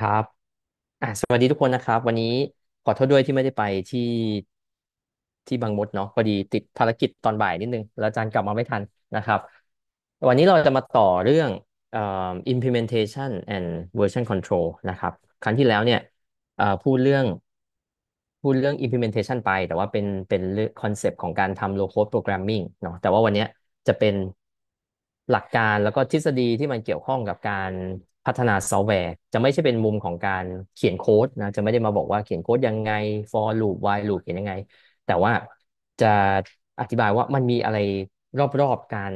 ครับ อ่าสวัสดีทุกคนนะครับ วันนี้ขอโทษด้วยที่ไม่ได้ไปที่ที่บางมดเนาะ พอดีติดภารกิจตอนบ่ายนิดนึงแล้วอาจารย์กลับมาไม่ทันนะครับ วันนี้เราจะมาต่อเรื่องเอ่อ implementation and version control นะครับ ครั้งที่แล้วเนี่ยเอ่อพูดเรื่องพูดเรื่อง implementation ไป แต่ว่าเป็นเป็นเรื่องคอนเซปต์ของการทำ low code programming เนาะ แต่ว่าวันนี้จะเป็นหลักการแล้วก็ทฤษฎีที่มันเกี่ยวข้องกับการพัฒนาซอฟต์แวร์จะไม่ใช่เป็นมุมของการเขียนโค้ดนะจะไม่ได้มาบอกว่าเขียนโค้ดยังไง for loop while loop เขียนยังไง แต่ว่าจะอธิบายว่ามันมีอะไรรอบๆการ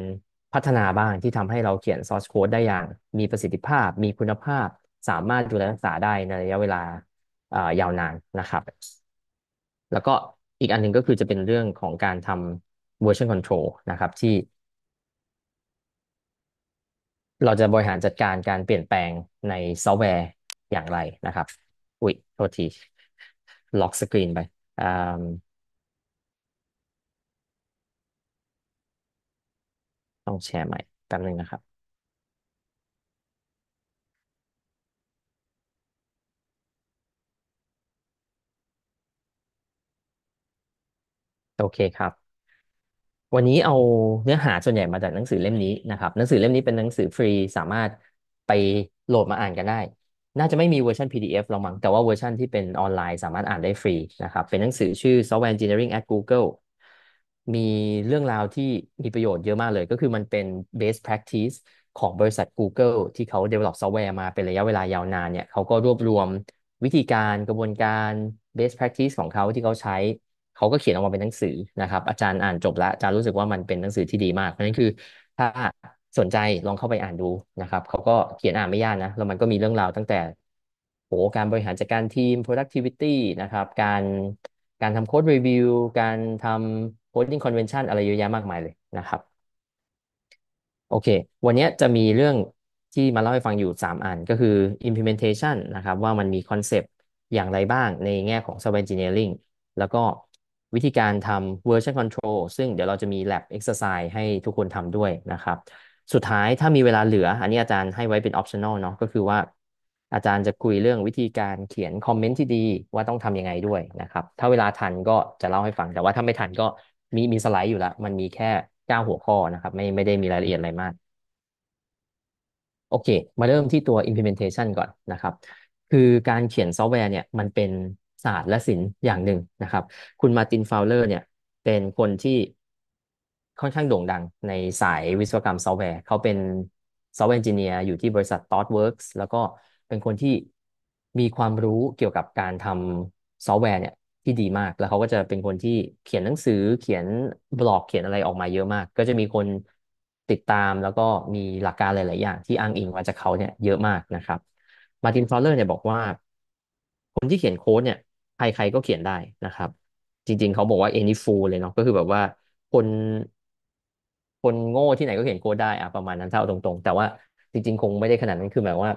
พัฒนาบ้างที่ทำให้เราเขียน source code ได้อย่าง มีประสิทธิภาพมีคุณภาพ สามารถดูแลรักษาได้ในระยะเวลายาวนานนะครับ แล้วก็อีกอันหนึ่งก็คือจะเป็นเรื่องของการทำ version control นะครับที่เราจะบริหารจัดการการเปลี่ยนแปลงในซอฟต์แวร์อย่างไรนะครับ อุ๊ยโทษที ล็อกสกรีนไปอ่าต้องแชร์ใหม่แป๊บนึงนะครับ โอเคครับวันนี้เอาเนื้อหาส่วนใหญ่มาจากหนังสือเล่มนี้นะครับหนังสือเล่มนี้เป็นหนังสือฟรีสามารถไปโหลดมาอ่านกันได้ น่าจะไม่มีเวอร์ชัน PDF ลองมั้งแต่ว่าเวอร์ชันที่เป็นออนไลน์สามารถอ่านได้ฟรี นะครับ เป็นหนังสือชื่อ Software Engineering at Google มีเรื่องราวที่มีประโยชน์เยอะมากเลยก็คือมันเป็น best practice ของบริษัท Google ที่เขา develop software มาเป็นระยะเวลายาวนานเนี่ยเขาก็รวบรวมวิธีการกระบวนการ best practice ของเขาที่เขาใช้เขาก็เขียนออกมาเป็นหนังสือนะครับ อาจารย์อ่านจบแล้วอาจารย์รู้สึกว่ามันเป็นหนังสือที่ดีมาก เพราะนั้นคือถ้าสนใจลองเข้าไปอ่านดูนะครับ เขาก็เขียนอ่านไม่ยากนะ แล้วมันก็มีเรื่องราวตั้งแต่โอ้การบริหารจัดการทีม productivity นะครับการการทำโค้ดรีวิวการทำโค้ดดิ้งคอนเวนชันอะไรเยอะแยะมากมายเลยนะครับ โอเค วันนี้จะมีเรื่องที่มาเล่าให้ฟังอยู่ 3 อัน ก็คือ implementation นะครับ ว่ามันมีคอนเซปต์อย่างไรบ้าง ในแง่ของ software engineering แล้วก็วิธีการทำ version control ซึ่งเดี๋ยวเราจะมี lab exercise ให้ทุกคนทำด้วยนะครับ สุดท้ายถ้ามีเวลาเหลือ อันนี้อาจารย์ให้ไว้เป็น optional เนาะก็คือว่า อาจารย์จะคุยเรื่องวิธีการเขียนคอมเมนต์ที่ดีว่าต้องทำยังไงด้วยนะครับ ถ้าเวลาทันก็จะเล่าให้ฟัง แต่ว่าถ้าไม่ทันก็มีมีสไลด์อยู่ละมันมีแค่เ้าหัวข้อนะครับไม่ไม่ได้มีรายละเอียดอะไรมาก โอเค มาเริ่มที่ตัว implementation ก่อนนะครับ คือการเขียนซอฟต์แวร์เนี่ยมันเป็นศาสตร์และศิลป์อย่างหนึ่งนะครับ คุณมาตินฟาวเลอร์เนี่ยเป็นคนที่ค่อนข้างโด่งดังในสายวิศวกรรมซอฟต์แวร์ เขาเป็นซอฟต์แวร์เอนจิเนียร์อยู่ที่บริษัท ThoughtWorks แล้วก็เป็นคนที่มีความรู้เกี่ยวกับการทำซอฟต์แวร์เนี่ยที่ดีมาก แล้วเขาก็จะเป็นคนที่เขียนหนังสือเขียนบล็อกเขียนอะไรออกมาเยอะมาก ก็จะมีคนติดตามแล้วก็มีหลักการหลายๆอย่างที่อ้างอิงมาจากเขาเนี่ยเยอะมากนะครับ มาตินฟลอเรอร์เนี่ยบอกว่าคนที่เขียนโค้ดเนี่ยใครๆก็เขียนได้นะครับ จริงๆเขาบอกว่า any fool เลยเนาะก็คือแบบว่าคนคนโง่ที่ไหนก็เขียนโค้ดได้อะประมาณนั้นถ้าเอาตรงๆ แต่ว่าจริง ๆ คงไม่ได้ขนาดนั้นคือหมายว่า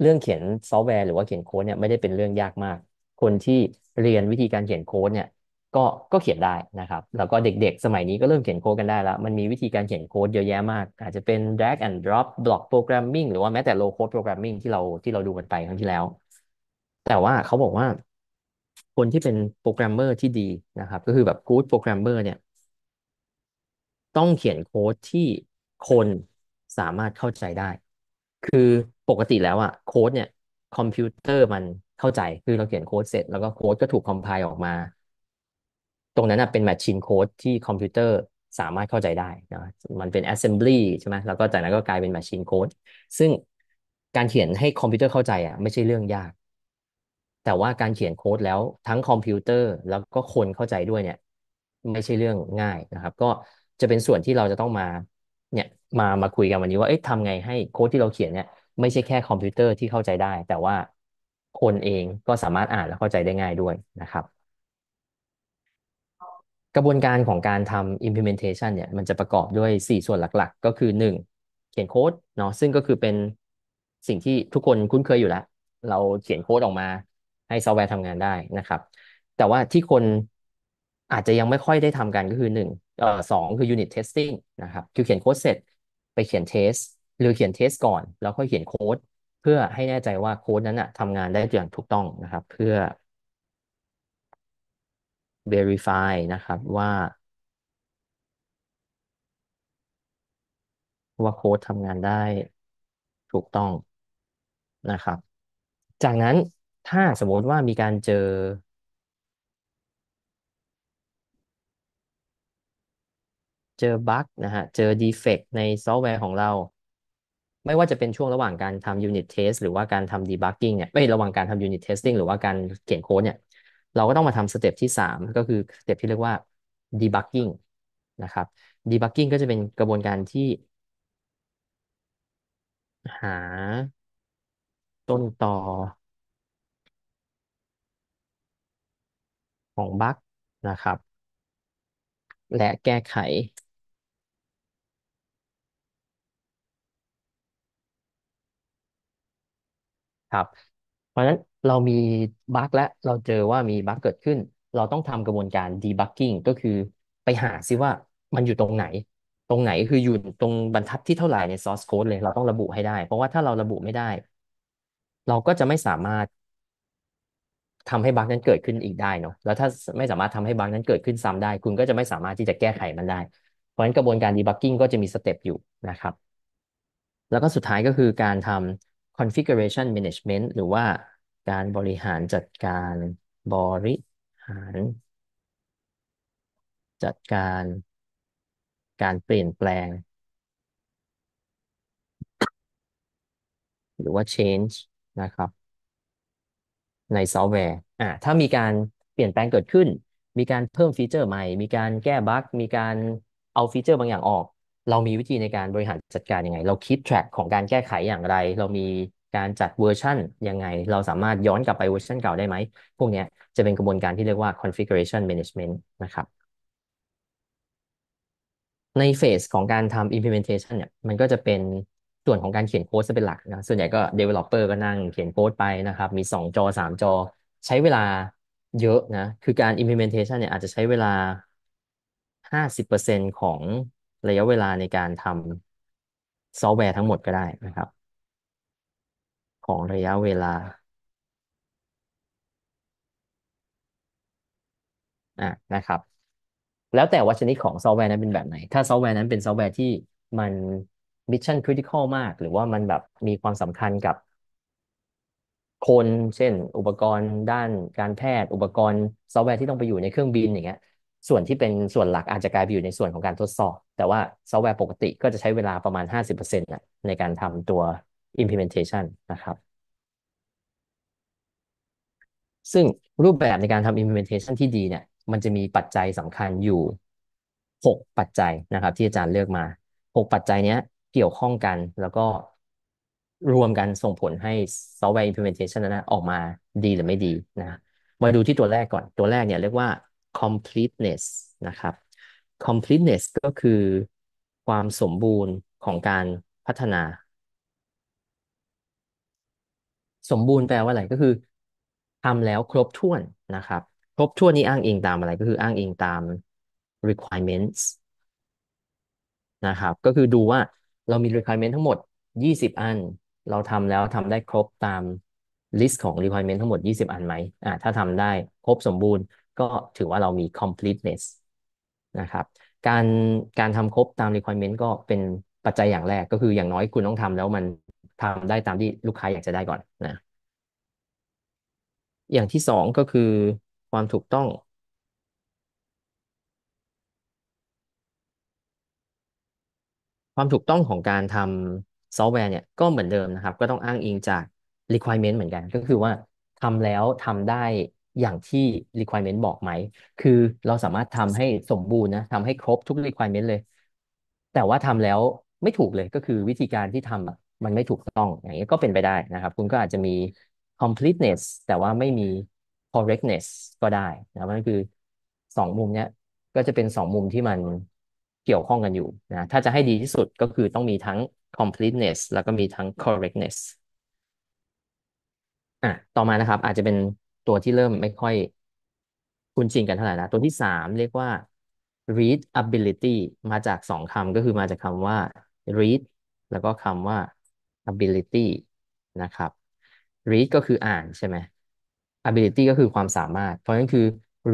เรื่องเขียนซอฟต์แวร์ หรือว่าเขียนโค้ดเนี่ยไม่ได้เป็นเรื่องยากมาก คนที่เรียนวิธีการเขียนโค้ดเนี่ย ก็ก็เขียนได้นะครับ แล้วก็เด็ก ๆ สมัยนี้ก็เริ่มเขียนโค้ดกันได้แล้ว มันมีวิธีการเขียนโค้ดเยอะแยะมากอาจจะเป็น drag and drop block programming หรือว่าแม้แต่ low code programming ที่เราที่เราดูกันไปครั้งที่แล้ว แต่ว่าเขาบอกว่าคนที่เป็นโปรแกรมเมอร์ที่ดีนะครับ ก็คือแบบ good รแกรมเมอร์เนี่ยต้องเขียนโค้ดที่คนสามารถเข้าใจได้ คือปกติแล้วอะโค้ดเนี่ยคอมพิวเตอร์มันเข้าใจคือเราเขียนโค้ดเสร็จแล้วก็โค้ดก็ถูกคอมไพล์ออกมา ตรงนั้นอะเป็นแมชชีนโค้ดที่คอมพิวเตอร์สามารถเข้าใจได้นะมันเป็น assembly ใช่ไหมแล้วก็จากนั้นก็กลายเป็นแมชชีนโค้ดซึ่งการเขียนให้คอมพิวเตอร์เข้าใจอ่ะไม่ใช่เรื่องยากแต่ว่าการเขียนโค้ดแล้วทั้งคอมพิวเตอร์แล้วก็คนเข้าใจด้วยเนี่ย ไม่ใช่เรื่องง่ายนะครับ ก็จะเป็นส่วนที่เราจะต้องมาเนี่ยมามาคุยกันวันนี้ว่าเอ๊ะทำไงให้โค้ดที่เราเขียนเนี่ยไม่ใช่แค่คอมพิวเตอร์ที่เข้าใจได้ แต่ว่าคนเองก็สามารถอ่านและเข้าใจได้ง่ายด้วยนะครับ กระบวนการของการทำ implementation เนี่ยมันจะประกอบด้วย 4 ส่วนหลักๆ ก็คือ 1 เขียนโค้ดเนาะซึ่งก็คือเป็นสิ่งที่ทุกคนคุ้นเคยอยู่แล้วเราเขียนโค้ดออกมาให้ซอฟต์แวร์ทำงานได้นะครับ แต่ว่าที่คนอาจจะยังไม่ค่อยได้ทำกันก็คือหนึ่งเอ่อสองคือ unit testing นะครับ คือเขียนโค้ดเสร็จไปเขียนเทส หรือเขียนเทสก่อน แล้วค่อยเขียนโค้ด เพื่อให้แน่ใจว่าโค้ดนั้นอะทำงานได้อย่างถูกต้องนะครับ เพื่อ verify นะครับว่า ว่าโค้ดทำงานได้ถูกต้องนะครับ จากนั้นถ้าสมมติว่ามีการเจอเจอบั๊กนะฮะเจอดีเฟกต์ในซอฟต์แวร์ของเรา ไม่ว่าจะเป็นช่วงระหว่างการทำยูนิตเทสหรือว่าการทำดีบักกิ้งเนี่ยไม่ระหว่างการทำยูนิตเทสติ้งหรือว่าการเขียนโค้ดเนี่ย เราก็ต้องมาทำสเต็ปที่ 3 ก็คือสเต็ปที่เรียกว่าดีบักกิ้งนะครับดีบักกิ้งก็จะเป็นกระบวนการที่ หา ต้นตอของบั๊กนะครับ และแก้ไขครับ เพราะฉะนั้นเรามีบั๊กและเราเจอว่ามีบั๊กเกิดขึ้น เราต้องทำกระบวนการดีบั๊กกิ้งก็คือไปหาซิว่ามันอยู่ตรงไหน ตรงไหนคืออยู่ตรงบรรทัดที่เท่าไหร่ ใน source code เลยเราต้องระบุให้ได้ เพราะว่าถ้าเราระบุไม่ได้ เราก็จะไม่สามารถทำให้บั๊กนั้นเกิดขึ้นอีกได้เนาะ แล้วถ้าไม่สามารถทำให้บั๊กนั้นเกิดขึ้นซ้ำได้ คุณก็จะไม่สามารถที่จะแก้ไขมันได้ เพราะฉะนั้นกระบวนการดีบักกิ้งก็จะมีสเต็ปอยู่นะครับ แล้วก็สุดท้ายก็คือการทำ configuration management หรือว่าการบริหารจัดการบริหารจัดการการเปลี่ยนแปลง หรือว่า change นะครับในซอฟต์แวร์ อ่า ถ้ามีการเปลี่ยนแปลงเกิดขึ้น มีการเพิ่มฟีเจอร์ใหม่ มีการแก้บั๊ก มีการเอาฟีเจอร์บางอย่างออก เรามีวิธีในการบริหารจัดการยังไง เราคิดแทร็กของการแก้ไขอย่างไร เรามีการจัดเวอร์ชันยังไง เราสามารถย้อนกลับไปเวอร์ชันเก่าได้ไหม พวกนี้จะเป็นกระบวนการที่เรียกว่า configuration management นะครับ ในเฟสของการทำ implementation เนี่ย มันก็จะเป็นส่วนของการเขียนโค้ดจะเป็นหลักนะ ส่วนใหญ่ก็ developer ก็นั่งเขียนโค้ดไปนะครับ มี 2 จอ 3 จอใช้เวลาเยอะนะ คือการ implementation เนี่ยอาจจะใช้เวลา 50%ของระยะเวลาในการทำซอฟต์แวร์ทั้งหมดก็ได้นะครับ ของระยะเวลาอ่ะนะครับ แล้วแต่ว่าชนิดของซอฟต์แวร์นั้นเป็นแบบไหน ถ้าซอฟต์แวร์นั้นเป็นซอฟต์แวร์ที่มันมิชชั่นคริติคอลมาก หรือว่ามันแบบมีความสำคัญกับคน เช่น อุปกรณ์ด้านการแพทย์ อุปกรณ์ซอฟต์แวร์ที่ต้องไปอยู่ในเครื่องบินอย่างเงี้ย ส่วนที่เป็นส่วนหลักอาจจะกลายไปอยู่ในส่วนของการทดสอบ แต่ว่าซอฟต์แวร์ปกติก็จะใช้เวลาประมาณ 50%นะในการทำตัว implementation นะครับ ซึ่งรูปแบบในการทำ implementation ที่ดีเนี่ยมันจะมีปัจจัยสำคัญอยู่ 6 ปัจจัยนะครับ ที่อาจารย์เลือกมา 6 ปัจจัยเนี้ยเกี่ยวข้องกันแล้วก็รวมกันส่งผลให้ซอฟต์แวร์อิน e m เมนเทชันนั้นออกมาดีหรือไม่ดีนะมาดูที่ตัวแรกก่อนตัวแรกเนี่ยเรียกว่า completeness นะครับ completeness ก็คือความสมบูรณ์ของการพัฒนา สมบูรณ์แปลว่าอะไรก็คือทำแล้วครบถ้วนนะครับครบถ้วนนี้อ้างอิงตามอะไรก็คืออ้างอิงตาม requirements นะครับ ก็คือดูว่าเรามี requirement ทั้งหมด 20 อัน เราทำแล้วทำได้ครบตามลิสต์ของ requirement ทั้งหมด 20 อันไหมอ่าถ้าทำได้ครบสมบูรณ์ ก็ถือว่าเรามี completeness นะครับ การการทำครบตาม requirement ก็เป็นปัจจัยอย่างแรก ก็คืออย่างน้อยคุณต้องทำแล้วมันทำได้ตามที่ลูกค้าอยากจะได้ก่อนนะ อย่างที่สองก็คือความถูกต้องความถูกต้องของการทำซอฟต์แวร์เนี่ย ก็เหมือนเดิมนะครับ ก็ต้องอ้างอิงจาก requirement เหมือนกัน ก็คือว่าทำแล้วทำได้อย่างที่ requirement บอกไหมคือเราสามารถทำให้สมบูรณ์นะทำให้ครบทุก requirement เลย แต่ว่าทำแล้วไม่ถูกเลยก็คือวิธีการที่ทำมันไม่ถูกต้อง อย่างนี้ก็เป็นไปได้นะครับ คุณก็อาจจะมี completeness แต่ว่าไม่มี correctness ก็ได้นะมันคือสองมุมเนี้ยก็จะเป็นสองมุมที่มันเกี่ยวข้องกันอยู่นะถ้าจะให้ดีที่สุดก็คือต้องมีทั้ง completeness แล้วก็มีทั้ง correctness อ่ะต่อมานะครับอาจจะเป็นตัวที่เริ่มไม่ค่อยคุ้นชินกันเท่าไหร่นะ ตัวที่สามเรียกว่า read ability มาจากสองคำก็คือมาจากคำว่า read แล้วก็คำว่า ability นะครับ read ก็คืออ่านใช่ไหม ability ก็คือความสามารถ เพราะฉะนั้นคือ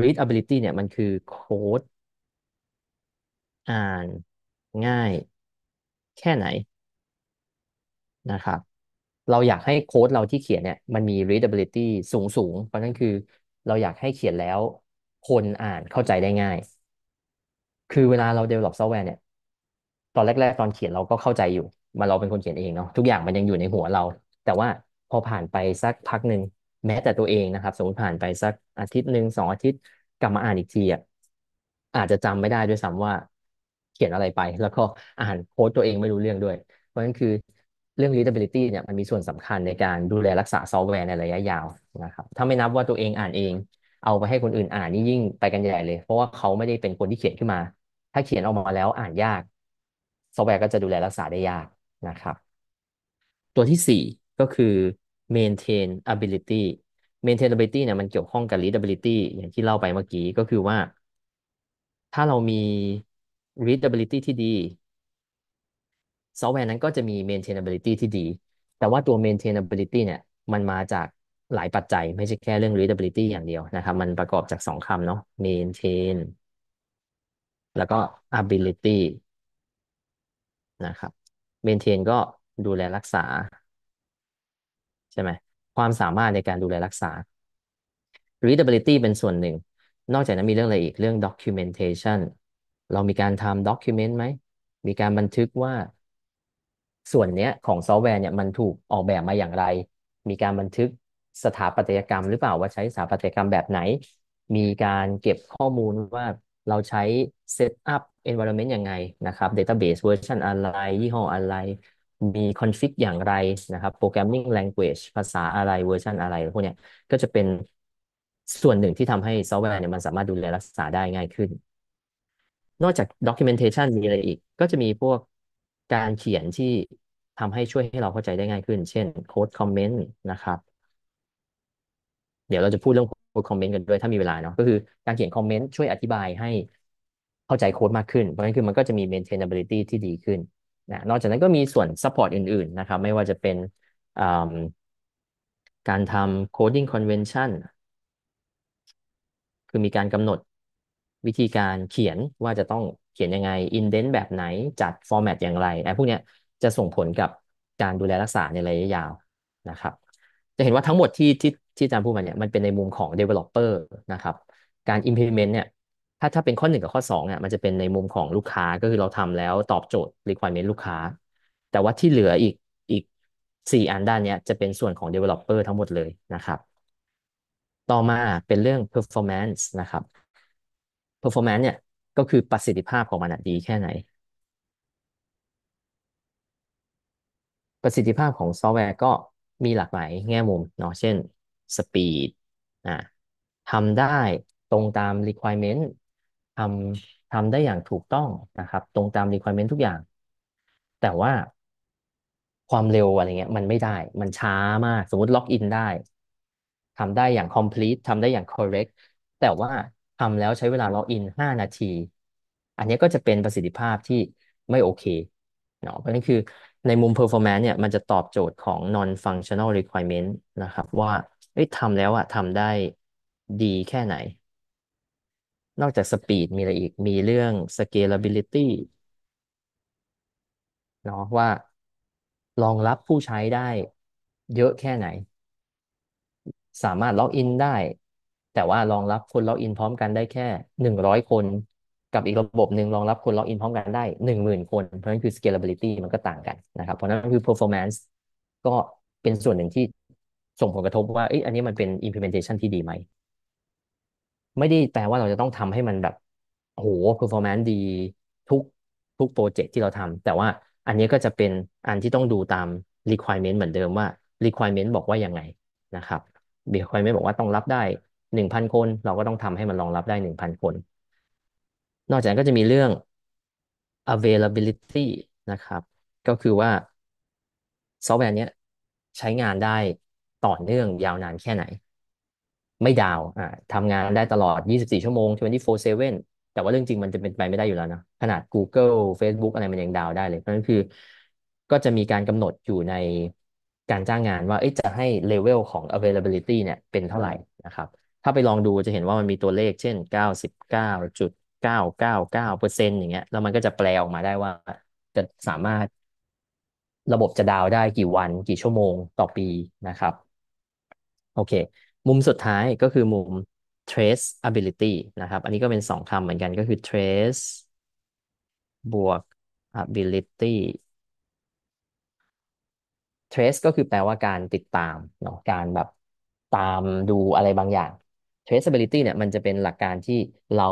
read ability เนี่ยมันคือโค้ดอ่านง่าย แค่ไหนนะครับ เราอยากให้โค้ดเราที่เขียนเนี่ยมันมี readability สูงสูงเพราะนั่นคือเราอยากให้เขียนแล้วคนอ่านเข้าใจได้ง่าย คือเวลาเรา develop software เนี่ยตอนแรก ๆ ตอนเขียนเราก็เข้าใจอยู่ มาเราเป็นคนเขียนเองเนาะทุกอย่างมันยังอยู่ในหัวเรา แต่ว่าพอผ่านไปสักพักหนึ่งแม้แต่ตัวเองนะครับ สมมติผ่านไปสักอาทิตย์หนึ่งสองอาทิตย์กลับมาอ่านอีกทีอ่ะอาจจะจำไม่ได้ด้วยซ้ำว่าขียนอะไรไป แล้วก็อ่านโค้ดตัวเองไม่รู้เรื่องด้วย เพราะฉะนั้นคือเรื่อง readability เนี่ยมันมีส่วนสำคัญในการดูแลรักษาซอฟต์แวร์ในระยะยาวนะครับ ถ้าไม่นับว่าตัวเองอ่านเองเอาไปให้คนอื่นอ่านนี่ยิ่งไปกันใหญ่เลย เพราะว่าเขาไม่ได้เป็นคนที่เขียนขึ้นมา ถ้าเขียนออกมาแล้วอ่านยาก ซอฟต์แวร์ ก็จะดูแลรักษาได้ยากนะครับตัวที่สี่ก็คือ maintain ability maintainability เนี่ยมันเกี่ยวข้องกับ readability อย่างที่เล่าไปเมื่อกี้ก็คือว่า ถ้าเรามี readability ที่ดี ซอฟต์แวร์นั้นก็จะมี maintainability ที่ดี แต่ว่าตัว maintainability เนี่ยมันมาจากหลายปัจจัย ไม่ใช่แค่เรื่อง readability อย่างเดียวนะครับมันประกอบจากสองคำเนาะ maintain แล้วก็ ability นะครับ maintain ก็ดูแลรักษา ใช่ไหมความสามารถในการดูแลรักษา readability เป็นส่วนหนึ่ง นอกจากนั้นมีเรื่องอะไรอีกเรื่อง documentation เรามีการทำด็อกิเมนต์ไหม มีการบันทึกว่า ส่วนเนี้ย ของซอฟต์แวร์เนี่ยมันถูกออกแบบมาอย่างไร มีการบันทึกสถาปัตยกรรมหรือเปล่าว่าใช้สถาปัตยกรรมแบบไหน มีการเก็บข้อมูลว่าเราใช้เซตอัพ Environment ยังไงนะครับ Database Version อะไร ยี่ห้ออะไร มีคอนฟิกอย่างไรนะครับ Programming Language ภาษาอะไรเวอร์ชันอะไรพวกเนี้ยก็จะเป็นส่วนหนึ่งที่ทำให้ซอฟต์แวร์เนี่ยมันสามารถดูแลรักษาได้ง่ายขึ้นนอกจาก documentation มีอะไรอีก ก็จะมีพวกการเขียนที่ทำให้ช่วยให้เราเข้าใจได้ง่ายขึ้น เช่น code comment นะครับ เดี๋ยวเราจะพูดเรื่องโค้ดคอมเมนต์กันด้วยถ้ามีเวลาเนาะ ก็คือการเขียนคอมเมนต์ช่วยอธิบายให้เข้าใจโค้ดมากขึ้น เพราะงั้นคือมันก็จะมี maintainability ที่ดีขึ้นนะนอกจากนั้นก็มีส่วน support อื่น ๆ นะครับ ไม่ว่าจะเป็นการทำ coding convention คือมีการกำหนดวิธีการเขียนว่าจะต้องเขียนยังไงอินเดนแบบไหน จัดฟอร์แมตอย่างไรไอ้พวกเนี้ยจะส่งผลกับการดูแลรักษาในระยะยาวนะครับจะเห็นว่าทั้งหมดที่ที่ที่อาจารย์พูดมาเนี่ยมันเป็นในมุมของ developer นะครับการ implement เนี่ยถ้าถ้าเป็นข้อหนึ่งกับข้อสองเนี่ยมันจะเป็นในมุมของลูกค้าก็คือเราทำแล้วตอบโจทย์ requirement ลูกค้า แต่ว่าที่เหลืออีกอีกสี่อันด้านเนี้ยจะเป็นส่วนของ developer ทั้งหมดเลยนะครับ ต่อมาเป็นเรื่อง performance นะครับ performance เนี่ย ก็คือประสิทธิภาพของมันดีแค่ไหน ประสิทธิภาพของซอฟต์แวร์ก็มีหลากหลายแง่มุมเนาะเช่น speed อ่าทำได้ตรงตาม requirement ทำทำได้อย่างถูกต้องนะครับ ตรงตาม requirement ทุกอย่าง แต่ว่าความเร็วอะไรเงี้ย มันไม่ได้มันช้ามาก สมมติล็อกอินได้ทำได้อย่าง complete ทำได้อย่าง correct แต่ว่าทำแล้วใช้เวลาล็อกอินห้านาที อันนี้ก็จะเป็นประสิทธิภาพที่ไม่โอเค เนาะ เพราะนั่นคือในมุม performance เนี่ย มันจะตอบโจทย์ของ non functional requirement นะครับ ว่าทำแล้วอะทำได้ดีแค่ไหน นอกจาก speed มีอะไรอีก มีเรื่อง scalability เนาะว่ารองรับผู้ใช้ได้เยอะแค่ไหน สามารถล็อกอินได้แต่ว่ารองรับคนล็อกอินพร้อมกันได้แค่หนึ่งร้อยคนกับอีกระบบหนึ่งรองรับคนล็อกอินพร้อมกันได้หนึ่งหมื่นคนเพราะนั้นคือ scalability มันก็ต่างกันนะครับ เพราะนั้นคือ performance ก็เป็นส่วนหนึ่งที่ส่งผลกระทบว่าเอ้ะอันนี้มันเป็น implementation ที่ดีไหมไม่ได้แปลว่าเราจะต้องทำให้มันแบบโห performance ดีทุกทุกโปรเจกต์ที่เราทำแต่ว่าอันนี้ก็จะเป็นอันที่ต้องดูตาม requirement เหมือนเดิมว่า requirement บอกว่ายังไงนะครับ requirement บอกว่าต้องรับได้หนึ่งพันคนเราก็ต้องทำให้มันรองรับได้หนึ่งพันคน นอกจากนั้นก็จะมีเรื่อง availability นะครับ ก็คือว่าซอฟต์แวร์เนี้ย ใช้งานได้ต่อเนื่องยาวนานแค่ไหน ไม่ดาวอ่าทำงานได้ตลอด 24 ชั่วโมง24/7 แต่ว่าเรื่องจริงมันจะเป็นไปไม่ได้อยู่แล้วนะ ขนาด Google Facebook อะไรมันยังดาวได้เลย เพราะนั้นคือก็จะมีการกำหนดอยู่ในการจ้างงานว่าจะให้เลเวลของ availability เนี่ย เป็นเท่าไหร่นะครับถ้าไปลองดูจะเห็นว่ามันมีตัวเลขเช่นเก้าสิบเก้าจุดเก้าเก้าเก้าเปอร์เซ็นต์อย่างเงี้ยแล้วมันก็จะแปลออกมาได้ว่า จะสามารถระบบจะดาวได้กี่วันกี่ชั่วโมงต่อปีนะครับ โอเค มุมสุดท้ายก็คือมุม traceability นะครับ อันนี้ก็เป็นสองคำเหมือนกันก็คือ trace บวก ability trace ก็คือแปลว่าการติดตามเนาะการแบบตามดูอะไรบางอย่าง traceability เนี่ยมันจะเป็นหลักการที่เรา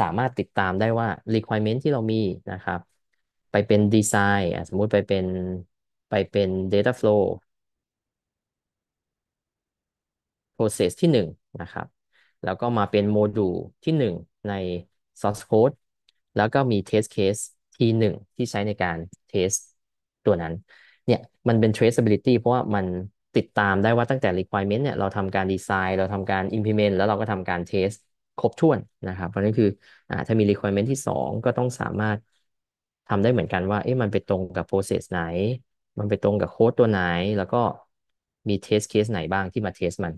สามารถติดตามได้ว่า requirement ที่เรามีนะครับ ไปเป็น design สมมุติไปเป็นไปเป็น data flow process ที่1นะครับ แล้วก็มาเป็นโมดูลที่1 ใน source code แล้วก็มี test case ที่1ที่ใช้ในการ test ตัวนั้น เนี่ย มันเป็น traceability เพราะว่ามันติดตามได้ว่าตั้งแต่ requirement เนี่ยเราทำการดีไซน์ เราทำการ implement แล้วเราก็ทำการ test ครบถ้วนนะครับเพราะนั่นคืออถ้ามี requirement ที่ 2 ก็ต้องสามารถทำได้เหมือนกันว่าเอ๊ะมันไปตรงกับ process ไหน มันไปตรงกับโค้ดตัวไหนแล้วก็มี test case ไหนบ้างที่มา test มัน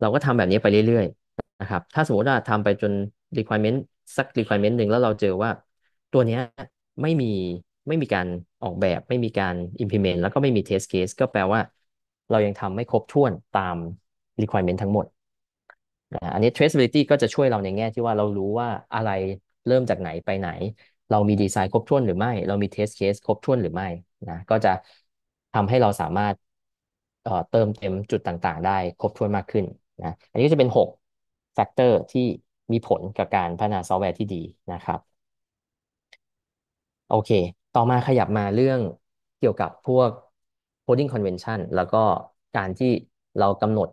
เราก็ทำแบบนี้ไปเรื่อย ๆ นะครับ ถ้าสมมติว่าทำไปจน requirement สัก requirement หนึ่งแล้วเราเจอว่า ตัวเนี้ยไม่มีไม่มีการออกแบบ ไม่มีการ implement แล้วก็ไม่มี test case ก็แปลว่าเรายังทำไม่ครบถ้วนตาม requirement ทั้งหมดนะ อันนี้ traceability ก็จะช่วยเราในแง่ที่ว่าเรารู้ว่าอะไรเริ่มจากไหนไปไหน เรามีดีไซน์ครบถ้วนหรือไม่ เรามี test case ครบถ้วนหรือไม่นะก็จะทำให้เราสามารถเอ่อเติมเต็มจุดต่าง ๆได้ครบถ้วนมากขึ้นนะอันนี้ก็จะเป็น 6 factor ที่มีผลกับการพัฒนาซอฟต์แวร์ที่ดีนะครับ โอเค ต่อมาขยับมาเรื่องเกี่ยวกับพวกโ o d i n g convention แล้วก็การที่เรากำหนด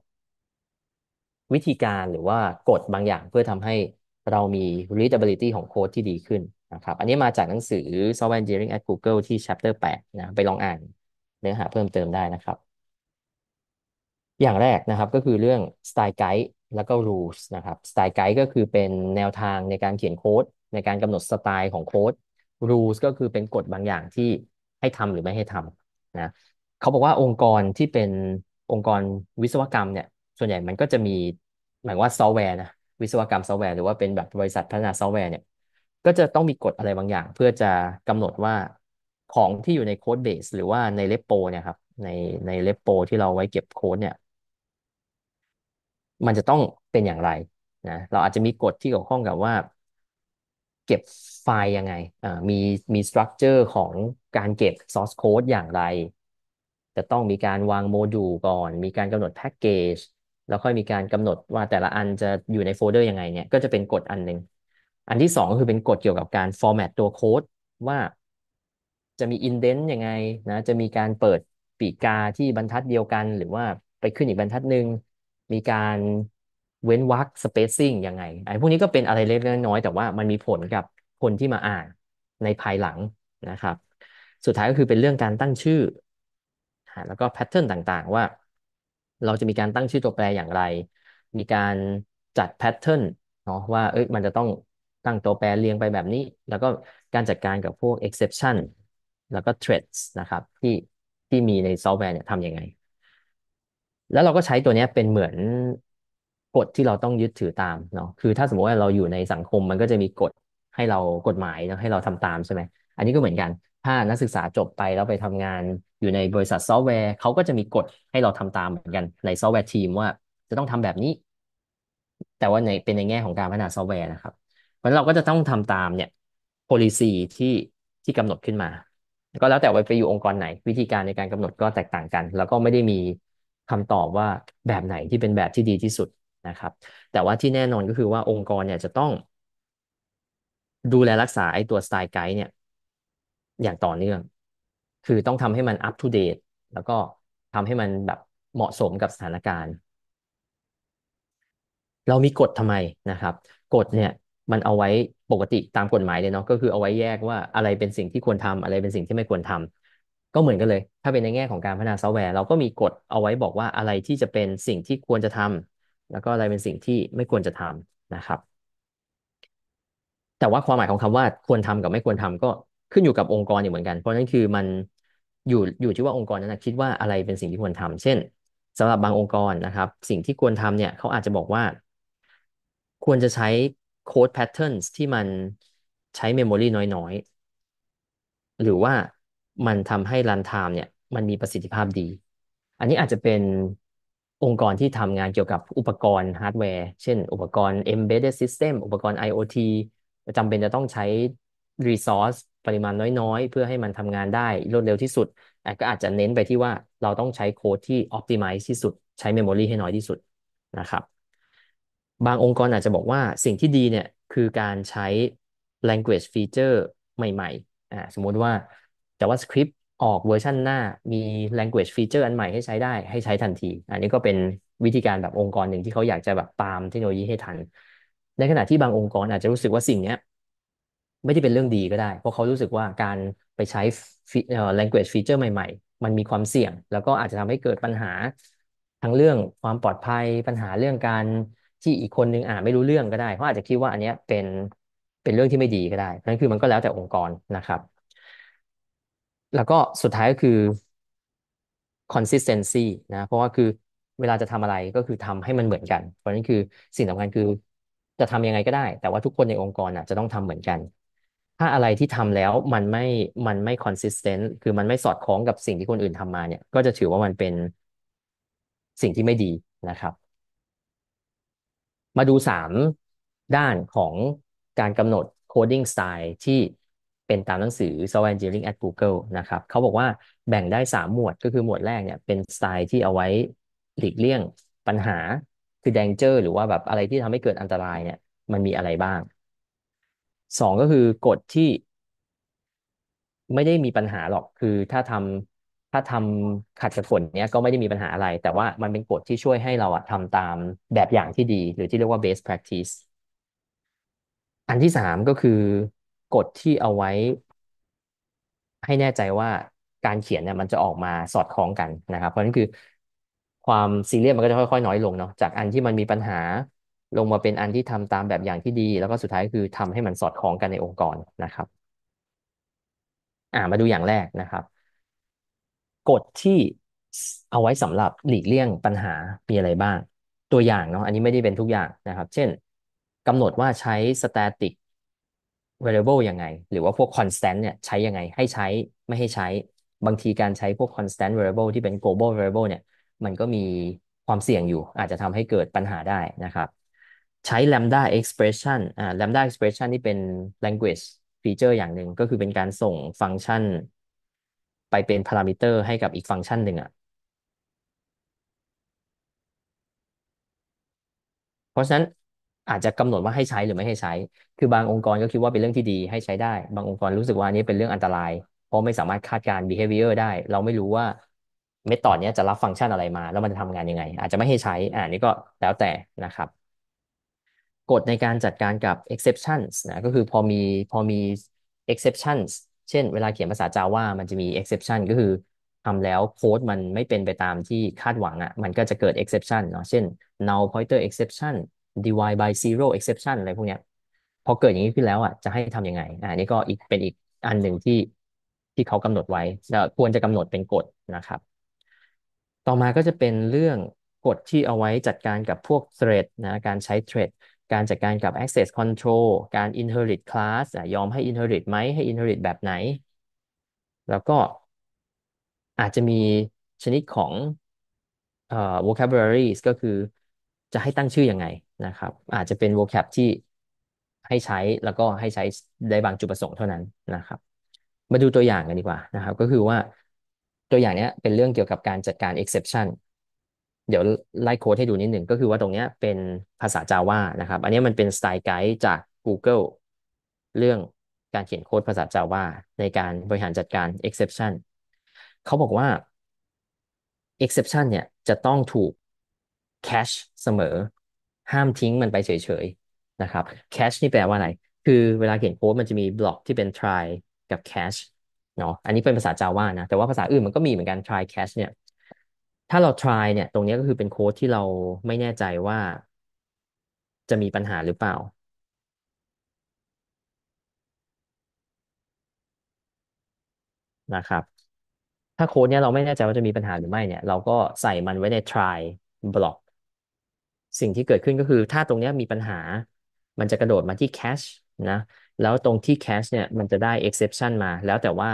วิธีการหรือว่ากฎบางอย่างเพื่อทำให้เรามี readability ของโค้ดที่ดีขึ้นนะครับ อันนี้มาจากหนังสือ Software Engineering at Google ที่ chapter 8 นะ ไปลองอ่าน เนื้อหาเพิ่มเติมได้นะครับ อย่างแรกนะครับก็คือเรื่อง style guide แล้วก็ rules นะครับ style guide ก็คือเป็นแนวทางในการเขียนโค้ดในการกำหนดสไตล์ของโค้ด rules ก็คือเป็นกฎบางอย่างที่ให้ทำหรือไม่ให้ทำนะเขาบอกว่าองค์กรที่เป็นองค์กรวิศวกรรมเนี่ย ส่วนใหญ่มันก็จะมีหมายว่าซอฟต์แวร์นะวิศวกรรมซอฟต์แวร์หรือว่าเป็นแบบบริษัทพัฒนาซอฟต์แวร์เนี่ยก็จะต้องมีกฎอะไรบางอย่าง เพื่อจะกำหนดว่าของที่อยู่ในโค้ดเบสหรือว่าในเลปโปเนี่ยครับในในเลปโป ที่เราไว้เก็บโค้ดเนี่ย มันจะต้องเป็นอย่างไรนะเราอาจจะมีกฎที่เกี่ยวข้องกับว่า เก็บไฟล์ยังไงอ่ามีมีสตรัคเจอร์ของการเก็บ source code อย่างไรจะต้องมีการวางโมดูลก่อน มีการกำหนดแพ็กเกจ แล้วค่อยมีการกำหนดว่าแต่ละอันจะอยู่ในโฟลเดอร์ยังไงเนี่ย ก็จะเป็นกฎอันหนึ่งอันที่สองคือเป็นกฎเกี่ยวกับการฟอร์แมตตัวโค้ดว่าจะมีอินเดนต์ยังไงนะ จะมีการเปิดปีกาที่บรรทัดเดียวกันหรือว่าไปขึ้นอีกบรรทัดหนึ่ง มีการเว้นวรรคสเปซซิ่งยังไง ไอ้พวกนี้ก็เป็นอะไรเล็กน้อยแต่ว่ามันมีผลกับคนที่มาอ่านในภายหลังนะครับ สุดท้ายก็คือเป็นเรื่องการตั้งชื่อแล้วก็แพทเทิร์นต่างๆว่าเราจะมีการตั้งชื่อตัวแปรอย่างไร มีการจัดแพทเทิร์นเนาะว่าเอ้ยมันจะต้องตั้งตัวแปรเรียงไปแบบนี้ แล้วก็การจัดการกับพวก exception แล้วก็ threads นะครับ ที่ที่มีในซอฟต์แวร์เนี่ยทำยังไง แล้วเราก็ใช้ตัวนี้เป็นเหมือนกฎที่เราต้องยึดถือตามเนาะคือถ้าสมมติว่าเราอยู่ในสังคมมันก็จะมีกฎ ให้เรากฎหมายนะให้เราทำตามใช่ไหมอันนี้ก็เหมือนกันถ้านักศึกษาจบไปแล้วไปทำงานอยู่ในบริษัทซอฟต์แวร์เขาก็จะมีกฎให้เราทำตามเหมือนกันในซอฟต์แวร์ทีมว่าจะต้องทำแบบนี้ แต่ว่าในเป็นในแง่ของการพัฒนาซอฟต์แวร์นะครับ เพราะเราก็จะต้องทำตามเนี่ยนโยบายที่ที่กำหนดขึ้นมาก็แล้วแต่ไปไปอยู่องค์กรไหนวิธีการในการกำหนดก็แตกต่างกัน แล้วก็ไม่ได้มีคำตอบว่าแบบไหนที่เป็นแบบที่ดีที่สุดนะครับ แต่ว่าที่แน่นอนก็คือว่าองค์กรเนี่ยจะต้อง ดูแลรักษาไอ้ตัวสไตล์ไกด์เนี่ยอย่างต่อเนื่อง คือต้องทำให้มันอัปทูเดต แล้วก็ทำให้มันแบบเหมาะสมกับสถานการณ์ เรามีกฎทำไมนะครับ กฎเนี่ยมันเอาไว้ปกติตามกฎหมายเลยเนาะ ก็คือเอาไว้แยกว่าอะไรเป็นสิ่งที่ควรทำอะไรเป็นสิ่งที่ไม่ควรทำก็เหมือนกันเลย ถ้าเป็นในแง่ของการพัฒนาซอฟต์แวร์ เราก็มีกฎเอาไว้บอกว่าอะไรที่จะเป็นสิ่งที่ควรจะทำแล้วก็อะไรเป็นสิ่งที่ไม่ควรจะทำนะครับ แต่ว่าความหมายของคำว่าควรทำกับไม่ควรทำก็ขึ้นอยู่กับองค์กรอยา่เหมือนกัน เพราะนั้นคือ มันอยู่อยู่ที่ว่าองค์กรนั้นนะคิดว่าอะไรเป็นสิ่งที่ควรทำ เช่น สำหรับบางองค์กรนะครับ สิ่งที่ควรทำเนี่ยเขาอาจจะบอกว่าควรจะใช้โค้ดแพทเทิร์นที่มันใช้เมมโมรีน้อยๆ หรือว่ามันทำให้รันไทม์เนี่ยมันมีประสิทธิภาพดี อันนี้อาจจะเป็นองค์กรที่ทำงานเกี่ยวกับอุปกรณ์ฮาร์ดแวร์เช่นอุปกรณ์ embedded system อุปกรณ์ IoT จำเป็นจะต้องใช้ resource ปริมาณน้อย ๆ เพื่อให้มันทำงานได้รวดเร็วที่สุด ก็อาจจะเน้นไปที่ว่าเราต้องใช้โค้ดที่ optimize ที่สุด ใช้ memory ให้น้อยที่สุดนะครับ บางองค์กรอาจจะบอกว่าสิ่งที่ดีเนี่ยคือการใช้ language feature ใหม่ๆอ่าสมมุติว่า JavaScript ออกเวอร์ชันหน้ามี language feature อันใหม่ให้ใช้ได้ ให้ใช้ทันที อันนี้ก็เป็นวิธีการแบบองค์กรหนึ่งที่เขาอยากจะแบบตามเทคโนโลยีให้ทัน ในขณะที่บางองค์กรอาจจะรู้สึกว่าสิ่งนี้ไม่ได้เป็นเรื่องดีก็ได้ เพราะเขารู้สึกว่าการไปใช้ language feature ใหม่ ๆ มันมีความเสี่ยง แล้วก็อาจจะทำให้เกิดปัญหาทั้งเรื่องความปลอดภัย ปัญหาเรื่องการที่อีกคนนึงอ่านไม่รู้เรื่องก็ได้เขาอาจจะคิดว่าอันเนี้ยเป็นเป็นเรื่องที่ไม่ดีก็ได้ เพราะนั่นคือมันก็แล้วแต่องค์กรนะครับ แล้วก็สุดท้ายก็คือ consistency นะ เพราะว่าคือเวลาจะทำอะไรก็คือทำให้มันเหมือนกัน เพราะนั้นคือสิ่งสำคัญคือจะทำยังไงก็ได้ แต่ว่าทุกคนในองค์กรนะจะต้องทำเหมือนกันถ้าอะไรที่ทำแล้วมันไม่ มันไม่ consistent คือมันไม่สอดคล้องกับสิ่งที่คนอื่นทำมาเนี่ย ก็จะถือว่ามันเป็นสิ่งที่ไม่ดีนะครับ มาดูสามด้านของการกำหนด coding style ที่เป็นตามหนังสือ Software Engineering at Google นะครับ เขาบอกว่าแบ่งได้สามหมวดก็คือหมวดแรกเนี่ย เป็นสไตล์ที่เอาไว้หลีกเลี่ยงปัญหา คือ danger หรือว่าแบบอะไรที่ทำให้เกิดอันตรายเนี่ย มันมีอะไรบ้างสองก็คือกฎที่ ไม่ได้มีปัญหาหรอกคือถ้าทำถ้าทำขัดกับกฎเนี้ยก็ไม่ได้มีปัญหาอะไร แต่ว่ามันเป็นกฎที่ช่วยให้เราอะทำตามแบบอย่างที่ดี หรือที่เรียกว่า best practice อันที่สามก็คือกฎที่เอาไว้ ให้แน่ใจว่าการเขียนเนี่ยมันจะออกมาสอดคล้องกันนะครับ เพราะนั่นคือความซีเรียสมันก็จะค่อยๆน้อยลงเนาะจากอันที่มันมีปัญหาลงมาเป็นอันที่ทำตามแบบอย่างที่ดี แล้วก็สุดท้ายคือทำให้มันสอดคล้องกันในองค์กรนะครับอ่ามาดูอย่างแรกนะครับกฎที่เอาไว้สำหรับหลีกเลี่ยงปัญหามีอะไรบ้างตัวอย่างเนาะอันนี้ไม่ได้เป็นทุกอย่างนะครับ เช่น กำหนดว่าใช้ static variable ยังไง หรือว่าพวก constant เนี่ยใช้ยังไงให้ใช้ไม่ให้ใช้บางทีการใช้พวก constant variable ที่เป็น global variable เนี่ย มันก็มีความเสี่ยงอยู่อาจจะทำให้เกิดปัญหาได้นะครับใช้ lambda expression อ่า lambda expression ที่เป็น language feature อย่างหนึ่ง ก็คือเป็นการส่งฟังก์ชันไปเป็นพารามิเตอร์ให้กับอีกฟังก์ชันหนึ่งอ่ะ เพราะฉะนั้นอาจจะกำหนดว่าให้ใช้หรือไม่ให้ใช้ คือบางองค์กรก็คิดว่าเป็นเรื่องที่ดีให้ใช้ได้ บางองค์กรรู้สึกว่านนี้เป็นเรื่องอันตราย เพราะไม่สามารถคาดการ behavior ได้ เราไม่รู้ว่าเมธอดนี้จะรับฟังก์ชันอะไรมา แล้วมันจะทำงานยังไง อาจจะไม่ให้ใช้อ่านี่ก็แล้วแต่นะครับกฎในการจัดการกับ exceptions นะก็คือพอมีพอมี exceptions เช่นเวลาเขียนภาษา Java มันจะมี exception ก็คือทำแล้วโค้ดมันไม่เป็นไปตามที่คาดหวังอะ่ะ มันก็จะเกิด exception เนาะเช่น null pointer exception divide by zero exception อะไรพวกเนี้ย พอเกิดอย่างนี้ขึ้นแล้วอ่ะ จะให้ทำยังไงอ่านี่ก็อีกเป็นอีกอันหนึ่งที่ที่เขากำหนดไว้ควรจะกำหนดเป็นกฎนะครับ ต่อมาก็จะเป็นเรื่องกฎที่เอาไว้จัดการกับพวก thread นะ การใช้ thread การจัดการกับ access control การ inherit class ยอมให้ inherit ไหมให้ inherit แบบไหน แล้วก็อาจจะมีชนิดของเอ่อ vocabularies ก็คือจะให้ตั้งชื่อยังไงนะครับ อาจจะเป็น vocab ที่ให้ใช้ แล้วก็ให้ใช้ได้บางจุดประสงค์เท่านั้นนะครับ มาดูตัวอย่างกันดีกว่านะครับ ก็คือว่าตัวอย่างนี้เป็นเรื่องเกี่ยวกับการจัดการ exception เดี๋ยวไล่โค้ดให้ดูนิดหนึ่งก็คือว่าตรงนี้เป็นภาษา Java นะครับ อันนี้มันเป็นสไตล์ไกด์จาก Google เรื่องการเขียนโค้ดภาษา Java ในการบริหารจัดการ exception เขาบอกว่า exception เนี่ยจะต้องถูก cache เสมอ ห้ามทิ้งมันไปเฉยๆนะครับ cache นี่แปลว่าอะไร คือเวลาเขียนโค้ดมันจะมีบล็อกที่เป็น try กับ cache เนาะอันนี้เป็นภาษา Java นะแต่ว่าภาษาอื่นมันก็มีเหมือนกัน try cache เนี่ยถ้าเรา try เนี่ย ตรงนี้ก็คือเป็นโค้ดที่เราไม่แน่ใจว่า จะมีปัญหาหรือเปล่า นะครับ ถ้าโค้ดเนี้ยเราไม่แน่ใจว่าจะมีปัญหาหรือไม่เนี่ย เราก็ใส่มันไว้ใน try block สิ่งที่เกิดขึ้นก็คือ ถ้าตรงนี้มีปัญหา มันจะกระโดดมาที่ cache นะ แล้วตรงที่ cache เนี่ย มันจะได้ exception มา แล้วแต่ว่า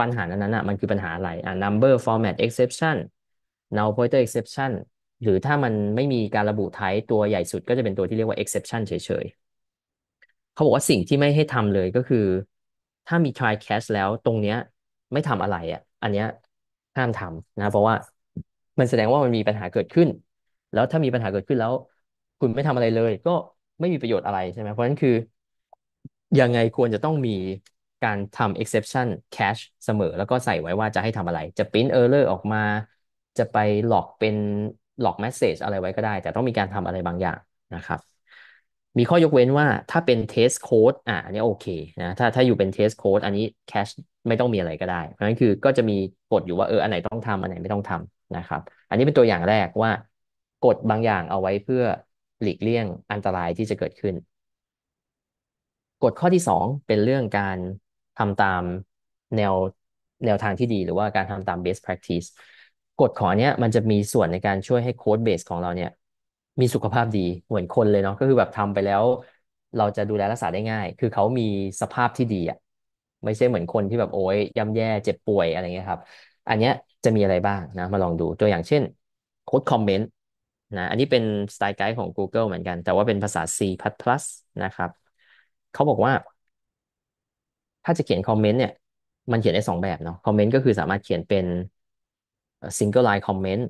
ปัญหานั้นน่ะมันคือปัญหาอะไรอ่ะ number format exception null pointer exception หรือถ้ามันไม่มีการระบุ type ตัวใหญ่สุดก็จะเป็นตัวที่เรียกว่า exception เฉยๆ เขาบอกว่าสิ่งที่ไม่ให้ทำเลยก็คือถ้ามี try catch แล้วตรงเนี้ยไม่ทำอะไรอ่ะอันเนี้ยห้ามทำนะ เพราะว่ามันแสดงว่ามันมีปัญหาเกิดขึ้น แล้วถ้ามีปัญหาเกิดขึ้นแล้ว คุณไม่ทำอะไรเลย ก็ไม่มีประโยชน์อะไรใช่ไหมเพราะฉะนั้นคือยังไงควรจะต้องมีการทำ exception catch เสมอ แล้วก็ใส่ไว้ว่าจะให้ทำอะไร จะ print error ออกมา จะไปหลอกเป็นหลอก message อะไรไว้ก็ได้แต่ต้องมีการทำอะไรบางอย่างนะครับ มีข้อยกเว้นว่าถ้าเป็น test code อ่ะอันนี้โอเคนะถ้าถ้าอยู่เป็น test code อันนี้ catch ไม่ต้องมีอะไรก็ได้เพราะนั้นคือก็จะมีกฎอยู่ว่า เอออันไหนต้องทำอันไหนไม่ต้องทำนะครับ อันนี้เป็นตัวอย่างแรกว่ากฎบางอย่างเอาไว้เพื่อหลีกเลี่ยงอันตรายที่จะเกิดขึ้นกฎข้อที่ 2 เป็นเรื่องการทำตามแนวแนวทางที่ดี หรือว่าการทำตาม best practice กฎขอเนี้ยมันจะมีส่วนในการช่วยให้โค้ดเบสของเราเนี่ย มีสุขภาพดีเหมือนคนเลยเนาะก็คือแบบทำไปแล้วเราจะดูแลรักษาได้ง่าย คือเขามีสภาพที่ดีอ่ะไม่ใช่เหมือนคนที่แบบโอ้ยย่ำแย่เจ็บป่วยอะไรเงี้ยครับ อันเนี้ยจะมีอะไรบ้างนะ มาลองดูตัวอย่างเช่นโค้ดคอมเมนต์นะ อันนี้เป็นสไตล์ไกด์ของ Google เหมือนกัน แต่ว่าเป็นภาษา C++ นะครับเขาบอกว่าถ้าจะเขียนคอมเมนต์เนี่ย มันเขียนได้สองแบบเนาะ คอมเมนต์ก็คือสามารถเขียนเป็นซิงเกิลไลน์คอมเมนต์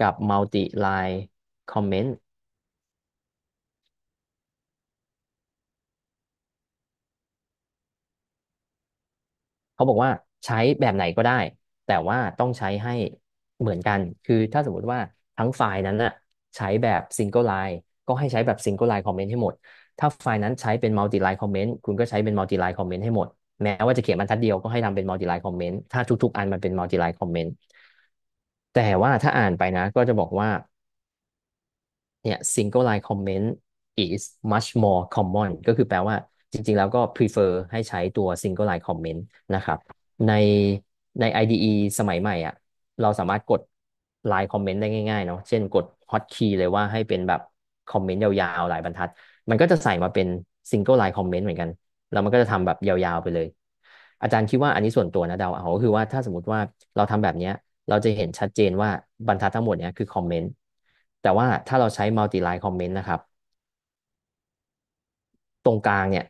กับมัลติไลน์คอมเมนต์ เขาบอกว่าใช้แบบไหนก็ได้ แต่ว่าต้องใช้ให้เหมือนกัน คือถ้าสมมติว่าทั้งไฟล์นั้นอะใช้แบบซิงเกิลไลน์ก็ให้ใช้แบบ single line comment ให้หมด ถ้าไฟล์นั้นใช้เป็น multi line comment คุณก็ใช้เป็น multi line comment ให้หมด แม้ว่าจะเขียนบรรทัดเดียวก็ให้ทำเป็น multi line comment ถ้าทุกๆ อันมันเป็น multi line comment แต่ว่าถ้าอ่านไปนะก็จะบอกว่าเนี่ย single line comment is much more common ก็คือแปลว่าจริงๆแล้วก็ prefer ให้ใช้ตัว single line comment นะครับ ในใน IDE สมัยใหม่อ่ะเราสามารถกด line comment ได้ง่ายๆ เนาะ เช่นกด hotkey เลยว่าให้เป็นแบบคอมเมนต์ยาว ๆ หลายบรรทัด มันก็จะใส่มาเป็นซิงเกิลไลน์คอมเมนต์เหมือนกัน แล้วมันก็จะทำแบบยาวๆไปเลย อาจารย์คิดว่าอันนี้ส่วนตัวนะเดาเอาก็คือว่าถ้าสมมติว่าเราทำแบบเนี้ย เราจะเห็นชัดเจนว่าบรรทัดทั้งหมดเนี้ยคือคอมเมนต์ แต่ว่าถ้าเราใช้มัลติไลน์คอมเมนต์นะครับ ตรงกลางเนี่ย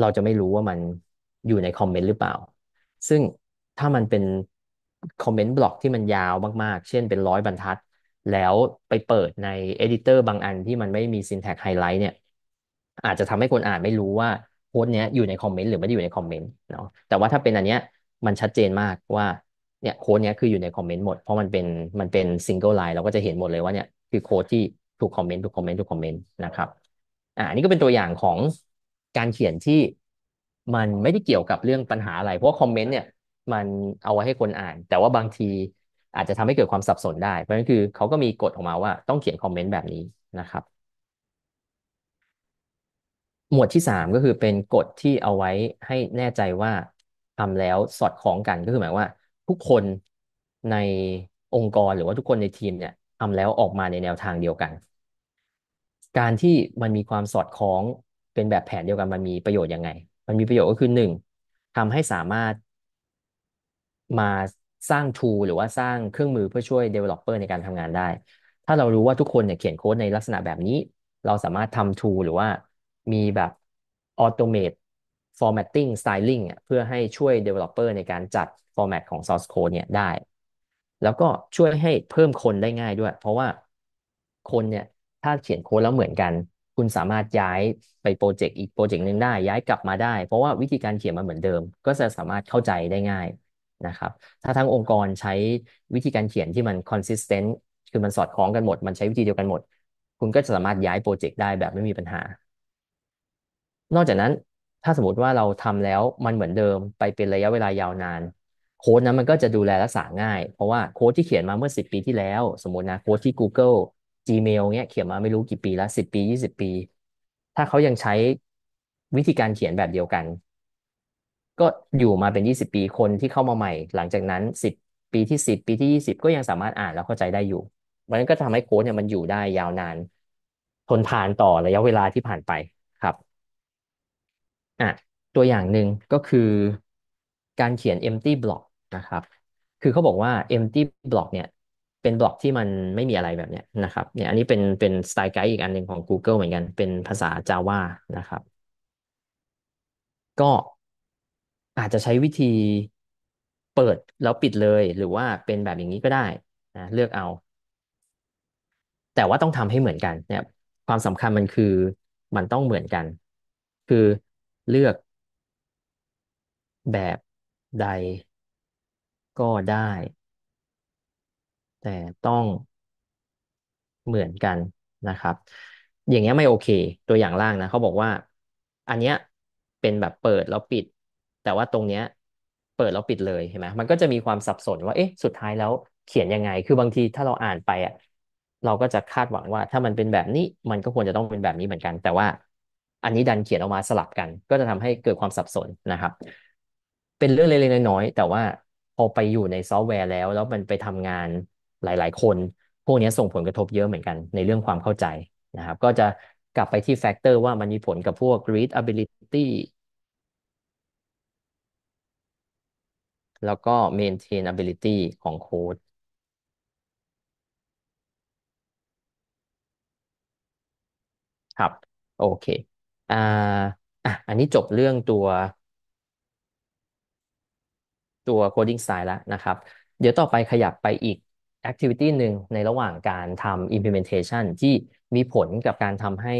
เราจะไม่รู้ว่ามันอยู่ในคอมเมนต์หรือเปล่า ซึ่งถ้ามันเป็นคอมเมนต์บล็อกที่มันยาวมากๆ เช่น เป็นร้อยบรรทัดแล้วไปเปิดในเอดิเตอร์บางอันที่มันไม่มี syntax highlight เนี่ยอาจจะทำให้คนอ่านไม่รู้ว่าโพสเนี้ยอยู่ในคอมเมนต์หรือไม่ได้อยู่ในคอมเมนต์เนาะแต่ว่าถ้าเป็นอันเนี้ยมันชัดเจนมากว่า เนี่ยโค้ดเนี้ยคืออยู่ในคอมเมนต์หมดเพราะมันเป็นมันเป็นซิงเกิลไลน์เราก็จะเห็นหมดเลยว่าเนี่ยคือโค้ดที่ถูกคอมเมนต์ถูกคอมเมนต์ถูกคอมเมนต์นะครับอ่านี่ก็เป็นตัวอย่างของการเขียนที่มันไม่ได้เกี่ยวกับเรื่องปัญหาอะไรเพราะคอมเมนต์เนี่ยมันเอาไว้ให้คนอ่าน แต่ว่าบางทีอาจจะทำให้เกิดความสับสนได้ เพราะนั้นคือเขาก็มีกฎออกมาว่าต้องเขียนคอมเมนต์แบบนี้นะครับ หมวดที่สามก็คือเป็นกฎที่เอาไว้ให้แน่ใจว่าทำแล้วสอดคล้องกันก็คือหมายว่า ทุกคนในองค์กรหรือว่าทุกคนในทีมเนี่ยทำแล้วออกมาในแนวทางเดียวกัน การที่มันมีความสอดคล้องเป็นแบบแผนเดียวกัน มันมีประโยชน์ยังไง มันมีประโยชน์ก็คือหนึ่งทำให้สามารถมาสร้าง tool หรือว่าสร้างเครื่องมือเพื่อช่วย developer ในการทำงานได้ ถ้าเรารู้ว่าทุกคนเนี่ยเขียนโค้ดในลักษณะแบบนี้ เราสามารถทำ tool หรือว่ามีแบบ automate formatting styling เพื่อให้ช่วย developer ในการจัด format ของ source code เนี่ยได้ แล้วก็ช่วยให้เพิ่มคนได้ง่ายด้วย เพราะว่าคนเนี่ยถ้าเขียนโค้ดแล้วเหมือนกัน คุณสามารถย้ายไปโปรเจกต์อีกโปรเจกต์หนึ่งได้ย้ายกลับมาได้ เพราะว่าวิธีการเขียนมันเหมือนเดิม ก็จะสามารถเข้าใจได้ง่ายนะครับถ้าทั้งองค์กรใช้วิธีการเขียนที่มันคอนสิสเทนต์คือมันสอดคล้องกันหมด มันใช้วิธีเดียวกันหมด คุณก็จะสามารถย้ายโปรเจกต์ได้แบบไม่มีปัญหา นอกจากนั้นถ้าสมมติว่าเราทำแล้วมันเหมือนเดิมไปเป็นระยะเวลายาวนาน โค้ดนั้นมันก็จะดูแลรักษาง่าย เพราะว่าโค้ดที่เขียนมาเมื่อ 10 ปีที่แล้ว สมมตินะโค้ดที่ Google Gmail เงี้ยเขียนมาไม่รู้กี่ปีแล้ว10 ปี 20 ปี ถ้าเขายังใช้วิธีการเขียนแบบเดียวกันก็อยู่มาเป็นยี่สิบปีคนที่เข้ามาใหม่ หลังจากนั้นสิบปีที่สิบปีที่ยี่สิบก็ยังสามารถอ่านแล้วเข้าใจได้อยู่มันก็ทำให้โค้ดเนี่ยมันอยู่ได้ยาวนาน ทนทานต่อระยะเวลาที่ผ่านไปครับอ่ะตัวอย่างหนึ่งก็คือการเขียน empty block นะครับคือเขาบอกว่า empty block เนี่ยเป็นบล็อกที่มันไม่มีอะไรแบบเนี้ยนะครับเนี่ยอันนี้เป็นเป็นสไตล์ไกด์อีกอันหนึ่งของ Google เหมือนกัน เป็นภาษา Java นะครับ ก็อาจจะใช้วิธีเปิดแล้วปิดเลย หรือว่าเป็นแบบอย่างนี้ก็ได้นะเลือกเอา แต่ว่าต้องทำให้เหมือนกันเนี่ยความสำคัญมันคือมันต้องเหมือนกัน คือเลือกแบบใดก็ได้ แต่ต้องเหมือนกันนะครับ อย่างเงี้ยไม่โอเค ตัวอย่างล่างนะเขาบอกว่า อันเนี้ยเป็นแบบเปิดแล้วปิดแต่ว่าตรงเนี้ยเปิดแล้วปิดเลยเห็นไหมมันก็จะมีความสับสนว่าเอ๊ะสุดท้ายแล้วเขียนยังไง คือบางทีถ้าเราอ่านไปอ่ะเราก็จะคาดหวังว่าถ้ามันเป็นแบบนี้มันก็ควรจะต้องเป็นแบบนี้เหมือนกัน แต่ว่าอันนี้ดันเขียนออกมาสลับกัน ก็จะทำให้เกิดความสับสนนะครับ เป็นเรื่องเล็กๆน้อยๆแต่ว่าพอไปอยู่ในซอฟต์แวร์แล้ว แล้วมันไปทำงานหลาย ๆ คนพวกนี้ส่งผลกระทบเยอะเหมือนกัน ในเรื่องความเข้าใจนะครับ ก็จะกลับไปที่แฟกเตอร์ว่ามันมีผลกับพวก readability แล้วก็ maintainability ของโค้ด ครับ โอเค อ่า อ่ะ อันนี้จบเรื่องตัวตัว coding style แล้วนะครับ เดี๋ยวต่อไปขยับไปอีก activity หนึ่งในระหว่างการทำ implementation ที่มีผลกับการทำให้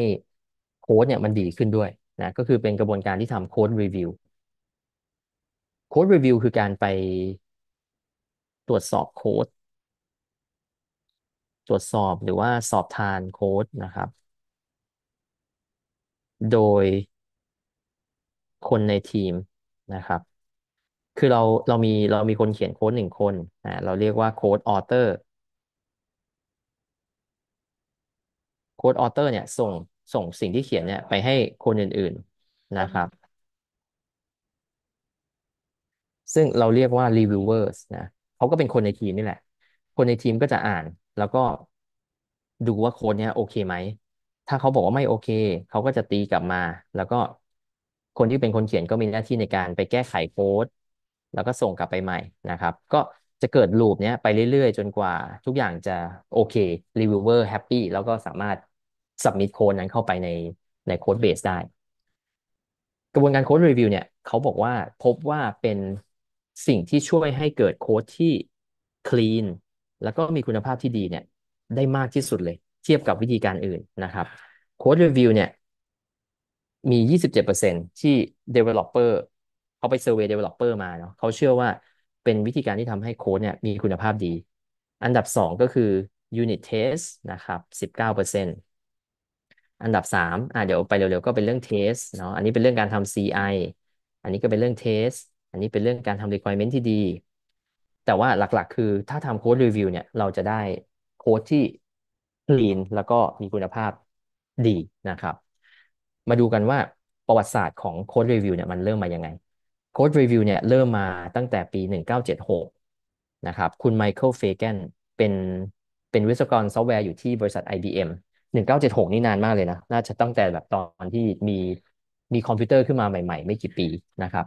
โค้ดเนี่ยมันดีขึ้นด้วยนะ ก็คือเป็นกระบวนการที่ทำ code review โค้ดรีวิวคือการไปตรวจสอบโค้ดตรวจสอบหรือว่าสอบทานโค้ดนะครับ โดยคนในทีมนะครับ คือเราเรามีเรามีคนเขียนโค้ดหนึ่งคนอ่าเราเรียกว่าโค้ดออเตอร์โค้ดออเตอร์เนี่ยส่งส่งสิ่งที่เขียนเนี่ยไปให้คนอื่นๆนะครับซึ่งเราเรียกว่า reviewers นะเขาก็เป็นคนในทีมนี่แหละ คนในทีมก็จะอ่านแล้วก็ดูว่าโค้ดเนี้ยโอเคไหม ถ้าเขาบอกว่าไม่โอเคเขาก็จะตีกลับมา แล้วก็คนที่เป็นคนเขียนก็มีหน้าที่ในการไปแก้ไขโค้ดแล้วก็ส่งกลับไปใหม่นะครับ ก็จะเกิดลูปเนี้ยไปเรื่อยๆ จนกว่าทุกอย่างจะโอเค reviewer happy แล้วก็สามารถ submit โค้ดนั้นเข้าไปในในโค้ดเบสได้กระบวนการโค้ดรีวิวเนี่ยเขาบอกว่าพบว่าเป็นสิ่งที่ช่วยให้เกิดโค้ดที่ clean แล้วก็มีคุณภาพที่ดีเนี่ย ได้มากที่สุดเลยเทียบกับวิธีการอื่นนะครับโค้ดรีวิวเนี่ยมี 27%ที่ developer เขาไป survey developer มาเนาะเขาเชื่อว่าเป็นวิธีการที่ทำให้โค้ดเนี่ยมีคุณภาพดี อันดับ 2 ก็คือ unit test นะครับ19%อันดับ3อ่ะเดี๋ยวไปเร็วๆ ก็เป็นเรื่อง test เนาะอันนี้เป็นเรื่องการทำ CI อันนี้ก็เป็นเรื่อง test อันนี้เป็นเรื่องการทำ requirement ที่ดี แต่ว่าหลักๆ คือถ้าทำโค้ดรีวิวเนี่ย เราจะได้โค้ดที่ clean แล้วก็มีคุณภาพดีนะครับ มาดูกันว่าประวัติศาสตร์ของโค้ดรีวิวเนี่ยมันเริ่มมายังไงโค้ดรีวิวเนี่ยเริ่มมาตั้งแต่ปี 1976นะครับ คุณไมเคิลเฟเกนเป็น เป็นวิศวกรซอฟต์แวร์อยู่ที่บริษัท IBM 1976 นี่นานมากเลยนะ น่าจะตั้งแต่แบบตอนที่มี มีคอมพิวเตอร์ขึ้นมาใหม่ ๆ ไม่กี่ปีนะครับ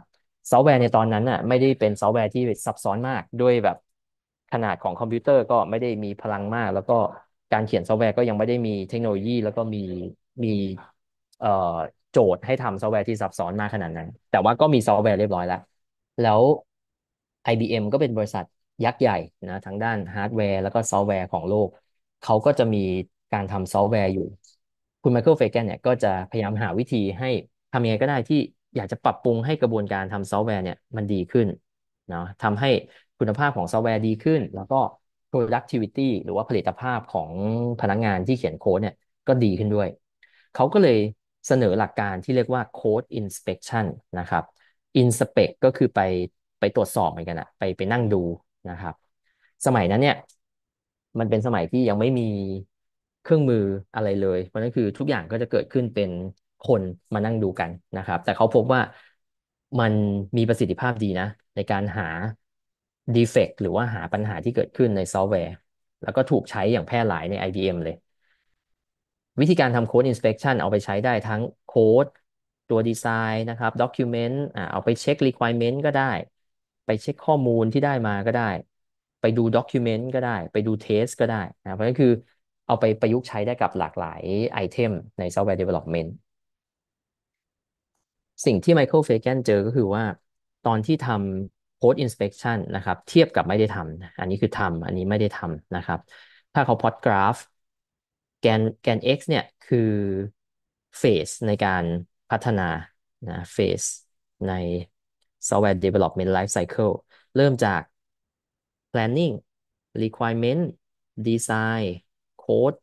ซอฟต์แวร์ในตอนนั้นน่ะไม่ได้เป็นซอฟต์แวร์ที่ซับซ้อนมากด้วยแบบขนาดของคอมพิวเตอร์ก็ไม่ได้มีพลังมาก แล้วก็การเขียนซอฟต์แวร์ก็ยังไม่ได้มีเทคโนโลยี แล้วก็มีมีเอ่อโจทย์ให้ทำซอฟต์แวร์ที่ซับซ้อนมากขนาดนั้น แต่ว่าก็มีซอฟต์แวร์เรียบร้อย แล้วแล้ว IBM ก็เป็นบริษัทยักษ์ใหญ่นะทางด้านฮาร์ดแวร์แล้วก็ซอฟต์แวร์ของโลกเขาก็จะมีการทำซอฟต์แวร์อยู่ คุณไมเคิลเฟแกนเนี่ยก็จะพยายามหาวิธีให้ทำยังไงก็ได้ที่อยากจะปรับปรุงให้กระบวนการทำซอฟต์แวร์เนี่ยมันดีขึ้นเนาะทำให้คุณภาพของซอฟต์แวร์ดีขึ้น แล้วก็ productivity หรือว่าผลิตภาพของพนักงานที่เขียนโค้ดเนี่ยก็ดีขึ้นด้วย เขาก็เลยเสนอหลักการที่เรียกว่า code inspection นะครับ inspect ก็คือไปไปตรวจสอบเหมือนกันอะไปไปนั่งดูนะครับ สมัยนั้นเนี่ยมันเป็นสมัยที่ยังไม่มีเครื่องมืออะไรเลย เพราะนั่นคือทุกอย่างก็จะเกิดขึ้นเป็นคนมานั่งดูกันนะครับ แต่เขาพบว่ามันมีประสิทธิภาพดีนะ ในการหาดีเฟกหรือว่าหาปัญหาที่เกิดขึ้นในซอฟต์แวร์ แล้วก็ถูกใช้อย่างแพร่หลายใน IBM เลย วิธีการทำโค้ดอินสเปกชันเอาไปใช้ได้ทั้งโค้ดตัวดีไซน์นะครับด็อกิวเมนต์เอาไปเช็ค requirement ก็ได้ ไปเช็คข้อมูลที่ได้มาก็ได้ ไปดูด็กิวเมนต์ก็ได้ ไปดูเทสก็ได้นะเพราะฉะนั้นคือเอาไปประยุกต์ใช้ได้กับหลากหลายไอเทมในซอฟต์แวร์เดเวล็อปเมนต์สิ่งที่ไมเคิลเฟแกนเจอก็คือว่าตอนที่ทำ post inspection นะครับ เทียบกับไม่ได้ทำอันนี้คือทำอันนี้ไม่ได้ทำนะครับ ถ้าเขาพอดกราฟแกนแกน x เนี่ย คือเฟสในการพัฒนานะเฟสใน software development life cycle เริ่มจาก planning requirement design code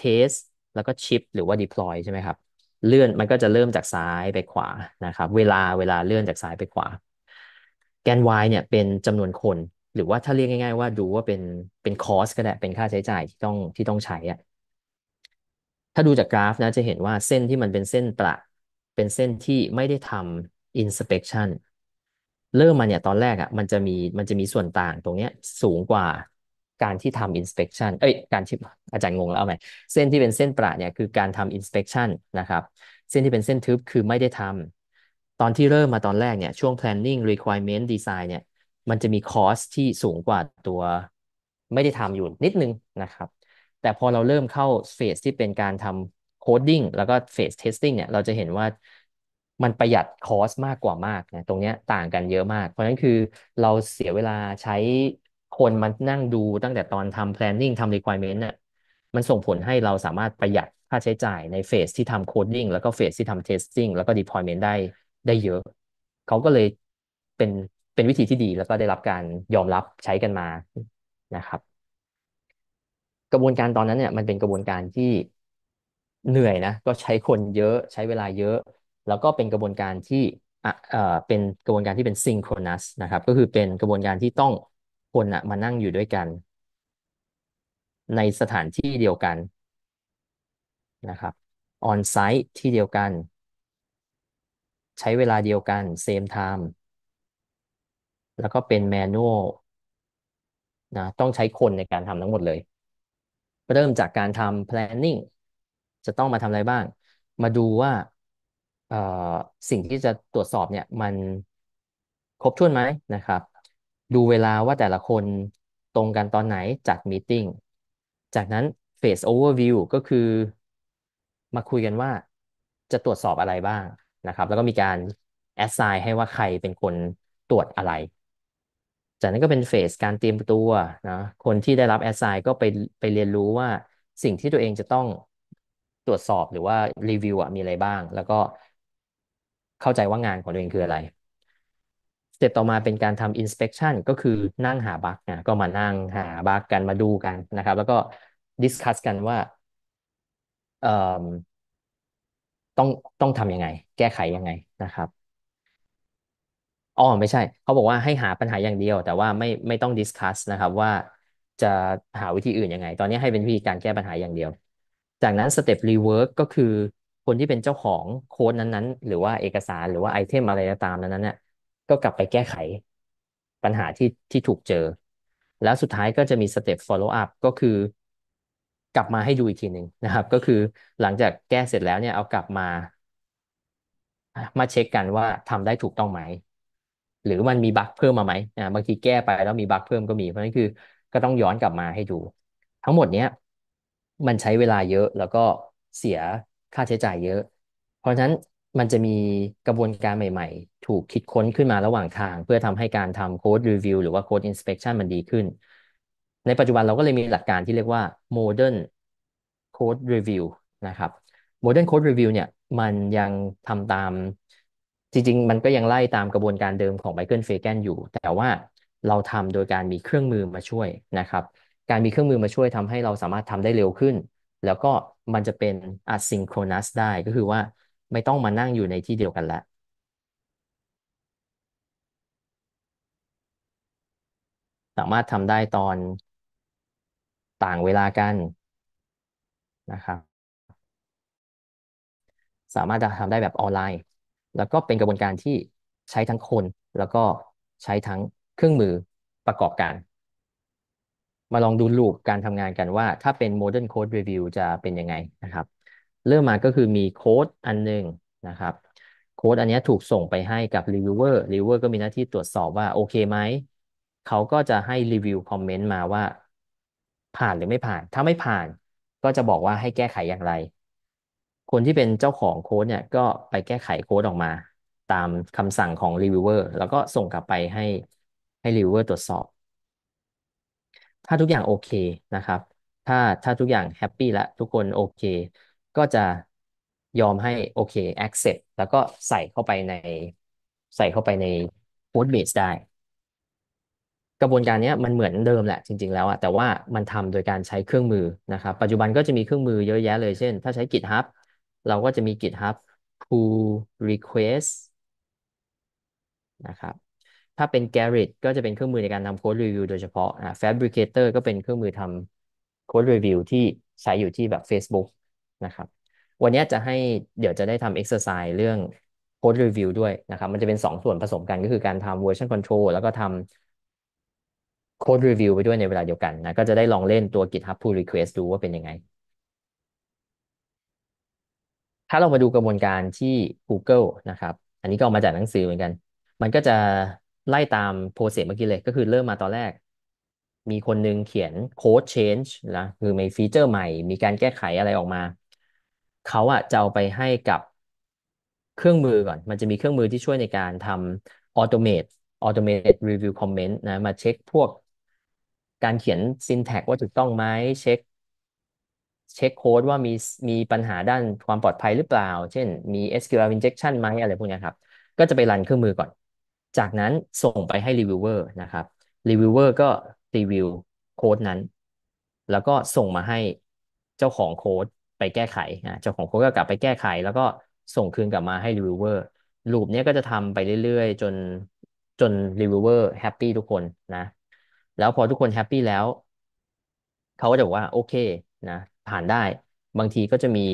test แล้วก็ช h i p หรือว่า deploy ใช่ไหมครับเลื่อนมันก็จะเริ่มจากซ้ายไปขวานะครับเวลาเวลาเลื่อนจากซ้ายไปขวาแกน y เนี่ยเป็นจำนวนคน หรือว่าถ้าเรียกง่ายๆว่าดูว่าเป็นเป็นคอสก็ได้เป็นค่าใช้จ่ายที่ต้องที่ต้องใช้อะถ้าดูจากกราฟนะจะเห็นว่าเส้นที่มันเป็นเส้นประ เป็นเส้นที่ไม่ได้ทำ inspection เริ่มมาเนี่ยตอนแรกอะ่ะมันจะมีมันจะมีส่วนต่างตรงเนี้ยสูงกว่าการที่ทำ inspection เอ้ย การที่อาจารย์งงแล้วเอาไหม เส้นที่เป็นเส้นประเนี่ยคือการทำ inspection นะครับ เส้นที่เป็นเส้นทึบคือไม่ได้ทำ ตอนที่เริ่มมาตอนแรกเนี่ยช่วง planning requirement design เนี่ย มันจะมีคอสที่สูงกว่าตัว ไม่ได้ทำอยู่นิดนึงนะครับ แต่พอเราเริ่มเข้าเฟสที่เป็นการทำโคดดิ้งแล้วก็เฟสเทสติ้งเนี่ย เราจะเห็นว่ามันประหยัดคอสมากกว่ามากนะ ตรงนี้ต่างกันเยอะมาก เพราะฉะนั้นคือเราเสียเวลาใช้คนมันนั่งดูตั้งแต่ตอนทำ planning ทำ requirement น่ะมันส่งผลให้เราสามารถประหยัดค่าใช้จ่ายในเฟสที่ทำ coding แล้วก็เฟสที่ทำ testing แล้วก็ deployment ได้ได้เยอะ เขาก็เลยเป็นเป็นวิธีที่ดี แล้วก็ได้รับการยอมรับใช้กันมา นะครับ กระบวนการตอนนั้นเนี่ยมันเป็นกระบวนการที่เหนื่อยนะ ก็ใช้คนเยอะใช้เวลาเยอะ แล้วก็เป็นกระบวนการที่อ่าเอ่อเป็นกระบวนการที่เป็นซิงโครนัสนะครับ ก็คือเป็นกระบวนการที่ต้องคนอะมานั่งอยู่ด้วยกัน ในสถานที่เดียวกันนะครับออนไซต์ที่เดียวกัน ใช้เวลาเดียวกันเซมไทม์แล้วก็เป็นแมนนวลนะต้องใช้คนในการทำทั้งหมดเลยเริ่มจากการทำ planning จะต้องมาทำอะไรบ้าง มาดูว่าสิ่งที่จะตรวจสอบเนี่ย มันครบถ้วนไหมนะครับดูเวลาว่าแต่ละคนตรงกันตอนไหนจัดมีติ้ง จากนั้นเฟสโอเวอร์วิวก็คือ มาคุยกันว่าจะตรวจสอบอะไรบ้างนะครับแล้วก็มีการแอสไซน์ให้ว่าใครเป็นคนตรวจอะไร จากนั้นก็เป็นเฟสการเตรียมตัวนะคนที่ได้รับแอสไซน์ก็ไปไปเรียนรู้ว่าสิ่งที่ตัวเองจะต้องตรวจสอบหรือว่ารีวิวมีอะไรบ้าง แล้วก็เข้าใจว่างานของตัวเองคืออะไรเต็ปต่อมาเป็นการทำ inspection ก็คือนั่งหาบั๊กนะก็มานั่งหาบั๊กกันมาดูกันนะครับ แล้วก็ดิสคัสกันว่าเอ่อต้องต้องทำยังไง แก้ไขยังไงนะครับอ๋อไม่ใช่เขาบอกว่าให้หาปัญหาอย่างเดียว แต่ว่าไม่ไม่ต้องดิสคัสนะครับว่าจะหาวิธีอื่นยังไง ตอนนี้ให้เป็นวิธีการแก้ปัญหาอย่างเดียว จากนั้นสเต็ปรีเวิร์กก็คือคนที่เป็นเจ้าของโค้ดนั้นๆ หรือว่าเอกสารหรือว่าไอเทมอะไรตามนั้นๆเนี่ยก็กลับไปแก้ไขปัญหาที่ที่ถูกเจอ แล้วสุดท้ายก็จะมีสเต็ป follow up ก็คือกลับมาให้ดูอีกทีหนึ่งนะครับ ก็คือหลังจากแก้เสร็จแล้วเนี่ยเอากลับมา มาเช็คกันว่าทำได้ถูกต้องไหม หรือมันมีบั๊กเพิ่มมาไหมอ่าบางทีแก้ไปแล้วมีบั๊กเพิ่มก็มีเพราะนั่นคือก็ต้องย้อนกลับมาให้ดู ทั้งหมดเนี้ยมันใช้เวลาเยอะแล้วก็เสียค่าใช้จ่ายเยอะ เพราะฉะนั้นมันจะมีกระบวนการใหม่ ๆ ถูกคิดค้นขึ้นมาระหว่างทาง เพื่อทำให้การทำโค้ดรีวิวหรือว่าโค้ดอินสเปคชันมันดีขึ้น ในปัจจุบันเราก็เลยมีหลักการที่เรียกว่า modern code review นะครับ modern code review เนี่ยมันยังทำตามจริงๆ มันก็ยังไล่ตามกระบวนการเดิมของ m i เ h a e l Fagan อยู่ แต่ว่าเราทำโดยการมีเครื่องมือมาช่วยนะครับ การมีเครื่องมือมาช่วยทำให้เราสามารถทำได้เร็วขึ้น แล้วก็มันจะเป็น asynchronous ได้ก็คือว่าไม่ต้องมานั่งอยู่ในที่เดียวกันละ สามารถทำได้ตอนต่างเวลากันนะครับ สามารถจะทำได้แบบออนไลน์ แล้วก็เป็นกระบวนการที่ใช้ทั้งคนแล้วก็ใช้ทั้งเครื่องมือประกอบการ มาลองดูลูปการทำงานกันว่า ถ้าเป็น Modern Code Review จะเป็นยังไงนะครับเริ่มมาก็คือมีโค้ดอันหนึ่งนะครับโค้ดอันนี้ถูกส่งไปให้กับรีวิวเวอร์รีวิวเวอร์ก็มีหน้าที่ตรวจสอบว่าโอเคไหมเขาก็จะให้รีวิวคอมเมนต์มาว่าผ่านหรือไม่ผ่าน ถ้าไม่ผ่านก็จะบอกว่าให้แก้ไขอย่างไร คนที่เป็นเจ้าของโค้ดเนี่ยก็ไปแก้ไขโค้ดออกมา ตามคำสั่งของรีวิวเวอร์แล้วก็ส่งกลับไปให้ให้รีวิวเวอร์ตรวจสอบ ถ้าทุกอย่างโอเคนะครับ ถ้าถ้าทุกอย่างแฮปปี้และทุกคนโอเคก็จะยอมให้โอเค accept แล้วก็ใส่เข้าไปในใส่เข้าไปใน c o d e b a s e ได้ กระบวนการนี้มันเหมือนเดิมแหละ จริงๆแล้วอะแต่ว่ามันทำโดยการใช้เครื่องมือนะครับ ปัจจุบันก็จะมีเครื่องมือเยอะแยะเลยเช่น ถ้าใช้ GitHub เราก็จะมี GitHub pull request นะครับถ้าเป็น Garrett ก็จะเป็นเครื่องมือในการทำโค้ดรีวิวโดยเฉพาะอ่า Fabricator ก็เป็นเครื่องมือทำโค้ดรีวิวที่ใช้อยู่ที่แบบ Facebook นะครับวันนี้จะให้เดี๋ยวจะได้ทำ exercise เรื่อง code review ด้วยนะครับ มันจะเป็น 2 ส่วนผสมกันก็คือการทำ version control แล้วก็ทำ code review ไปด้วยในเวลาเดียวกันนะก็จะได้ลองเล่นตัว GitHub pull request ดูว่าเป็นยังไง ถ้าเรามาดูกระบวนการที่ Google นะครับอันนี้ก็มาจากหนังสือเหมือนกัน มันก็จะไล่ตามโปรเซสเมื่อกี้เลย ก็คือเริ่มมาตอนแรก มีคนนึงเขียนโค้ด change นะคือมีฟีเจอร์ใหม่ มีการแก้ไขอะไรออกมาเขาอะจะเอาไปให้กับเครื่องมือก่อน มันจะมีเครื่องมือที่ช่วยในการทำออโตเมตออโตเมตรีวิวคอมเมนต์นะ มาเช็คพวกการเขียนซินแท็กว่าถูกต้องไหมเช็ค เช็คโค้ดว่ามีมีปัญหาด้านความปลอดภัยหรือเปล่า เช่นมี SQL injection ไหมอะไรพวกนี้ครับ ก็จะไปรันเครื่องมือก่อน จากนั้นส่งไปให้รีวิวเวอร์นะครับรีวิวเวอร์ก็รีวิวโค้ดนั้น แล้วก็ส่งมาให้เจ้าของโค้ดไปแก้ไขเจ้าของโค้ดก็กลับไปแก้ไข แล้วก็ส่งคืนกลับมาให้รีวิวเวอร์ลูปเนี้ยก็จะทำไปเรื่อยๆ จนจนรีวิวเวอร์แฮปปี้ทุกคนนะ แล้วพอทุกคนแฮปปี้แล้ว เขาก็จะบอกว่าโอเคนะ ผ่านได้ บางทีก็จะมี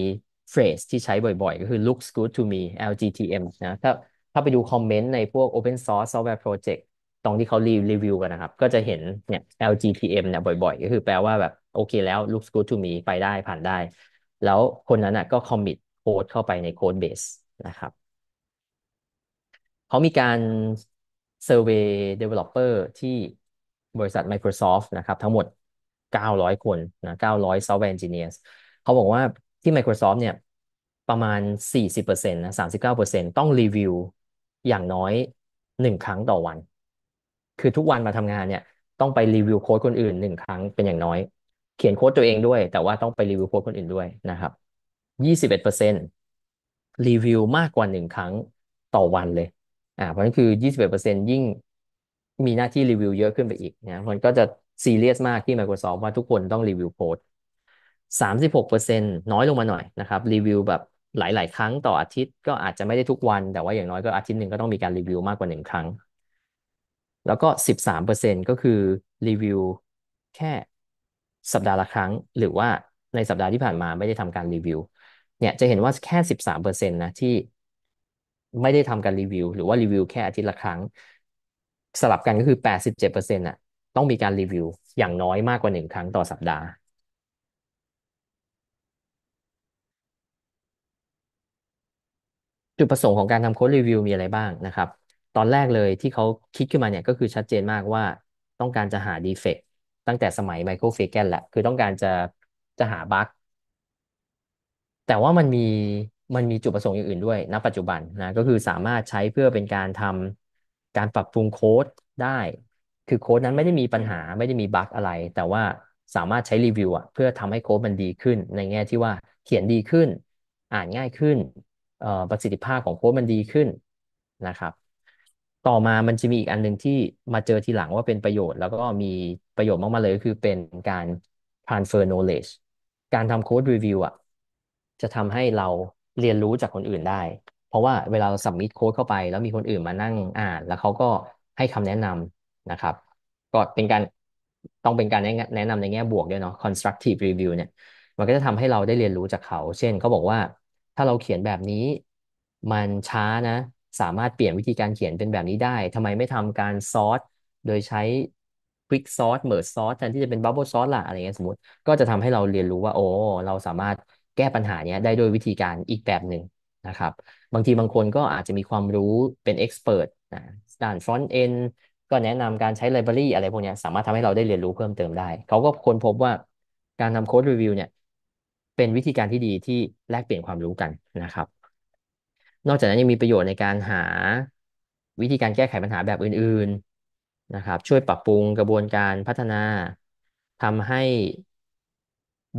เฟรสที่ใช้บ่อยๆ ก็คือ looks good to me LGTM นะ ถ้าถ้าไปดูคอมเมนต์ในพวก Open Source Software Project ตรงที่เขารีรีวิวกันนะครับ ก็จะเห็นเนี่ย LGTM เนี่ยบ่อยๆ ก็คือแปลว่าแบบโอเค แล้ว looks good to me ไปได้ผ่านได้แล้วคนนั้นนะก็คอมมิตโค้ดเข้าไปในโค้ดเบสนะครับ เขามีการเซอร์เวย์ Developer ที่บริษัท Microsoft นะครับ ทั้งหมด 900 คนนะ 900 Software Engineers เขาบอกว่าที่ Microsoft เนี่ยประมาณ 40%นะ 39%ต้องรีวิวอย่างน้อย 1 ครั้งต่อวัน คือทุกวันมาทำงานเนี่ยต้องไปรีวิวโค้ดคนอื่น 1 ครั้งเป็นอย่างน้อยเขียนโค้ดตัวเองด้วยแต่ว่าต้องไปรีวิวโค้ดคนอื่นด้วยนะครับยี่สิบเอ็ดเปอร์เซ็นต์รีวิวมากกว่าหนึ่งครั้งต่อวันเลย อ่าเพราะนั่นคือยี่สิบเอ็ดเปอร์เซ็นต์ยิ่งมีหน้าที่รีวิวเยอะขึ้นไปอีกนะมันก็จะซีเรียสมากที่ Microsoft ว่าทุกคนต้องรีวิวโค้ดสามสิบหกเปอร์เซ็นต์น้อยลงมาหน่อยนะครับ รีวิวแบบหลาย ๆ ครั้งต่ออาทิตย์ก็อาจจะไม่ได้ทุกวัน แต่ว่าอย่างน้อยก็อาทิตย์หนึ่งก็ต้องมีการรีวิวมากกว่าหนึ่งครั้งแล้วก็สิบสามเปอร์เซ็นก็คือรีวิวแค่สัปดาห์ละครั้งหรือว่าในสัปดาห์ที่ผ่านมาไม่ได้ทำการรีวิวเนี่ยจะเห็นว่าแค่สิบสามเปอร์เซ็นต์นะ ที่ไม่ได้ทำการรีวิว หรือว่ารีวิวแค่อาทิตย์ละครั้ง สลับกันก็คือแปดสิบเจ็ดเปอร์เซ็นต์อ่ะต้องมีการรีวิวอย่างน้อยมากกว่าหนึ่งครั้งต่อสัปดาห์ จุดประสงค์ของการทำโค้ดรีวิวมีอะไรบ้างนะครับ ตอนแรกเลยที่เขาคิดขึ้นมาเนี่ยก็คือชัดเจนมากว่าต้องการจะหาดีเฟกตั้งแต่สมัยไมเคิลเฟแกนแหละคือต้องการจะจะหาบั๊กแต่ว่ามันมีมันมีจุดประสงค์อย่างอื่นด้วย ณ ปัจจุบันนะ ก็คือสามารถใช้เพื่อเป็นการทำการปรับปรุงโค้ดได้ คือโค้ดนั้นไม่ได้มีปัญหาไม่ได้มีบั๊กอะไร แต่ว่าสามารถใช้รีวิวอะเพื่อทำให้โค้ดมันดีขึ้น ในแง่ที่ว่าเขียนดีขึ้น อ่านง่ายขึ้นประสิทธิภาพของโค้ดมันดีขึ้นนะครับต่อมามันจะมีอีกอันหนึ่งที่มาเจอทีหลังว่าเป็นประโยชน์ แล้วก็มีประโยชน์มากๆเลยก็คือเป็นการ transfer knowledge การทำ code review อ่ะ จะทำให้เราเรียนรู้จากคนอื่นได้ เพราะว่าเวลาเราสัมมิทโค้ดเข้าไปแล้วมีคนอื่นมานั่งอ่าน แล้วเขาก็ให้คำแนะนำนะครับ ก็เป็นการต้องเป็นการแนะนำในแง่บวกด้วยเนาะ constructive review เนี่ย มันก็จะทำให้เราได้เรียนรู้จากเขา เช่นเขาบอกว่าถ้าเราเขียนแบบนี้มันช้านะสามารถเปลี่ยนวิธีการเขียนเป็นแบบนี้ได้ ทำไมไม่ทำการซอสโดยใช้ Quick Sort Merge Sort แทนที่จะเป็น Bubble Sort ล่ะอะไรเงี้ยสมมติ ก็จะทำให้เราเรียนรู้ว่าโอ้เราสามารถแก้ปัญหานี้ได้ด้วยวิธีการอีกแบบหนึ่งนะครับ บางทีบางคนก็อาจจะมีความรู้เป็น Expert นะด้าน Front End ก็แนะนำการใช้ไลบรารีอะไรพวกนี้สามารถทำให้เราได้เรียนรู้เพิ่มเติมได้ เขาก็ค้นพบว่าการทำโค้ดรีวิวเนี่ยเป็นวิธีการที่ดีที่แลกเปลี่ยนความรู้กันนะครับนอกจากนั้น ยังมีประโยชน์ในการหาวิธีการแก้ไขปัญหาแบบอื่นๆนะครับช่วยปรับปรุงกระบวนการพัฒนาทำให้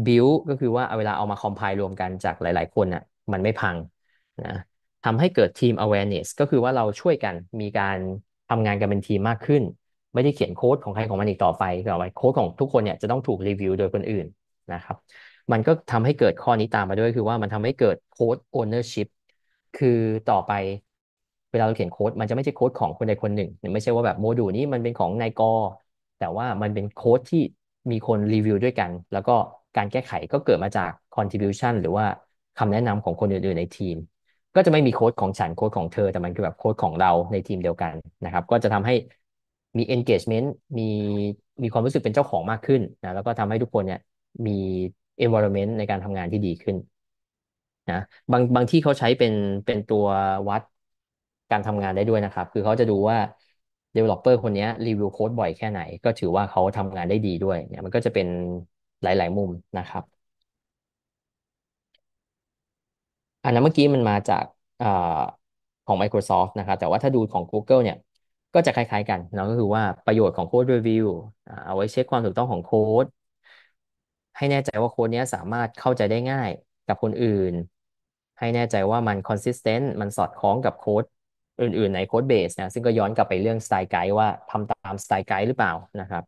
build ก็คือว่าเอาเวลาเอามาคอมไพล์รวมกันจากหลาย ๆคนน่ะมันไม่พังนะทำให้เกิดทีม awareness ก็คือว่าเราช่วยกันมีการทำงานกันเป็นทีมมากขึ้น ไม่ได้เขียนโค้ดของใครของมันอีกต่อไปแต่ว่าโค้ดของทุกคนเนี่ยจะต้องถูกรีวิวโดยคนอื่นนะครับ มันก็ทำให้เกิดข้อนี้ตามมาด้วยคือว่ามันทำให้เกิดโค้ด ownership คือต่อไปเวลาเราเขียนโค้ดมันจะไม่ใช่โค้ดของคนใดคนหนึ่ง ไม่ใช่ว่าแบบโมดูลนี้มันเป็นของนายกอแต่ว่ามันเป็นโค้ดที่มีคนรีวิวด้วยกัน แล้วก็การแก้ไขก็เกิดมาจาก contribution หรือว่าคำแนะนำของคนอื่นๆ ในทีม ก็จะไม่มีโค้ดของฉันโค้ดของเธอ แต่มันคือแบบโค้ดของเราในทีมเดียวกันนะครับก็จะทำให้มี engagement มีมีความรู้สึกเป็นเจ้าของมากขึ้นนะแล้วก็ทำให้ทุกคนเนี่ยมี environment ในการทำงานที่ดีขึ้นนะบางบางที่เขาใช้เป็นเป็นตัววัดการทำงานได้ด้วยนะครับ คือเขาจะดูว่า Developer คนนี้รีวิวโค้ดบ่อยแค่ไหนก็ถือว่าเขาทำงานได้ดีด้วยเนี่ยมันก็จะเป็นหลาย ๆ มุมนะครับ อันนั้นเมื่อกี้มันมาจากอ่าของ Microsoft นะครับแต่ว่าถ้าดูของ Google เนี่ยก็จะคล้ายๆกันเนาะก็คือว่าประโยชน์ของโค้ดรีวิวเอาไว้เช็คความถูกต้องของโค้ดให้แน่ใจว่าโค้ดนี้สามารถเข้าใจได้ง่ายกับคนอื่นให้แน่ใจว่ามัน consistent มันสอดคล้องกับโค้ดอื่นๆ ในโค้ดเบสนะซึ่งก็ย้อนกลับไปเรื่องสไตล์ไกด์ว่าทำตามสไตล์ไกด์หรือเปล่านะครับ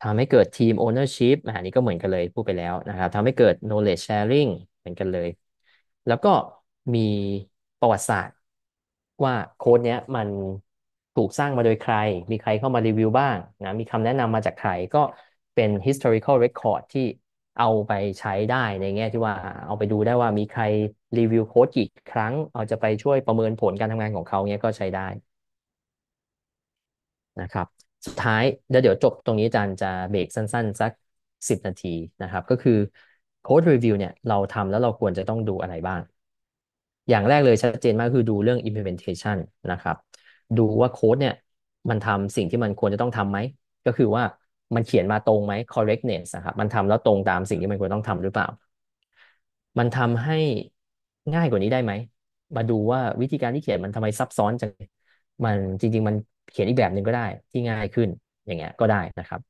ทำให้เกิดทีม ownership อันนี้ก็เหมือนกันเลย พูดไปแล้วนะครับทำให้เกิด knowledge sharing เหมือนกันเลย แล้วก็มีประวัติศาสตร์ว่าโค้ดเนี้ยมันถูกสร้างมาโดยใคร มีใครเข้ามารีวิวบ้างนะมีคำแนะนำมาจากใครก็เป็น historical record ที่เอาไปใช้ได้ในแง่ที่ว่า เอาไปดูได้ว่ามีใครรีวิวโค้ดกี่ครั้ง เอาจะไปช่วยประเมินผลการทำงานของเขาเนี้ยก็ใช้ได้นะครับ สุดท้ายเดี๋ยวเดี๋ยวจบตรงนี้อาจารย์จะเบรกสั้นๆ สักสิบนาทีนะครับ ก็คือโค้ดรีวิวเนี่ย เราทำแล้วเราควรจะต้องดูอะไรบ้าง อย่างแรกเลยชัดเจนมากคือดูเรื่อง implementation นะครับ ดูว่าโค้ดเนี่ยมันทำสิ่งที่มันควรจะต้องทำไหม ก็คือว่ามันเขียนมาตรงไหม correctness ครับ มันทำแล้วตรงตามสิ่งที่มันควรต้องทำหรือเปล่า มันทำให้ง่ายกว่านี้ได้ไหม มาดูว่าวิธีการที่เขียนมันทำไมซับซ้อนจัง มันจริง ๆมันเขียนอีกแบบหนึ่งก็ได้ที่ง่ายขึ้นอย่างเงี้ยก็ได้นะครับ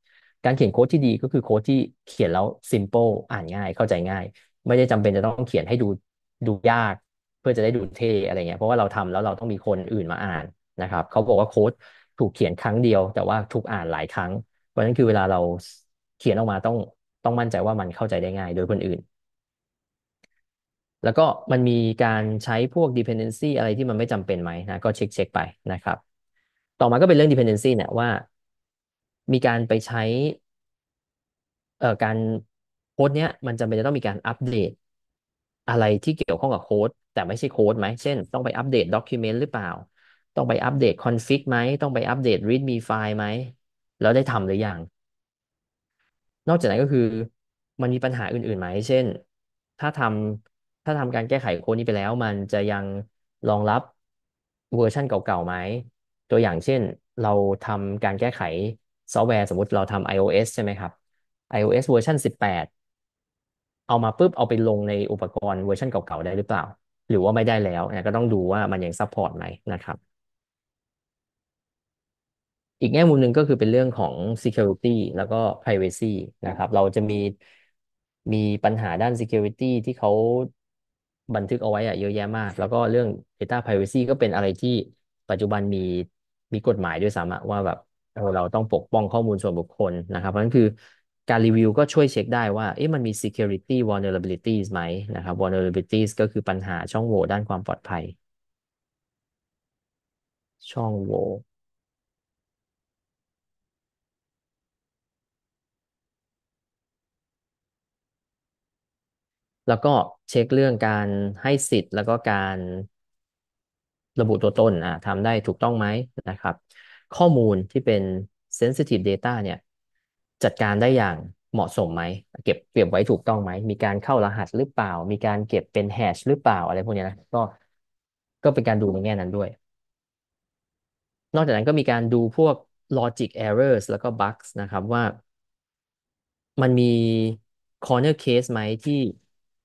การเขียนโค้ดที่ดีก็คือโค้ดที่เขียนแล้ว simple อ่านง่าย เข้าใจง่าย ไม่ได้จำเป็นจะต้องเขียนให้ดูดูยาก เพื่อจะได้ดูเท่อะไรเงี้ยเพราะว่าเราทำแล้วเราต้องมีคนอื่นมาอ่านนะครับ เขาบอกว่าโค้ดถูกเขียนครั้งเดียว แต่ว่าถูกอ่านหลายครั้งราะฉะนั้นคือเวลาเราเขียนออกมาต้องต้องมั่นใจว่ามันเข้าใจได้ง่ายโดยคนอื่น แล้วก็มันมีการใช้พวก dependency อะไรที่มันไม่จำเป็นไหมนะก็เช็คเช็คไปนะครับต่อมาก็เป็นเรื่อง dependency เนี่ยว่ามีการไปใช้เอ่อการโค้ดเนี้ยมันจำเป็นจะต้องมีการอัปเดตอะไรที่เกี่ยวข้องกับโค้ดแต่ไม่ใช่โค้ดไหม เช่นต้องไปอัปเดต document หรือเปล่า ต้องไปอัปเดต config ไหม ต้องไปอัปเดต readme file ไหมแล้วได้ทำหรือยังนอกจากนั้นก็คือมันมีปัญหาอื่นๆ ไหม เช่น ถ้าทำถ้าทำการแก้ไขโค้ดนี้ไปแล้ว มันจะยังรองรับเวอร์ชันเก่าๆ ไหม ตัวอย่างเช่น เราทำการแก้ไขซอฟต์แวร์ สมมติเราทำ iOS ใช่ไหมครับ iOS เวอร์ชัน18 เอามาปุ๊บเอาไปลงในอุปกรณ์เวอร์ชันเก่าๆ ได้หรือเปล่า หรือว่าไม่ได้แล้วเนี่ยก็ต้องดูว่ามันยังซัพพอร์ตไหมนะครับอีกแง่มุมหนึ่งก็คือเป็นเรื่องของ security แล้วก็ privacy นะครับ เราจะมีมีปัญหาด้าน security ที่เขาบันทึกเอาไว้อะเยอะแยะมาก แล้วก็เรื่อง data privacy ก็เป็นอะไรที่ปัจจุบันมีมีกฎหมายด้วยซ้ำอะว่าแบบเเราต้องปกป้องข้อมูลส่วนบุคคลนะครับ เพราะฉะนั้นคือการรีวิวก็ช่วยเช็คได้ว่าเอ๊ะมันมี security vulnerabilities ไหมนะครับ vulnerabilities ก็คือปัญหาช่องโหว่ด้านความปลอดภัย ช่องโหว่แล้วก็เช็คเรื่องการให้สิทธิ์ แล้วก็การระบุตัวตนอ่ะทำได้ถูกต้องไหมนะครับ ข้อมูลที่เป็น sensitive data เนี่ย จัดการได้อย่างเหมาะสมไหม เก็บเก็บไว้ถูกต้องไหมมีการเข้ารหัสหรือเปล่า มีการเก็บเป็นแฮชหรือเปล่า อะไรพวกนี้นะก็ก็เป็นการดูในแง่นั้นด้วย นอกจากนั้นก็มีการดูพวก logic errors แล้วก็ bugs นะครับว่ามันมี corner case ไหมที่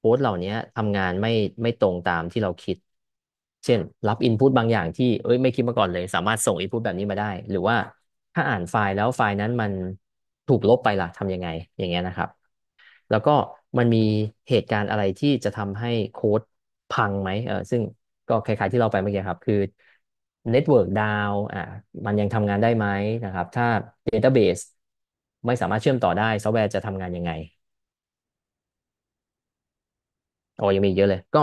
ค้ดเหล่านี้ทำงานไม่ไม่ตรงตามที่เราคิด เช่น รับอินพุตบางอย่างที่เอ้ยไม่คิดมาก่อนเลย สามารถส่งอินพุตแบบนี้มาได้ หรือว่าถ้าอ่านไฟล์แล้วไฟล์นั้นมันถูกลบไปล่ะทำยังไง อย่างเงี้ยนะครับ แล้วก็มันมีเหตุการณ์อะไรที่จะทำให้โค้ดพังไหมเออซึ่งก็คล้ายๆที่เราไปเมื่อกี้ครับ คือเน็ตเวิร์กดาวอ่ะมันยังทำงานได้ไหมนะครับ ถ้าเดต้าเบสไม่สามารถเชื่อมต่อได้ซอฟต์แวร์จะทำงานยังไงโอ้ยังมีเยอะเลย ก็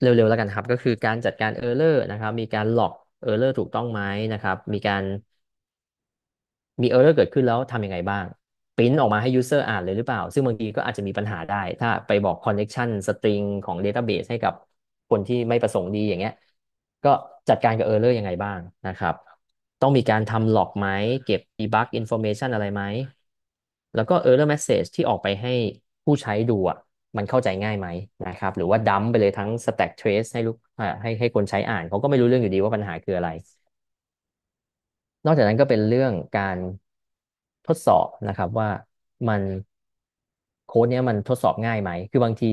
เร็วๆ แล้วกันครับ ก็คือการจัดการ Error นะครับ มีการหลอก Error ถูกต้องไหมนะครับ มีการ มี Error เกิดขึ้นแล้วทำยังไงบ้างปริ้นออกมาให้ User อ่านเลยหรือเปล่า ซึ่งบางทีก็อาจจะมีปัญหาได้ ถ้าไปบอก Connection String ของ Database ให้กับคนที่ไม่ประสงค์ดีอย่างเงี้ยก็จัดการกับ Error ยังไงบ้างนะครับ ต้องมีการทำหลอกไหมเก็บ Debug Information อะไรไหมแล้วก็ Error Message ที่ออกไปให้ผู้ใช้ดูอะมันเข้าใจง่ายไหมนะครับหรือว่าดัมไปเลยทั้ง stack trace ให้ลูกให้ให้คนใช้อ่าน เขาก็ไม่รู้เรื่องอยู่ดีว่าปัญหาคืออะไร นอกจากนั้นก็เป็นเรื่องการทดสอบนะครับ ว่ามันโค้ดนี้มันทดสอบง่ายไหม คือบางที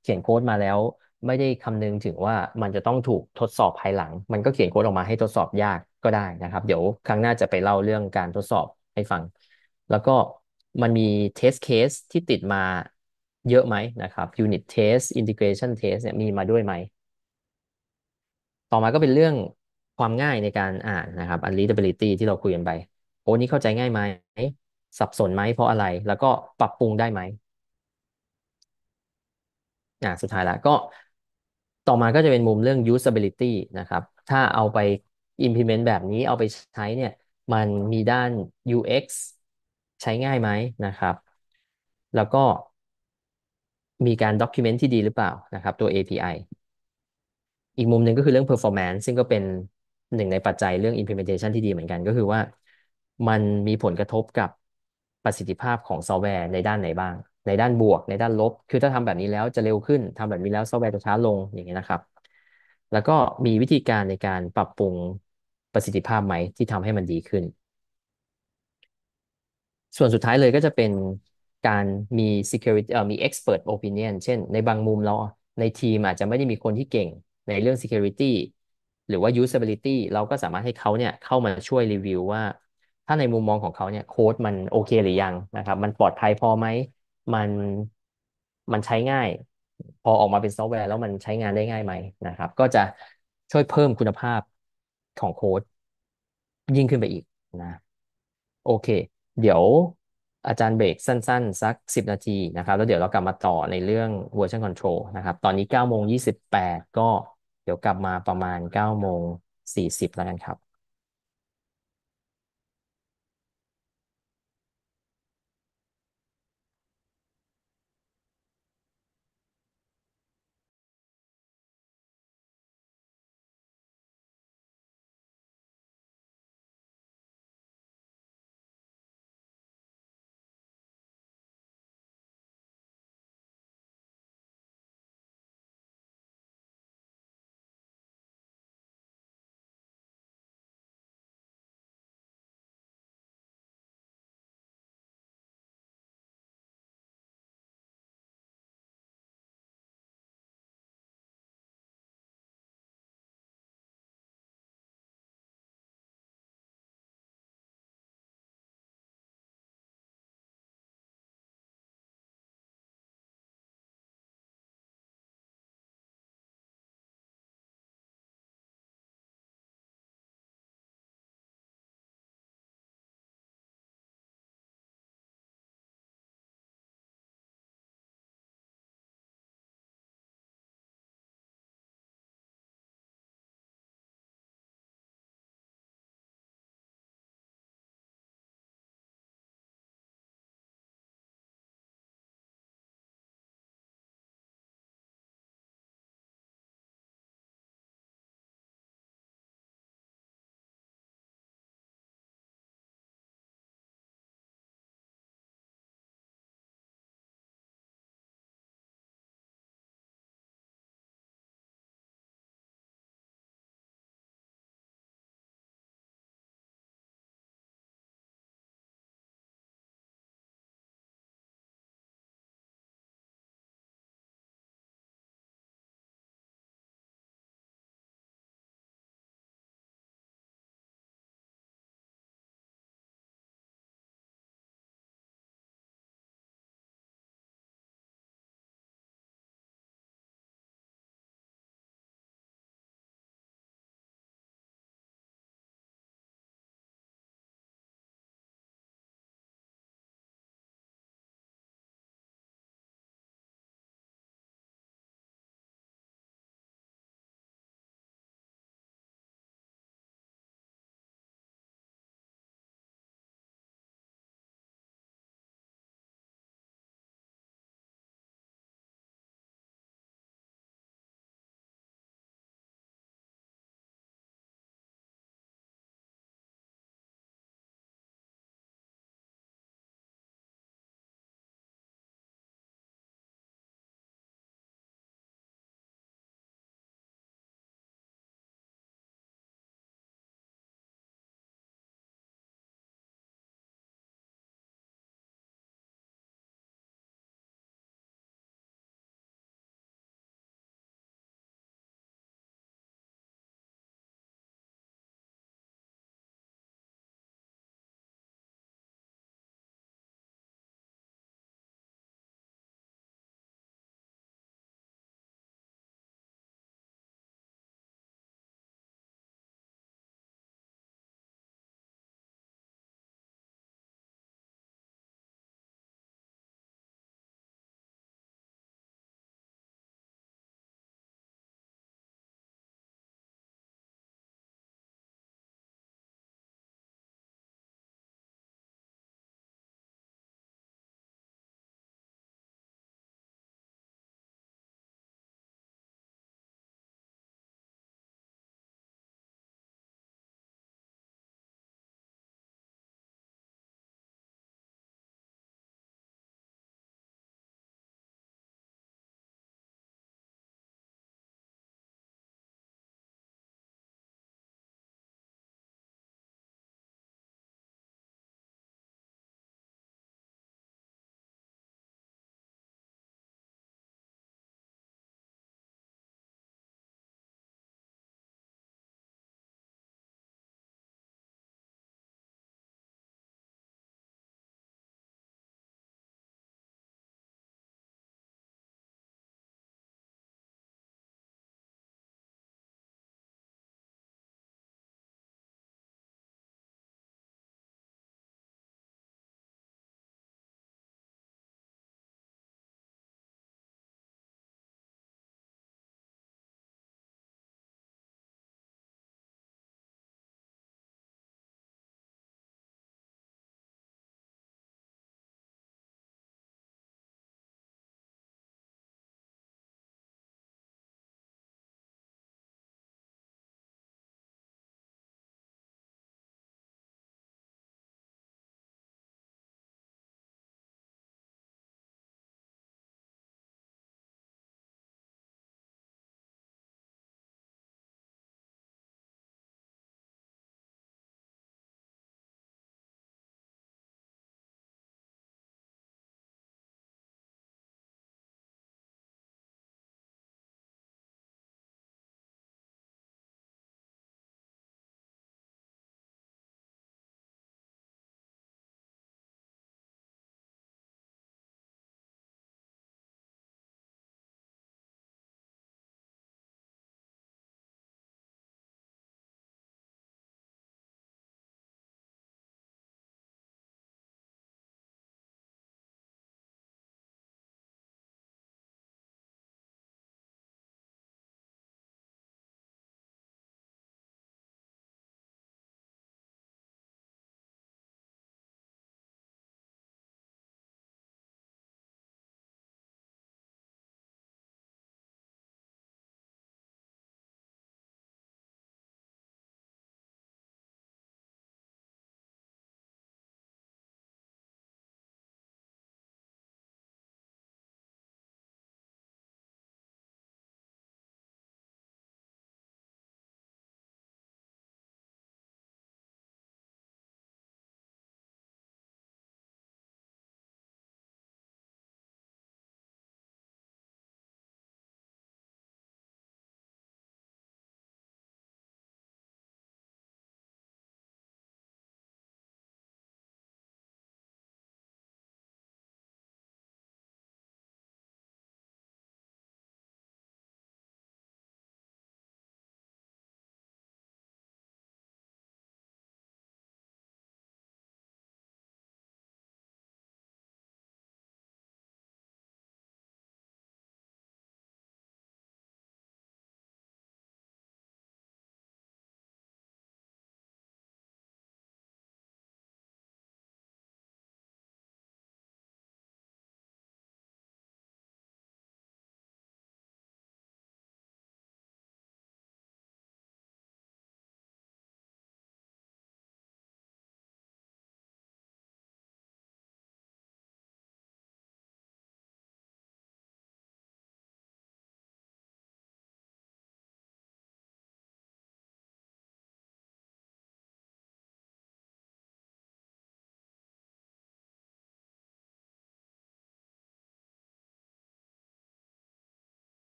เขียนโค้ดมาแล้ว ไม่ได้คำนึงถึงว่ามันจะต้องถูกทดสอบภายหลัง มันก็เขียนโค้ดออกมาให้ทดสอบยากก็ได้นะครับ เดี๋ยวครั้งหน้าจะไปเล่าเรื่องการทดสอบให้ฟัง แล้วก็มันมีเทสเคสที่ติดมาเยอะไหม นะครับ unit test integration test เนี่ยมีมาด้วยไหม ต่อมาก็เป็นเรื่องความง่ายในการอ่านนะครับ unreadability ที่เราคุยกันไป โอ้นี้เข้าใจง่ายไหม สับสนไหมเพราะอะไร แล้วก็ปรับปรุงได้ไหมอ่าสุดท้ายละ ก็ต่อมาก็จะเป็นมุมเรื่อง usability นะครับ ถ้าเอาไป implement แบบนี้เอาไปใช้ เนี่ยมันมีด้าน UX ใช้ง่ายไหมนะครับ แล้วก็มีการด็อกิเมนต์ที่ดีหรือเปล่านะครับ ตัว API อีกมุมหนึ่งก็คือเรื่อง performance ซึ่งก็เป็นหนึ่งในปัจจัยเรื่อง implementation ที่ดีเหมือนกัน ก็คือว่ามันมีผลกระทบกับประสิทธิภาพของซอฟต์แวร์ในด้านไหนบ้าง ในด้านบวกในด้านลบ คือถ้าทำแบบนี้แล้วจะเร็วขึ้นทำแบบนี้แล้วซอฟต์แวร์จะช้าลงอย่างเงี้ยนะครับ แล้วก็มีวิธีการในการปรับปรุงประสิทธิภาพไหมที่ทำให้มันดีขึ้น ส่วนสุดท้ายเลยก็จะเป็นการมี security เอ่อมี expert opinion เช่นในบางมุมเราในทีมอาจจะไม่ได้มีคนที่เก่ง ในเรื่อง security หรือว่า usability เราก็สามารถให้เขาเนี่ยเข้ามาช่วยรีวิว ว่า ถ้าในมุมมองของเขาเนี่ยโค้ดมันโอเคหรือยังนะครับ มันปลอดภัยพอไหมมันมันใช้ง่าย พอออกมาเป็นซอฟต์แวร์แล้วมันใช้งานได้ง่ายไหมนะครับ ก็จะช่วยเพิ่มคุณภาพของโค้ดยิ่งขึ้นไปอีกนะ โอเค เดี๋ยวอาจารย์เบรกสั้นๆ สัก 10 นาทีนะครับ แล้วเดี๋ยวเรากลับมาต่อในเรื่อง version control นะครับ ตอนนี้9โมง 28 ก็เดี๋ยวกลับมาประมาณ9โมง 40 แล้วกันครับ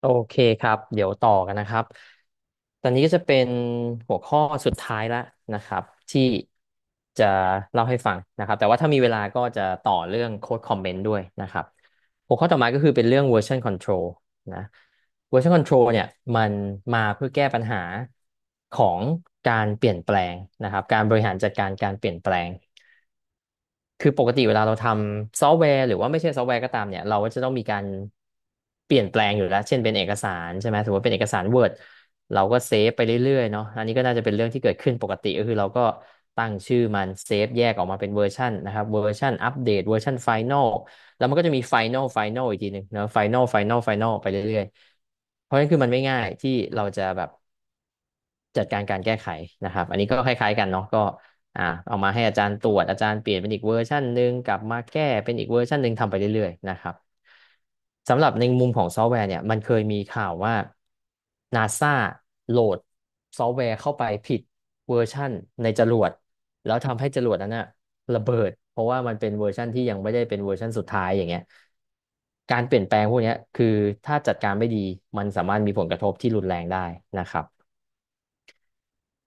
โอเคครับเดี๋ยวต่อกันนะครับ ตอนนี้ก็จะเป็นหัวข้อสุดท้ายละนะครับ ที่จะเล่าให้ฟังนะครับ แต่ว่าถ้ามีเวลาก็จะต่อเรื่องโค้ดคอมเมนต์ด้วยนะครับ หัวข้อต่อมาก็คือเป็นเรื่อง version control นะ version control เนี่ยมันมาเพื่อแก้ปัญหาของการเปลี่ยนแปลงนะครับ การบริหารจัดการการเปลี่ยนแปลง คือปกติเวลาเราทำซอฟต์แวร์หรือว่าไม่ใช่ซอฟต์แวร์ก็ตามเนี่ยเราก็จะต้องมีการเปลี่ยนแปลงอยู่แล้ว เช่นเป็นเอกสารใช่ไหมถือว่าเป็นเอกสาร Word เราก็เซฟไปเรื่อยๆเนาะอันนี้ก็น่าจะเป็นเรื่องที่เกิดขึ้นปกติก็คือเราก็ตั้งชื่อมันเซฟแยกออกมาเป็นเวอร์ชันนะครับเวอร์ชันอัปเดตเวอร์ชันไฟนลแล้วมันก็จะมีไฟนลไฟนลอีกทีหนึ่งเนาะไฟนลไฟนลไฟนลไปเรื่อยๆ เพราะฉะนั้นคือมันไม่ง่ายที่เราจะแบบจัดการการแก้ไขนะครับ อันนี้ก็คล้ายๆกันเนาะก็อ่าเอามาให้อาจารย์ตรวจอาจารย์เปลี่ยนเป็นอีกเวอร์ชันหนึ่งกลับมาแก้เป็นอีกเวอร์ชันหนึ่งทำไปเรื่อย ๆนะครับสำหรับในมุมของซอฟต์แวร์เนี่ยมันเคยมีข่าวว่า NASA โหลดซอฟต์แวร์เข้าไปผิดเวอร์ชั่นในจรวด แล้วทำให้จรวดนั้นน่ะระเบิด เพราะว่ามันเป็นเวอร์ชั่นที่ยังไม่ได้เป็นเวอร์ชันสุดท้ายอย่างเงี้ยการเปลี่ยนแปลงพวกนี้คือถ้าจัดการไม่ดีมันสามารถมีผลกระทบที่รุนแรงได้นะครับ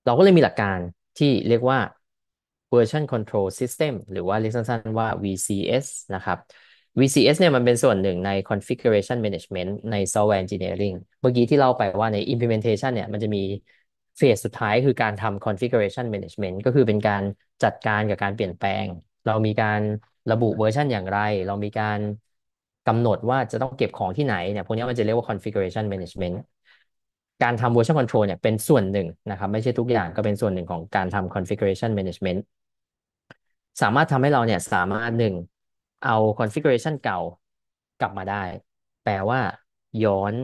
เราก็เลยมีหลักการที่เรียกว่า version control system หรือว่าเรียกสั้น ๆว่า VCS นะครับ VCS เนี่ยมันเป็นส่วนหนึ่งใน configuration management ใน software engineering เมื่อกี้ที่เราไปว่าใน implementation เนี่ยมันจะมี เฟสสุดท้ายคือการทำ configuration management ก็คือเป็นการจัดการกับการเปลี่ยนแปลง เรามีการระบุเวอร์ชันอย่างไร เรามีการกำหนดว่าจะต้องเก็บของที่ไหน เนี่ยพวกนี้มันจะเรียกว่า configuration management การทำ version control เนี่ยเป็นส่วนหนึ่งนะครับ ไม่ใช่ทุกอย่างก็เป็นส่วนหนึ่งของการทำ configuration management สามารถทำให้เราเนี่ยสามารถหนึ่งเอา configuration เก่า กลับมาได้ แปลว่า ย้อน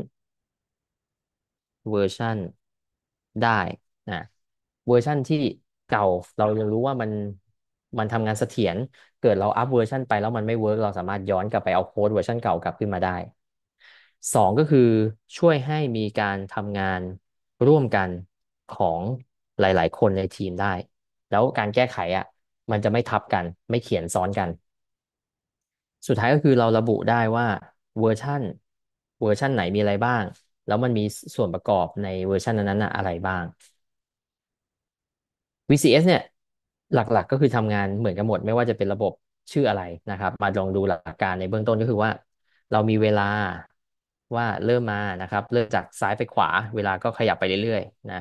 เวอร์ชันได้นะเวอร์ชันที่เก่า เรายังรู้ว่ามันมันทำงานเสถียรเกิดเราอัพเวอร์ชันไปแล้วมันไม่เวิร์กเราสามารถย้อนกลับไป เอาโค้ดเวอร์ชันเก่ากลับขึ้นมาได้สองก็คือ ช่วยให้มีการทำงานร่วมกันของหลาย ๆคนในทีมได้ แล้วการแก้ไขอ่ะมันจะไม่ทับกัน ไม่เขียนซ้อนกันสุดท้ายก็คือเราระบุได้ว่าเวอร์ชันเวอร์ชันไหนมีอะไรบ้าง แล้วมันมีส่วนประกอบในเวอร์ชันนั้นๆอะไรบ้าง VCS เนี่ยหลักๆกก็คือทำงานเหมือนกันหมด ไม่ว่าจะเป็นระบบชื่ออะไรนะครับ มาลองดูหลักการในเบื้องต้นก็คือว่า เรามีเวลาว่าเริ่มมานะครับเริ่มจากซ้ายไปขวาเวลาก็ขยับไปเรื่อยๆนะ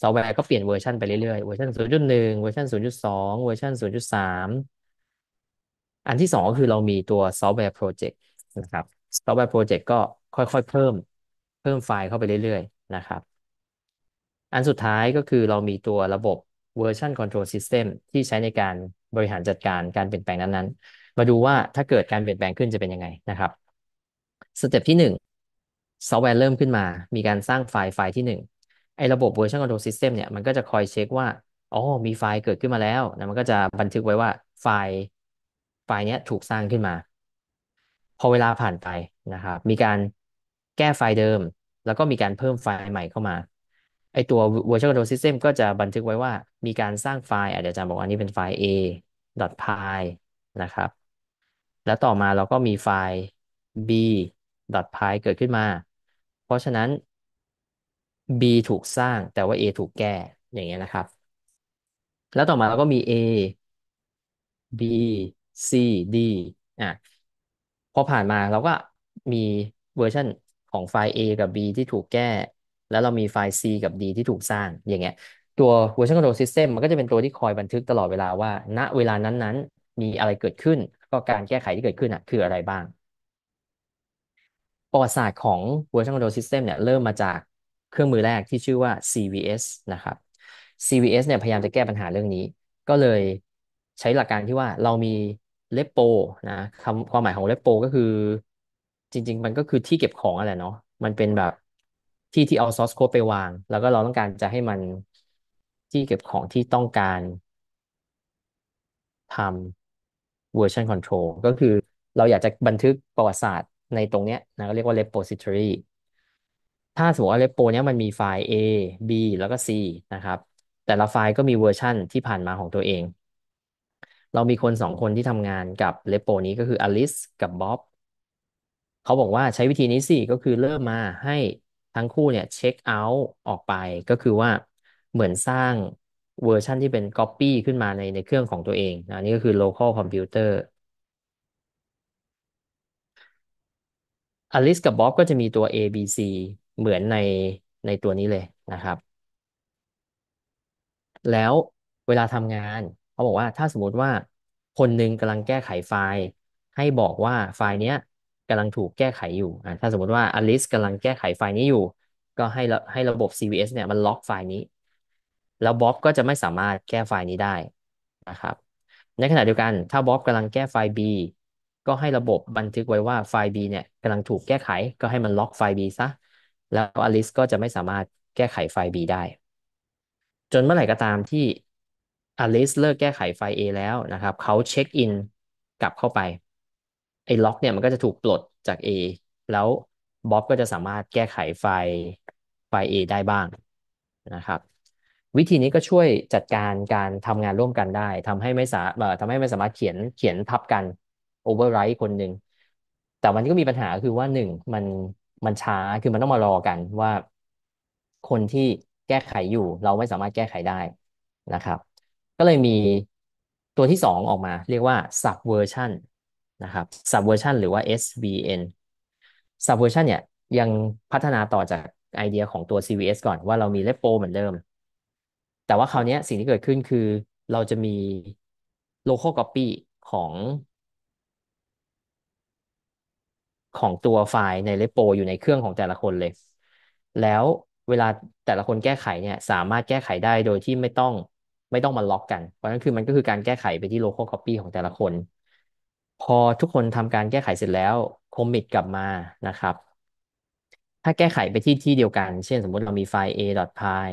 ซอฟต์แวร์ก็เปลี่ยนเวอร์ชันไปเรื่อยๆเวอร์ชัน0.1 เวอร์ชัน0.2 เวอร์ชัน0.3อันที่สองก็คือเรามีตัวซอฟต์แวร์โปรเจกต์นะครับซอฟต์แวร์โปรเจกต์ก็ค่อยๆเพิ่มเพิ่มไฟล์เข้าไปเรื่อยๆนะครับ อันสุดท้ายก็คือเรามีตัวระบบเวอร์ชันคอนโทรลซิสเต็มที่ใช้ในการบริหารจัดการการเปลี่ยนแปลงนั้นๆ มาดูว่าถ้าเกิดการเปลี่ยนแปลงขึ้นจะเป็นยังไงนะครับสเต็ปที่1ซอฟต์แวร์เริ่มขึ้นมา มีการสร้างไฟล์ไฟล์ที่1ไอ้ระบบเวอร์ชันคอนโทรลซิสเต็มเนี่ย มันก็จะคอยเช็คว่าอ๋อมีไฟล์เกิดขึ้นมาแล้วนะมันก็จะบันทึกไว้ว่าไฟล์ฟล์นี้ถูกสร้างขึ้นมา พอเวลาผ่านไปนะครับ มีการแก้ไฟล์เดิม แล้วก็มีการเพิ่มไฟล์ใหม่เข้ามา ไอตัว virtual control system ก็จะบันทึกไว้ว่า มีการสร้างไฟล์อาจจะจ์บอกว่านี้เป็นไฟล์ a .py นะครับ แล้วต่อมาเราก็มีไฟล์ b .py เกิดขึ้นมา เพราะฉะนั้น b ถูกสร้างแต่ว่า a ถูกแก้อย่างเงี้ยนะครับ แล้วต่อมาเราก็มี a b C D อ่ะพอผ่านมาเราก็มีเวอร์ชันของไฟล์ A กับ B ที่ถูกแก้ แล้วเรามีไฟล์ C กับ D ที่ถูกสร้างอย่างเงี้ยตัว version control system มันก็จะเป็นตัวที่คอยบันทึกตลอดเวลาว่า ณเวลานั้นๆมีอะไรเกิดขึ้น ก็การแก้ไขที่เกิดขึ้นอ่ะคืออะไรบ้างประวัติศาสตร์ของ version control system เนี่ย เริ่มมาจากเครื่องมือแรกที่ชื่อว่า CVS นะครับ CVS เนี่ยพยายามจะแก้ปัญหาเรื่องนี้ ก็เลยใช้หลักการที่ว่าเรามีเลปโปนะคำความหมายของเลปโปก็คือ จริง ๆ มันก็คือที่เก็บของอะไรเนาะมันเป็นแบบที่ที่เอาซอสโค้ดไปวาง แล้วก็เราต้องการจะให้มันที่เก็บของที่ต้องการทำเวอร์ชันคอนโทรลก็คือเราอยากจะบันทึกประวัติศาสตร์ในตรงเนี้ยนะก็เรียกว่า repository ถ้าสมมติว่า repo เนี้ยมันมีไฟล์ A B แล้วก็ C นะครับ แต่ละไฟล์ก็มีเวอร์ชันที่ผ่านมาของตัวเองเรามีคนสองคนที่ทำงานกับเลโปนี้ก็คืออลิสกับบ๊อบเขาบอกว่าใช้วิธีนี้สิก็คือเริ่มมาให้ทั้งคู่เนี่ยเช็คเอาท์ออกไป ก็คือว่าเหมือนสร้างเวอร์ชันที่เป็นก๊อปปี้ขึ้นมาในในเครื่องของตัวเองนะนี่ก็คือ local computer อลิสกับบ๊อบก็จะมีตัว A B C เหมือนในในตัวนี้เลยนะครับ แล้วเวลาทำงานเขาบอกว่าถ้าสมมติว่าคนหนึ่งกำลังแก้ไขไฟล์ ให้บอกว่าไฟล์เนี้ยกำลังถูกแก้ไขอยู่อ่าถ้าสมมติว่าอลิสกกำลังแก้ไขไฟล์นี้อยู่ ก็ให้ให้ระบบ CVS เนี่ยมันล็อกไฟล์นี้ แล้วบ๊อบก็จะไม่สามารถแก้ไฟล์นี้ได้นะครับ ในขณะเดียวกันถ้าบ๊อบกำลังแก้ไฟล์ B ก็ให้ระบบบันทึกไว้ว่าไฟล์ B เนี่ยกำลังถูกแก้ไข ก็ให้มันล็อกไฟล์ B ซะแล้วอลิสก็จะไม่สามารถแก้ไขไฟล์ B ได้ จนเมื่อไหร่ก็ตามที่อลิสเลิกแก้ไขไฟล์ A แล้วนะครับ เขาเช็คอินกลับเข้าไป ไอ้ล็อกเนี่ยมันก็จะถูกปลดจาก A แล้วบ๊อบก็จะสามารถแก้ไขไฟล์ไฟล์ A ได้บ้างนะครับ วิธีนี้ก็ช่วยจัดการการทำงานร่วมกันได้ทำให้ไม่สาทำให้ไม่สามารถเขียนเขียนทับกันโอเวอร์ไรต์คนหนึ่งแต่มันก็มีปัญหาคือว่าหนึ่งมันมันช้าคือมันต้องมารอกันว่าคนที่แก้ไขอยู่ เราไม่สามารถแก้ไขได้นะครับก็เลยมีตัวที่สองออกมาเรียกว่า subversion นะครับ subversion หรือว่า SVN subversion เนี่ยยังพัฒนาต่อจากไอเดียของตัว CVS ก่อนว่าเรามีเ e ปโป เหมือนเดิม แต่ว่าคราวนี้สิ่งที่เกิดขึ้นคือเราจะมี local copy ของ ของตัวไฟล์ในเลปโป อยู่ในเครื่องของแต่ละคนเลย แล้วเวลาแต่ละคนแก้ไขเนี่ย สามารถแก้ไขได้โดยที่ไม่ต้องไม่ต้องมาล็อกกัน เพราะนั้นคือมันก็คือการแก้ไขไปที่ local copy ของแต่ละคน พอทุกคนทำการแก้ไขเสร็จแล้วคอมมิตกลับมานะครับ ถ้าแก้ไขไปที่ที่เดียวกัน เช่นสมมติเรามีไฟล์ a.py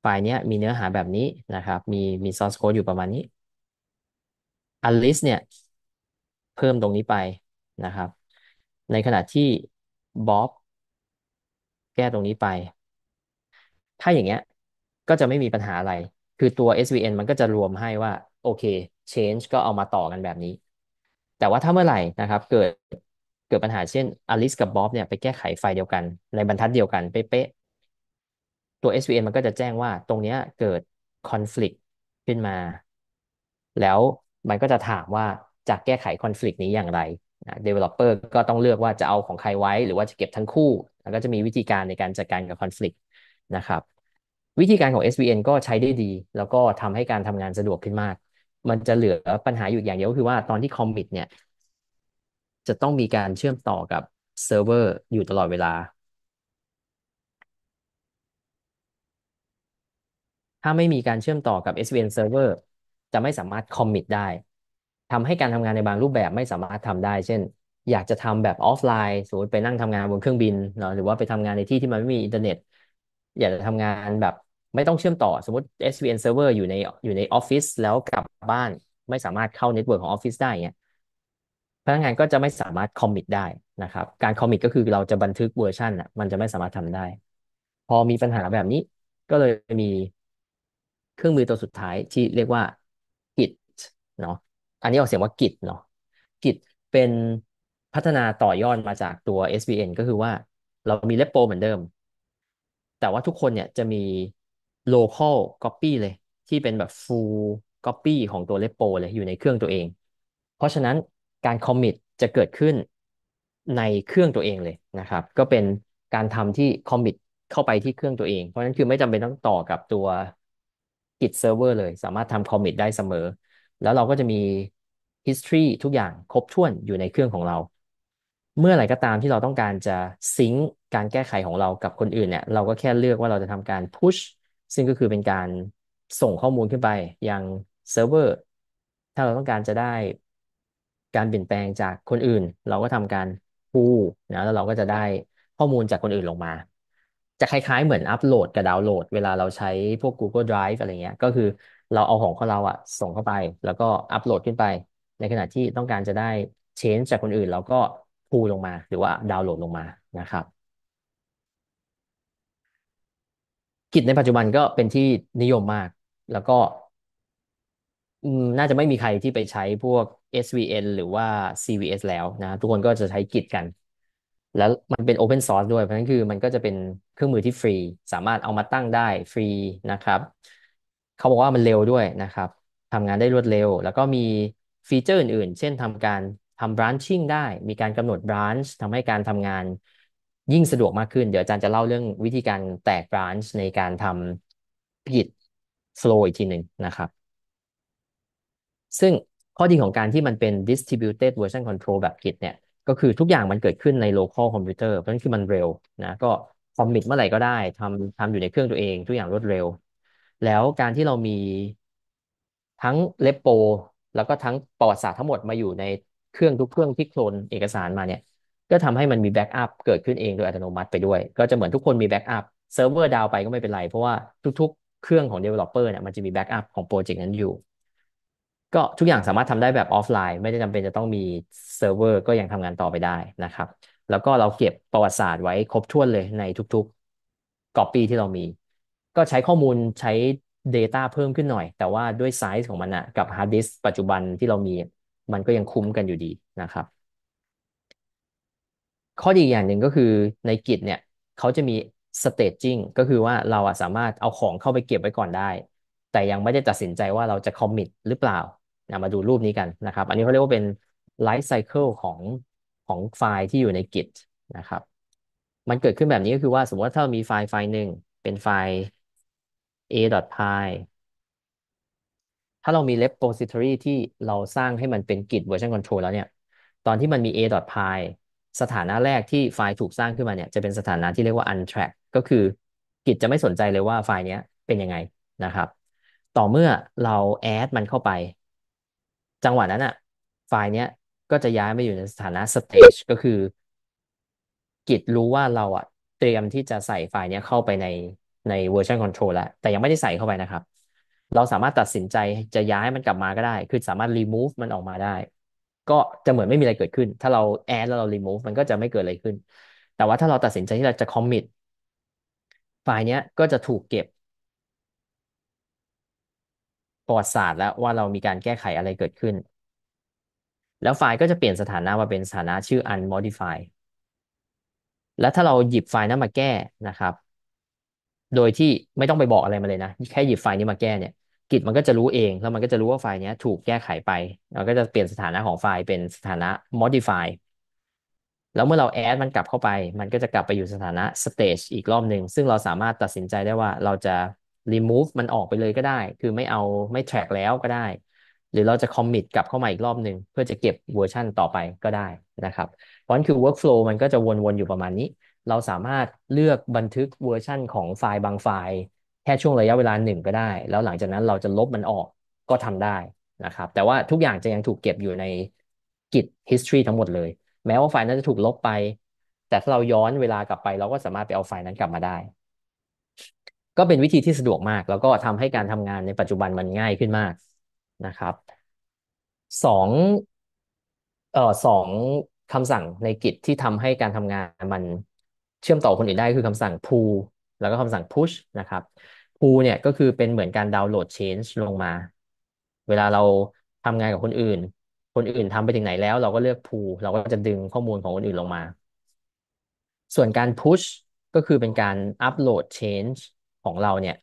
ไฟล์นี้มีเนื้อหาแบบนี้นะครับ มีมี source code อยู่ประมาณนี้ a l i c e เนี่ยเพิ่มตรงนี้ไปนะครับ ในขณะที่ bob แก้ตรงนี้ไป ถ้าอย่างเงี้ยก็จะไม่มีปัญหาอะไร คือตัว SVN มันก็จะรวมให้ว่า โอเค change ก็เอามาต่อกันแบบนี้ แต่ว่าถ้าเมื่อไหร่นะครับ เกิด เกิดปัญหาเช่นอลิสกับบ๊อบเนี่ยไปแก้ไขไฟเดียวกัน ในบรรทัดเดียวกัน เป๊ะ ๆ ตัว SVN มันก็จะแจ้งว่าตรงนี้เกิด conflict ขึ้นมา แล้วมันก็จะถามว่าจะแก้ไข conflict นี้อย่างไรนะ developer ก็ต้องเลือกว่าจะเอาของใครไว้ หรือว่าจะเก็บทั้งคู่แล้วก็จะมีวิธีการในการจัดการกับ conflict นะครับวิธีการของ SVN ก็ใช้ได้ดี แล้วก็ทำให้การทำงานสะดวกขึ้นมาก มันจะเหลือปัญหาอยู่อย่างเดียวก็คือว่าตอนที่คอมมิตเนี่ย จะต้องมีการเชื่อมต่อกับเซิร์ฟเวอร์อยู่ตลอดเวลา ถ้าไม่มีการเชื่อมต่อกับ SVN Server จะไม่สามารถคอมมิตได้ ทำให้การทำงานในบางรูปแบบไม่สามารถทำได้ เช่น อยากจะทำแบบออฟไลน์สมมติไปนั่งทำงานบนเครื่องบิน หรือว่าไปทำงานในที่ที่มันไม่มีอินเทอร์เน็ต อยากจะทำงานแบบไม่ต้องเชื่อมต่อ สมมติ SVN server อยู่ในอยู่ในออฟฟิศแล้วกลับบ้าน ไม่สามารถเข้าเน็ตเวิร์กของออฟฟิศได้เนี่ยพนักงานก็จะไม่สามารถคอมมิตได้นะครับการคอมมิตก็คือเราจะบันทึกเวอร์ชันอ่ะมันจะไม่สามารถทำได้ พอมีปัญหาแบบนี้ ก็เลยมีเครื่องมือตัวสุดท้ายที่เรียกว่า Git เนาะอันนี้ออกเสียงว่า Git เนาะ Git เป็นพัฒนาต่อยอดมาจากตัว SVN ก็คือว่า เรามีเลปโปเหมือนเดิม แต่ว่าทุกคนเนี่ยจะมี local copy เลย ที่เป็นแบบ full copy ของตัว repo เลยอยู่ในเครื่องตัวเอง เพราะฉะนั้นการ commit จะเกิดขึ้นในเครื่องตัวเองเลยนะครับ ก็เป็นการทำที่ commit เข้าไปที่เครื่องตัวเองเพราะฉะนั้นคือไม่จำเป็นต้องต่อกับตัว Git server เลย สามารถทำ commit ได้เสมอ แล้วเราก็จะมี history ทุกอย่างครบถ้วนอยู่ในเครื่องของเรา เมื่อไหร่ก็ตามที่เราต้องการจะซิงกการแก้ไขของเรา กับคนอื่นเนี่ย เราก็แค่เลือกว่าเราจะทำการ push ซึ่งก็คือเป็นการส่งข้อมูลขึ้นไปยังเซิร์ฟเวอร์ ถ้าเราต้องการจะได้การเปลี่ยนแปลงจากคนอื่น เราก็ทำการพูนะแล้วเราก็จะได้ข้อมูลจากคนอื่นลงมา จะคล้ายๆ เหมือนอัปโหลดกับดาวน์โหลด เวลาเราใช้พวก Google Drive อะไรเงี้ย ก็คือ เราเอาของของเราอะส่งเข้าไป แล้วก็อัปโหลดขึ้นไป ในขณะที่ต้องการจะได้เชนจากคนอื่นเราก็พูลงมาหรือว่าดาวน์โหลดลงมานะครับกิจในปัจจุบันก็เป็นที่นิยมมาก แล้วก็น่าจะไม่มีใครที่ไปใช้พวก SVN หรือว่า CVS แล้วนะ ทุกคนก็จะใช้กิจกัน แล้วมันเป็น Open Source ด้วย เพราะฉะนั้นคือมันก็จะเป็นเครื่องมือที่ฟรี สามารถเอามาตั้งได้ฟรีนะครับ เขาบอกว่ามันเร็วด้วยนะครับ ทำงานได้รวดเร็ว แล้วก็มีฟีเจอร์อื่น ๆ เช่นทำการทำ branching ได้มีการกำหนด branch ทำให้การทำงานยิ่งสะดวกมากขึ้น เดี๋ยวอาจารย์จะเล่าเรื่องวิธีการแตกบรานช์ในการทำผิด flow อีกทีหนึ่งนะครับ ซึ่งข้อดีของการที่มันเป็น distributed version control แบบผิดเนี่ยก็คือทุกอย่างมันเกิดขึ้นใน local computer เพราะนั้นคือมันเร็วนะ ก็คอมมิตเมื่อไหร่ก็ได้ทำทำอยู่ในเครื่องตัวเอง ทุกอย่างรวดเร็ว แล้วการที่เรามีทั้งเลปโปแล้วก็ทั้งประวัติศาสตร์ทั้งหมดมาอยู่ในเครื่องทุกเครื่องที่โคลนเอกสารมาเนี่ยก็ทำให้มันมีแบ็กอัพเกิดขึ้นเองโดยอัตโนมัติไปด้วย ก็จะเหมือนทุกคนมีแบ็กอัพเซิร์ฟเวอร์ดาวไปก็ไม่เป็นไร เพราะว่าทุกๆ เครื่องของ Developer เนี่ยมันจะมีแบ็กอัพของโปรเจกต์นั้นอยู่ ก็ทุกอย่างสามารถทำได้แบบออฟไลน์ ไม่ได้จำเป็นจะต้องมีเซิร์ฟเวอร์ก็ยังทำงานต่อไปได้นะครับ แล้วก็เราเก็บประวัติศาสตร์ไว้ครบถ้วนเลยในทุก ๆ Copy ที่เรามี ก็ใช้ข้อมูลใช้ Data เพิ่มขึ้นหน่อย แต่ว่าด้วยไซส์ของมันอะกับฮาร์ดดิสปัจจุบันที่เรามีมันก็ยังคุ้มกันอยู่ดีนะครับข้อดีอย่างหนึ่งก็คือในกิจเนี่ยเขาจะมีสเตจจิ้งก็คือว่าเราอะสามารถเอาของเข้าไปเก็บไว้ก่อนได้ แต่ยังไม่ได้ตัดสินใจว่าเราจะคอมมิตหรือเปล่านะมาดูรูปนี้กันนะครับ อันนี้เขาเรียกว่าเป็นไลฟ์ไซเคิลของของไฟล์ที่อยู่ในกิจนะครับมันเกิดขึ้นแบบนี้ก็คือว่า สมมติว่าถ้ามีไฟล์ไฟล์หนึ่งเป็นไฟล์ a.py ถ้าเรามี repository ที่เราสร้างให้มันเป็น Git version control แล้วเนี่ยตอนที่มันมี a.py สถานะแรกที่ไฟล์ถูกสร้างขึ้นมาเนี่ยจะเป็นสถานะที่เรียกว่า untrack ก็คือกิจจะไม่สนใจเลยว่าไฟล์นี้เป็นยังไงนะครับ ต่อเมื่อเราแอดมันเข้าไป จังหวะนั้นอะไฟล์นี้ก็จะย้ายไปอยู่ในสถานะ stage ก็คือกิจรู้ว่าเราอะเตรียมที่จะใส่ไฟล์นี้เข้าไปในใน version control แล้ว แต่ยังไม่ได้ใส่เข้าไปนะครับ เราสามารถตัดสินใจจะย้ายมันกลับมาก็ได้ คือสามารถ remove มันออกมาได้ก็จะเหมือนไม่มีอะไรเกิดขึ้น ถ้าเราแอดแล้วเรารีมูฟมันก็จะไม่เกิดอะไรขึ้น แต่ว่าถ้าเราตัดสินใจที่เราจะคอมมิตไฟล์นี้ก็จะถูกเก็บประวัติศาสตร์แล้วว่าเรามีการแก้ไขอะไรเกิดขึ้น แล้วไฟล์ก็จะเปลี่ยนสถานะมาเป็นสถานะชื่อ unmodified และถ้าเราหยิบไฟล์นั้นมาแก้นะครับ โดยที่ไม่ต้องไปบอกอะไรมาเลยนะ แค่หยิบไฟล์นี้มาแก้เนี่ยกิจมันก็จะรู้เองแล้วมันก็จะรู้ว่าไฟล์นี้ถูกแก้ไขไปมันก็จะเปลี่ยนสถานะของไฟล์เป็นสถานะ modify แล้วเมื่อเราแอดมันกลับเข้าไปมันก็จะกลับไปอยู่สถานะ stage อีกรอบหนึ่งซึ่งเราสามารถตัดสินใจได้ว่าเราจะ remove มันออกไปเลยก็ได้คือไม่เอาไม่ track แล้วก็ได้หรือเราจะ commit กลับเข้ามาอีกรอบหนึ่งเพื่อจะเก็บเวอร์ชันต่อไปก็ได้นะครับเพราะนั้นคือ workflow มันก็จะวนๆ อยู่ประมาณนี้ เราสามารถเลือกบันทึกเวอร์ชันของไฟล์บางไฟล์แค่ช่วงระยะเวลาหนึ่งก็ได้ แล้วหลังจากนั้นเราจะลบมันออกก็ทำได้นะครับ แต่ว่าทุกอย่างจะยังถูกเก็บอยู่ในกิจ history ทั้งหมดเลย แม้ว่าไฟล์นั้นจะถูกลบไป แต่ถ้าเราย้อนเวลากลับไปเราก็สามารถไปเอาไฟล์นั้นกลับมาได้ ก็เป็นวิธีที่สะดวกมากแล้วก็ทำให้การทำงานในปัจจุบันมันง่ายขึ้นมากนะครับ สองเอ่อสองคำสั่งในกิจที่ทำให้การทำงานมันเชื่อมต่อคนอื่นได้ คือคำสั่ง pull แล้วก็คำสั่ง push นะครับพูเนี่ยก็คือเป็นเหมือนการดาวน์โหลด change ลงมา เวลาเราทำงานกับคนอื่น คนอื่นทำไปถึงไหนแล้วเราก็เลือกพูเราก็จะดึงข้อมูลของคนอื่นลงมา ส่วนการ push ก็คือเป็นการอัปโหลด change ของเราเนี่ย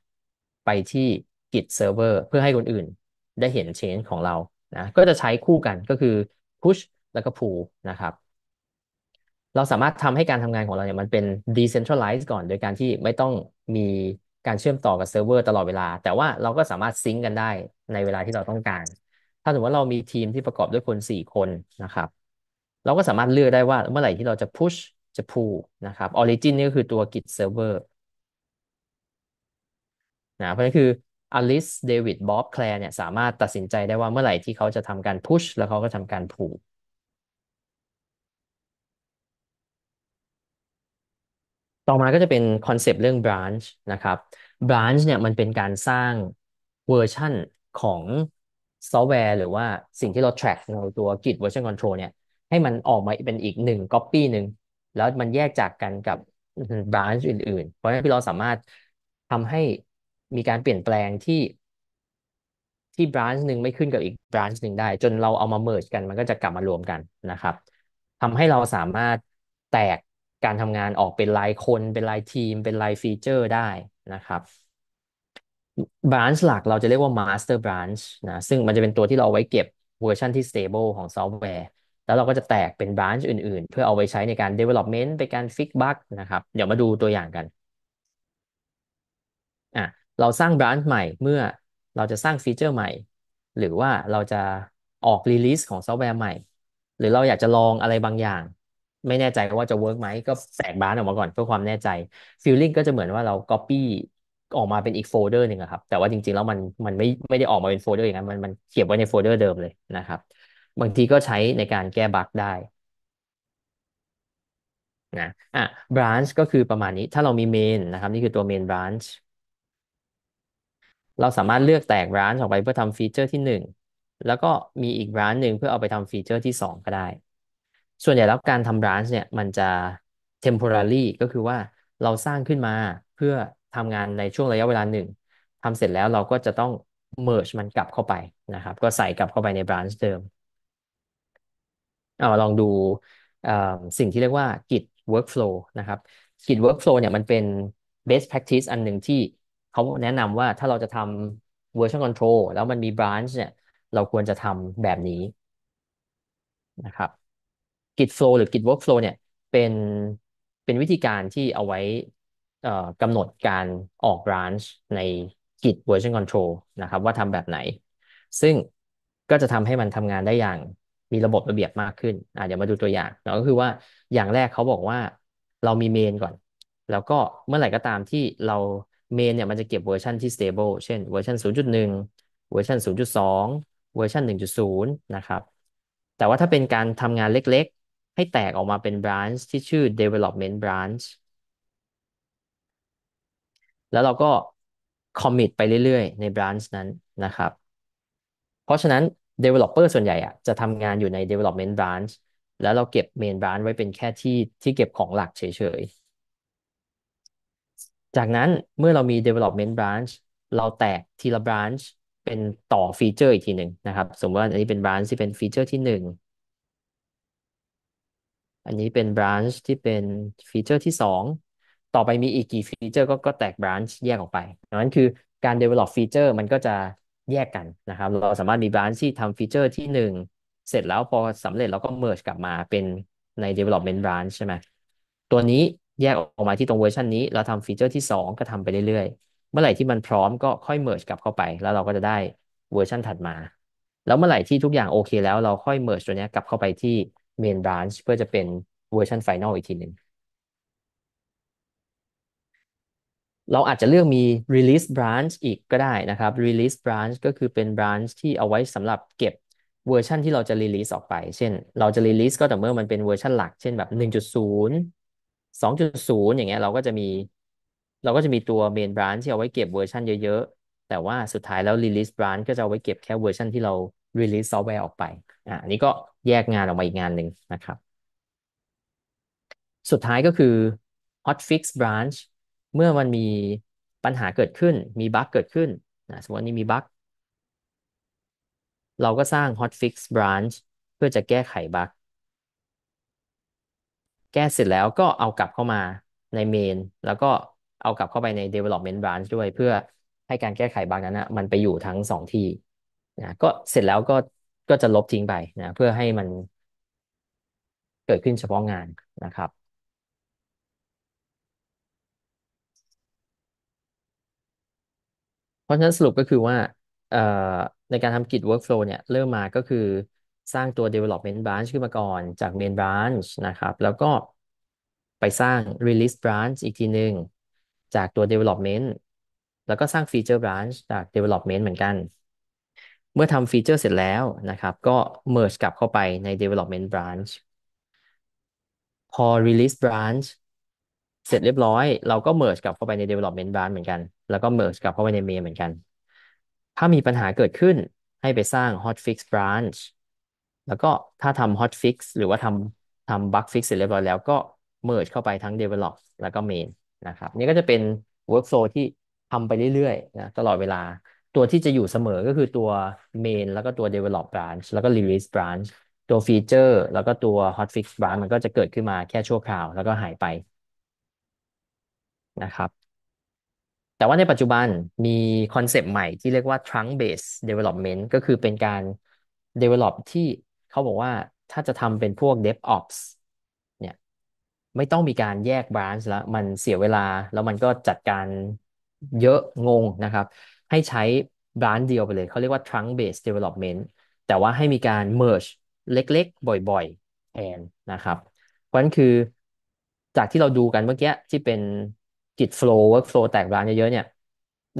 ไปที่ Git server เพื่อให้คนอื่นได้เห็น change ของเรา นะ ก็จะใช้คู่กันก็คือ push แล้วก็ pull นะครับ เราสามารถทำให้การทำงานของเราเนี่ยมันเป็น decentralized ก่อน โดยการที่ไม่ต้องมีการเชื่อมต่อกับเซิร์ฟเวอร์ตลอดเวลา แต่ว่าเราก็สามารถซิงก์กันได้ในเวลาที่เราต้องการ ถ้าสมมติว่าเรามีทีมที่ประกอบด้วยคนสี่คนนะครับ เราก็สามารถเลือกได้ว่าเมื่อไหร่ที่เราจะพุชจะพูนะครับ ออริจินนี่ก็คือตัว Git Server นะ เพราะนั้นคืออลิสเดวิดบ๊อบ แคลร์เนี่ย สามารถตัดสินใจได้ว่าเมื่อไหร่ที่เขาจะทำการพุชแล้วเขาก็ทำการพูต่อมาก็จะเป็นคอนเซปต์เรื่อง branch นะครับ branch เนี่ย มันเป็นการสร้างเวอร์ชันของซอฟต์แวร์หรือว่าสิ่งที่เรา track เราตัว Git version control เนี่ย ให้มันออกมาเป็นอีกหนึ่ง copy หนึ่งแล้วมันแยกจากกันกับ branch อื่นๆ เพราะฉะนั้นพี่เราสามารถทำให้มีการเปลี่ยนแปลงที่ที่ branch หนึ่งไม่ขึ้นกับอีก branch หนึ่งได้ จนเราเอามา merge กันมันก็จะกลับมารวมกันนะครับ ทำให้เราสามารถแตกการทำงานออกเป็นรายคน เป็นรายทีม เป็นรายฟีเจอร์ได้นะครับบรานช์หลักเราจะเรียกว่า master branch นะซึ่งมันจะเป็นตัวที่เราเอาไว้เก็บเวอร์ชันที่ stable ของซอฟต์แวร์แล้วเราก็จะแตกเป็น branch อื่นๆ เพื่อเอาไว้ใช้ในการ development เป็นการ fix bug นะครับ เดี๋ยวมาดูตัวอย่างกันอ่ะเราสร้าง branch ใหม่เมื่อเราจะสร้างฟีเจอร์ใหม่ หรือว่าเราจะออก release ของซอฟต์แวร์ใหม่ หรือเราอยากจะลองอะไรบางอย่างไม่แน่ใจว่าจะเวิร์กไหมก็แตกบานออกมาก่อนเพื่อความแน่ใจฟิลลิ่งก็จะเหมือนว่าเราก๊อปปี้ออกมาเป็นอีกโฟลเดอร์หนึ่งครับ แต่ว่าจริงๆ แล้วมันมันไม่ไม่ได้ออกมาเป็นโฟลเดอร์อย่างนั้น มันมันเก็บไว้ในโฟลเดอร์เดิมเลยนะครับ บางทีก็ใช้ในการแก้บั๊กได้นะอ่ะ branch ก็คือประมาณนี้ ถ้าเรามี main นะครับ นี่คือตัว main branch เราสามารถเลือกแตก branch ออกไปเพื่อทำฟีเจอร์ที่1แล้วก็มีอีก branch หนึ่งเพื่อเอาไปทำฟีเจอร์ที่2ก็ได้ส่วนใหญ่แล้วการทำร้านเนี่ยมันจะ temporary ก็คือว่าเราสร้างขึ้นมาเพื่อทำงานในช่วงระยะเวลาหนึ่งทำเสร็จแล้วเราก็จะต้อง merge มันกลับเข้าไปนะครับก็ใส่กลับเข้าไปใน branch เดิมเอาลองดูสิ่งที่เรียกว่า Git workflow นะครับ Git workflow เนี่ยมันเป็น best practice อันหนึ่งที่เขาแนะนำว่าถ้าเราจะทำ version control แล้วมันมี branch เนี่ย เราควรจะทำแบบนี้นะครับ Git Flow หรือ Git Workflow เนี่ยเป็นเป็นวิธีการที่เอาไว้กำหนดการออก branch ใน Git Version Control นะครับ ว่าทำแบบไหน ซึ่งก็จะทำให้มันทำงานได้อย่างมีระบบระเบียบมากขึ้นอ่าเดี๋ยวมาดูตัวอย่างเนาะก็คือว่าอย่างแรกเขาบอกว่าเรามีเมนก่อน แล้วก็เมื่อไหร่ก็ตามที่เราเมนเนี่ยมันจะเก็บเวอร์ชันที่ stable เช่นเวอร์ชัน0.1เวอร์ชัน0.2 เวอร์ชัน1.0 นะครับแต่ว่าถ้าเป็นการทำงานเล็กให้แตกออกมาเป็น branch ที่ชื่อ development branch แล้วเราก็ commit ไปเรื่อยๆ ใน branch นั้นนะครับ เพราะฉะนั้น developer ส่วนใหญ่อะจะทำงานอยู่ใน development branch แล้วเราเก็บ main branch ไว้เป็นแค่ที่ที่เก็บของหลักเฉยๆ จากนั้นเมื่อเรามี development branch เราแตกทีละ branch เป็นต่อฟีเจอร์อีกทีหนึ่งนะครับ สมมติว่าอันนี้เป็น branch ที่เป็นฟีเจอร์ที่หนึ่งอันนี้เป็น branch ที่เป็นฟีเจอร์ที่ 2 ต่อไปมีอีกกี่ฟีเจอร์ก็ก็แตก branch แยกออกไปดังนั้นคือการ develop ฟีเจอร์มันก็จะแยกกันนะครับ เราสามารถมี branch ที่ทำฟีเจอร์ที่ 1 เสร็จแล้ว พอสำเร็จเราก็ merge กลับมาเป็นใน development branch ใช่ไหม ตัวนี้แยกออกมาที่ตรงเวอร์ชันนี้ เราทำฟีเจอร์ที่ 2 ก็ทำไปเรื่อย ๆ เมื่อไหร่ที่มันพร้อมก็ค่อย merge กลับเข้าไปแล้วเราก็จะได้เวอร์ชันถัดมา แล้วเมื่อไหร่ที่ทุกอย่างโอเคแล้วเราค่อย merge ตัวนี้กลับเข้าไปที่ main branch เพื่อจะเป็นเวอร์ชัน final อีกทีหนึ่งเราอาจจะเลือกมี release branch อีกก็ได้นะครับ release branch ก็คือเป็น branch ที่เอาไว้สำหรับเก็บเวอร์ชันที่เราจะ release ออกไป เช่น เราจะ release ก็แต่เมื่อมันเป็นเวอร์ชันหลักเช่นแบบ 1.0 2.0 อย่างเงี้ยเราก็จะมี เราก็จะมีตัว main branch ที่เอาไว้เก็บเวอร์ชันเยอะ ๆ แต่ว่าสุดท้ายแล้ว release branch ก็จะเอาไว้เก็บแค่เวอร์ชันที่เรา release software ออกไปอ่าันนี้ก็แยกงานออกมาอีกงานหนึ่งนะครับ สุดท้ายก็คือ hot fix branch เมื่อมันมีปัญหาเกิดขึ้น มีบั๊กเกิดขึ้นนะสมมตินี้มีบั๊ก เราก็สร้าง hot fix branch เพื่อจะแก้ไขบั๊ก แก้เสร็จแล้วก็เอากลับเข้ามาในเมนแล้วก็เอากลับเข้าไปใน development branch ด้วยเพื่อให้การแก้ไขบั๊กนั้นนะมันไปอยู่ทั้งสองที่นะก็เสร็จแล้วก็ก็จะลบทิ้งไปนะเพื่อให้มันเกิดขึ้นเฉพาะงานนะครับ เพราะฉะนั้นสรุปก็คือว่าในการทำกิจ workflow เนี่ยเริ่มมาก็คือสร้างตัว development branch ขึ้นมาก่อนจาก main branch นะครับ แล้วก็ไปสร้าง release branch อีกทีหนึ่งจากตัว development แล้วก็สร้าง feature branch จาก development เหมือนกันเมื่อทำฟีเจอร์เสร็จแล้วนะครับก็ merge กลับเข้าไปใน development branch พอ release branch เสร็จเรียบร้อย เราก็ merge กลับเข้าไปใน development branch เหมือนกัน แล้วก็ merge กลับเข้าไปใน main เหมือนกัน ถ้ามีปัญหาเกิดขึ้นให้ไปสร้าง hotfix branch แล้วก็ถ้าทำ hotfix หรือว่าทำทำ bug fix เสร็จเรียบร้อยแล้วก็ merge เข้าไปทั้ง develop แล้วก็ main นะครับนี่ก็จะเป็น workflow ที่ทำไปเรื่อยๆนะตลอดเวลาตัวที่จะอยู่เสมอก็คือตัว main แล้วก็ตัว develop branch แล้วก็ release branch ตัว feature แล้วก็ตัว hot fix branch มันก็จะเกิดขึ้นมาแค่ชั่วคราวแล้วก็หายไปนะครับ แต่ว่าในปัจจุบันมีคอนเซปต์ใหม่ที่เรียกว่า trunk based development ก็คือเป็นการ develop ที่เขาบอกว่าถ้าจะทำเป็นพวก DevOps เนี่ย ไม่ต้องมีการแยก branch แล้วมันเสียเวลา แล้วมันก็จัดการเยอะงงนะครับให้ใช้บร a น c เดียวไปเลยเขาเรียกว่า trunk based development แต่ว่าให้มีการ merge เล็ก ๆ บ่อยๆแทนนะครับ เพราะนั้นคือจากที่เราดูกันเมื่อกี้ ที่เป็นกิจ flow workflow แตกร้านเยอะๆเนี่ย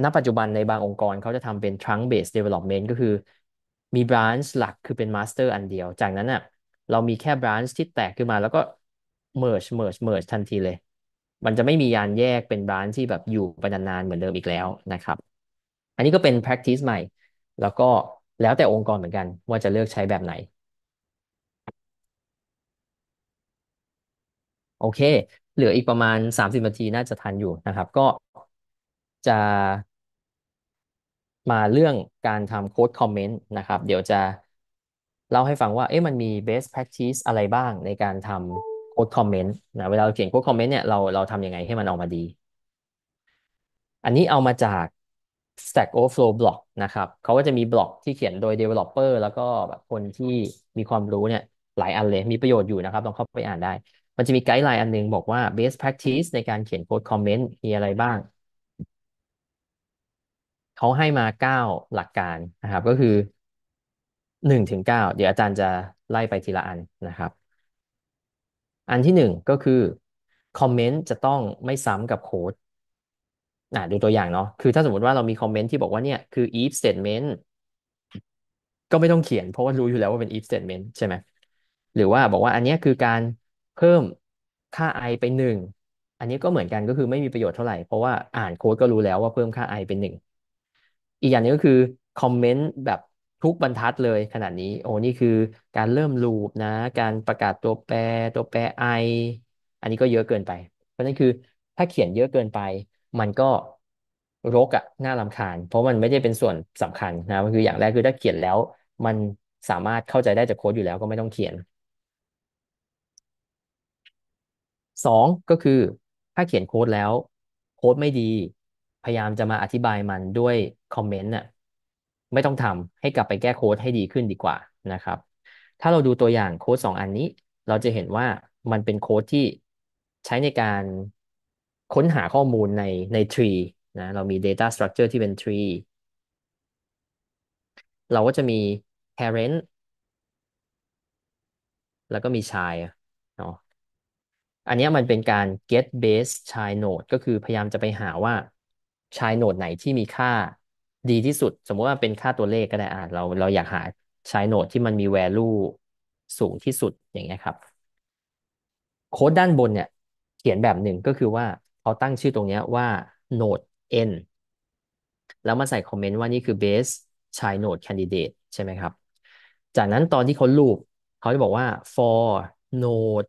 ณ ปัจจุบันในบางองค์กรเขาจะทำเป็น trunk based development ก็คือมี branch หลักคือเป็น master อันเดียว จากนั้นอ่ะเรามีแค่ branch ที่แตกขึ้นมาแล้วก็ merge merge merge ทันทีเลย มันจะไม่มียานแยกเป็น branch ที่แบบอยู่ไปนานๆเหมือนเดิมอีกแล้วนะครับอันนี้ก็เป็น practice ใหม่ แล้วก็แล้วแต่องค์กรเหมือนกัน ว่าจะเลือกใช้แบบไหน โอเค เหลืออีกประมาณ 30นาทีน่าจะทันอยู่นะครับ ก็จะ มาเรื่องการทำโค้ดคอมเมนต์นะครับ เดี๋ยวจะ เล่าให้ฟังว่าเอ๊ะมันมี best practice อะไรบ้างในการทำโค้ดคอมเมนต์นะเวลาเราเขียนโค้ดคอมเมนต์เนี่ย เราเราทำยังไงให้มันออกมาดี อันนี้เอามาจาก Stack Overflow บล็อกนะครับเขาก็จะมีบล็อกที่เขียนโดย Developer แล้วก็แบบคนที่มีความรู้เนี่ยหลายอันเลย มีประโยชน์อยู่นะครับลองเข้าไปอ่านได้ มันจะมีไกด์ไลน์อันนึงบอกว่า best practice ในการเขียนโค้ดคอมเมนต์มีอะไรบ้าง เขาให้มาเก้าหลักการนะครับ ก็คือหนึ่งถึงเก้าเดี๋ยวอาจารย์จะไล่ไปทีละอันนะครับ อันที่หนึ่งก็คือคอมเมนต์จะต้องไม่ซ้ำกับโค้ดอ่ะดูตัวอย่างเนาะคือถ้าสมมติว่าเรามีคอมเมนต์ที่บอกว่าเนี่ยคือ if statement ก็ไม่ต้องเขียนเพราะว่ารู้อยู่แล้วว่าเป็น if statement ใช่ไหมหรือว่าบอกว่าอันนี้คือการเพิ่มค่า i ไปหนึ่งอันนี้ก็เหมือนกันก็คือไม่มีประโยชน์เท่าไหร่ เพราะว่าอ่านโค้ดก็รู้แล้วว่าเพิ่มค่า i เป็นหนึ่งอีกอย่างนึงก็คือคอมเมนต์แบบทุกบรรทัดเลยขนาดนี้ โอ้นี่คือการเริ่มลูปนะการประกาศตัวแปรตัวแปร i อันนี้ก็เยอะเกินไปเพราะนั่นคือถ้าเขียนเยอะเกินไปมันก็ รกอะน่ารำคาญ เพราะมันไม่ได้เป็นส่วนสำคัญนะมันคืออย่างแรกคือถ้าเขียนแล้ว มันสามารถเข้าใจได้จากโค้ดอยู่แล้ว ก็ไม่ต้องเขียนสองก็คือถ้าเขียนโค้ดแล้ว โค้ดไม่ดี พยายามจะมาอธิบายมันด้วยคอมเมนต์น่ะไม่ต้องทำให้กลับไปแก้โค้ดให้ดีขึ้นดีกว่านะครับ ถ้าเราดูตัวอย่างโค้ดสองอันนี้ เราจะเห็นว่ามันเป็นโค้ดที่ใช้ในการค้นหาข้อมูลในใน tree นะเรามี data structure ที่เป็น tree เราก็จะมี parent แล้วก็มี child เนาะอันนี้มันเป็นการ get base child node ก็คือพยายามจะไปหาว่า child node ไหนที่มีค่าดีที่สุด สมมติว่าเป็นค่าตัวเลขก็ได้อ่เราเราอยากหา child node ที่มันมี value สูงที่สุดอย่างเงี้ยครับโค้ดด้านบนเนี่ยเขียนแบบหนึ่งก็คือว่าเขาตั้งชื่อตรงนี้ว่า node n แล้วมาใส่คอมเมนต์ว่านี่คือ base child node candidate ใช่ไหมครับ จากนั้นตอนที่เขาลูป เขาจะบอกว่า for node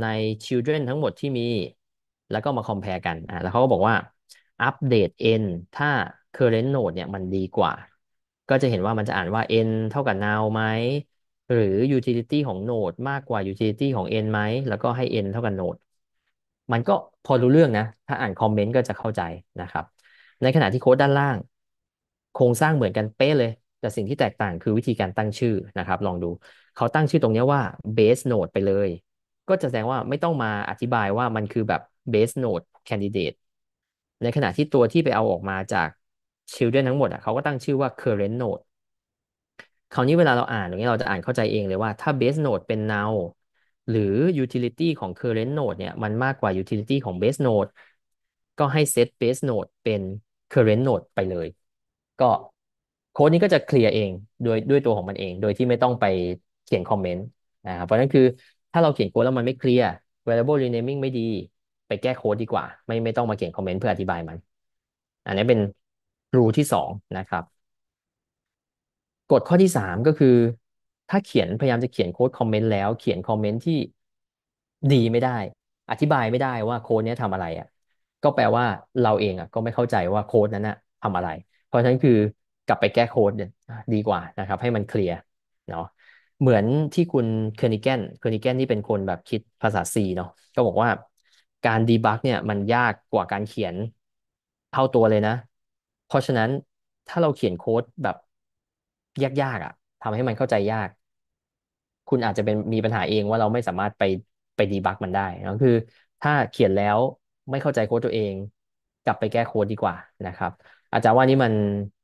ใน children ทั้งหมดที่มี แล้วก็มา compare กันอ่าแล้วเขาก็บอกว่า update n ถ้า current node เนี่ยมันดีกว่า ก็จะเห็นว่ามันจะอ่านว่า n เท่ากับ now ไหม หรือ utility ของ node มากกว่า utility ของ n ไหม แล้วก็ให้ n เท่ากับ node มันก็พอรู้เรื่องนะ ถ้าอ่านคอมเมนต์ก็จะเข้าใจนะครับ ในขณะที่โค้ดด้านล่างโครงสร้างเหมือนกันเป๊ะเลย แต่สิ่งที่แตกต่างคือวิธีการตั้งชื่อนะครับ ลองดูเขาตั้งชื่อตรงนี้ว่า base node ไปเลย ก็จะแสดงว่าไม่ต้องมาอธิบายว่ามันคือแบบ base node candidate ในขณะที่ตัวที่ไปเอาออกมาจาก children ทั้งหมดอ่ะเขาก็ตั้งชื่อว่า current node คราวนี้เวลาเราอ่านตรงนี้เราจะอ่านเข้าใจเองเลยว่าถ้า base node เป็น now หรือ utility ของ current node เนี่ยมันมากกว่า utility ของ base node ก็ให้ set base node เป็น current node ไปเลย ก็โค้ดนี้ก็จะเคลียร์เอง โดยด้วยตัวของมันเอง โดยที่ไม่ต้องไปเขียนคอมเมนต์นะครับเพราะนั้นคือถ้าเราเขียนโค้ดแล้วมันไม่เคลียร์ variable renaming ไม่ดีไปแก้โค้ดดีกว่าไม่ไม่ต้องมาเขียนคอมเมนต์เพื่ออธิบายมัน อันนี้เป็นรูที่สองนะครับกฎข้อที่สามก็คือถ้าเขียนพยายามจะเขียนโค้ดคอมเมนต์แล้วเขียนคอมเมนต์ที่ดีไม่ได้ อธิบายไม่ได้ว่าโค้ดนี้ทำอะไรอ่ะก็แปลว่าเราเองอ่ะ ก็ไม่เข้าใจว่าโค้ดนั้นอ่ะทำอะไร เพราะฉะนั้นคือกลับไปแก้โค้ดดีกว่านะครับ ให้มันเคลียร์เนาะเหมือนที่คุณเคอร์นิแกนเคอร์นิแกนนี่เป็นคนแบบคิดภาษา C เนาะก็บอกว่าการดีบักเนี่ยมันยากกว่าการเขียนเท่าตัวเลยนะ เพราะฉะนั้นถ้าเราเขียนโค้ดแบบยากๆอ่ะทำให้มันเข้าใจยาก คุณอาจจะเป็นมีปัญหาเองว่าเราไม่สามารถไปไปดีบักมันได้นะคือ ถ้าเขียนแล้วไม่เข้าใจโค้ดตัวเอง กลับไปแก้โค้ดดีกว่านะครับ อาจารย์ว่านี่มัน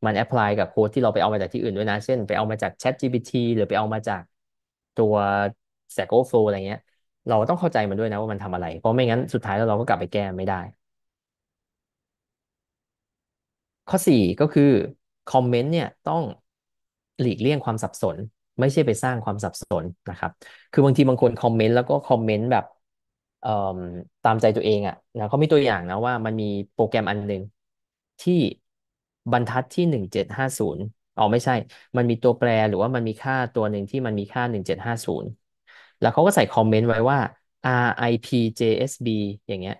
มันแอพพลายกับโค้ดที่เราไปเอามาจากที่อื่นด้วยนะ เช่นไปเอามาจาก ChatGPT หรือไปเอามาจากตัว Stack Overflow อะไรเงี้ย เราต้องเข้าใจมันด้วยนะว่ามันทำอะไร เพราะไม่งั้นสุดท้ายแล้วเราก็กลับไปแก้ไม่ได้ ข้อ4ก็คือคอมเมนต์เนี่ยต้องหลีกเลี่ยงความสับสนไม่ใช่ไปสร้างความสับสนนะครับคือบางทีบางคนคอมเมนต์แล้วก็คอมเมนต์แบบตามใจตัวเองอะ่ะนะเขามีตัวอย่างนะว่ามันมีโปรแกรมอันหนึ่งที่บรรทัดที่หนึ่งเจ็ดห้าศูนย์อ๋อไม่ใช่ มันมีตัวแปรหรือว่ามันมีค่าตัวหนึ่งที่มันมีค่าหนึ่งเจ็ดห้าศูนย์แล้วเขาก็ใส่คอมเมนต์ไว้ว่า RIPJSB อย่างเงี้ย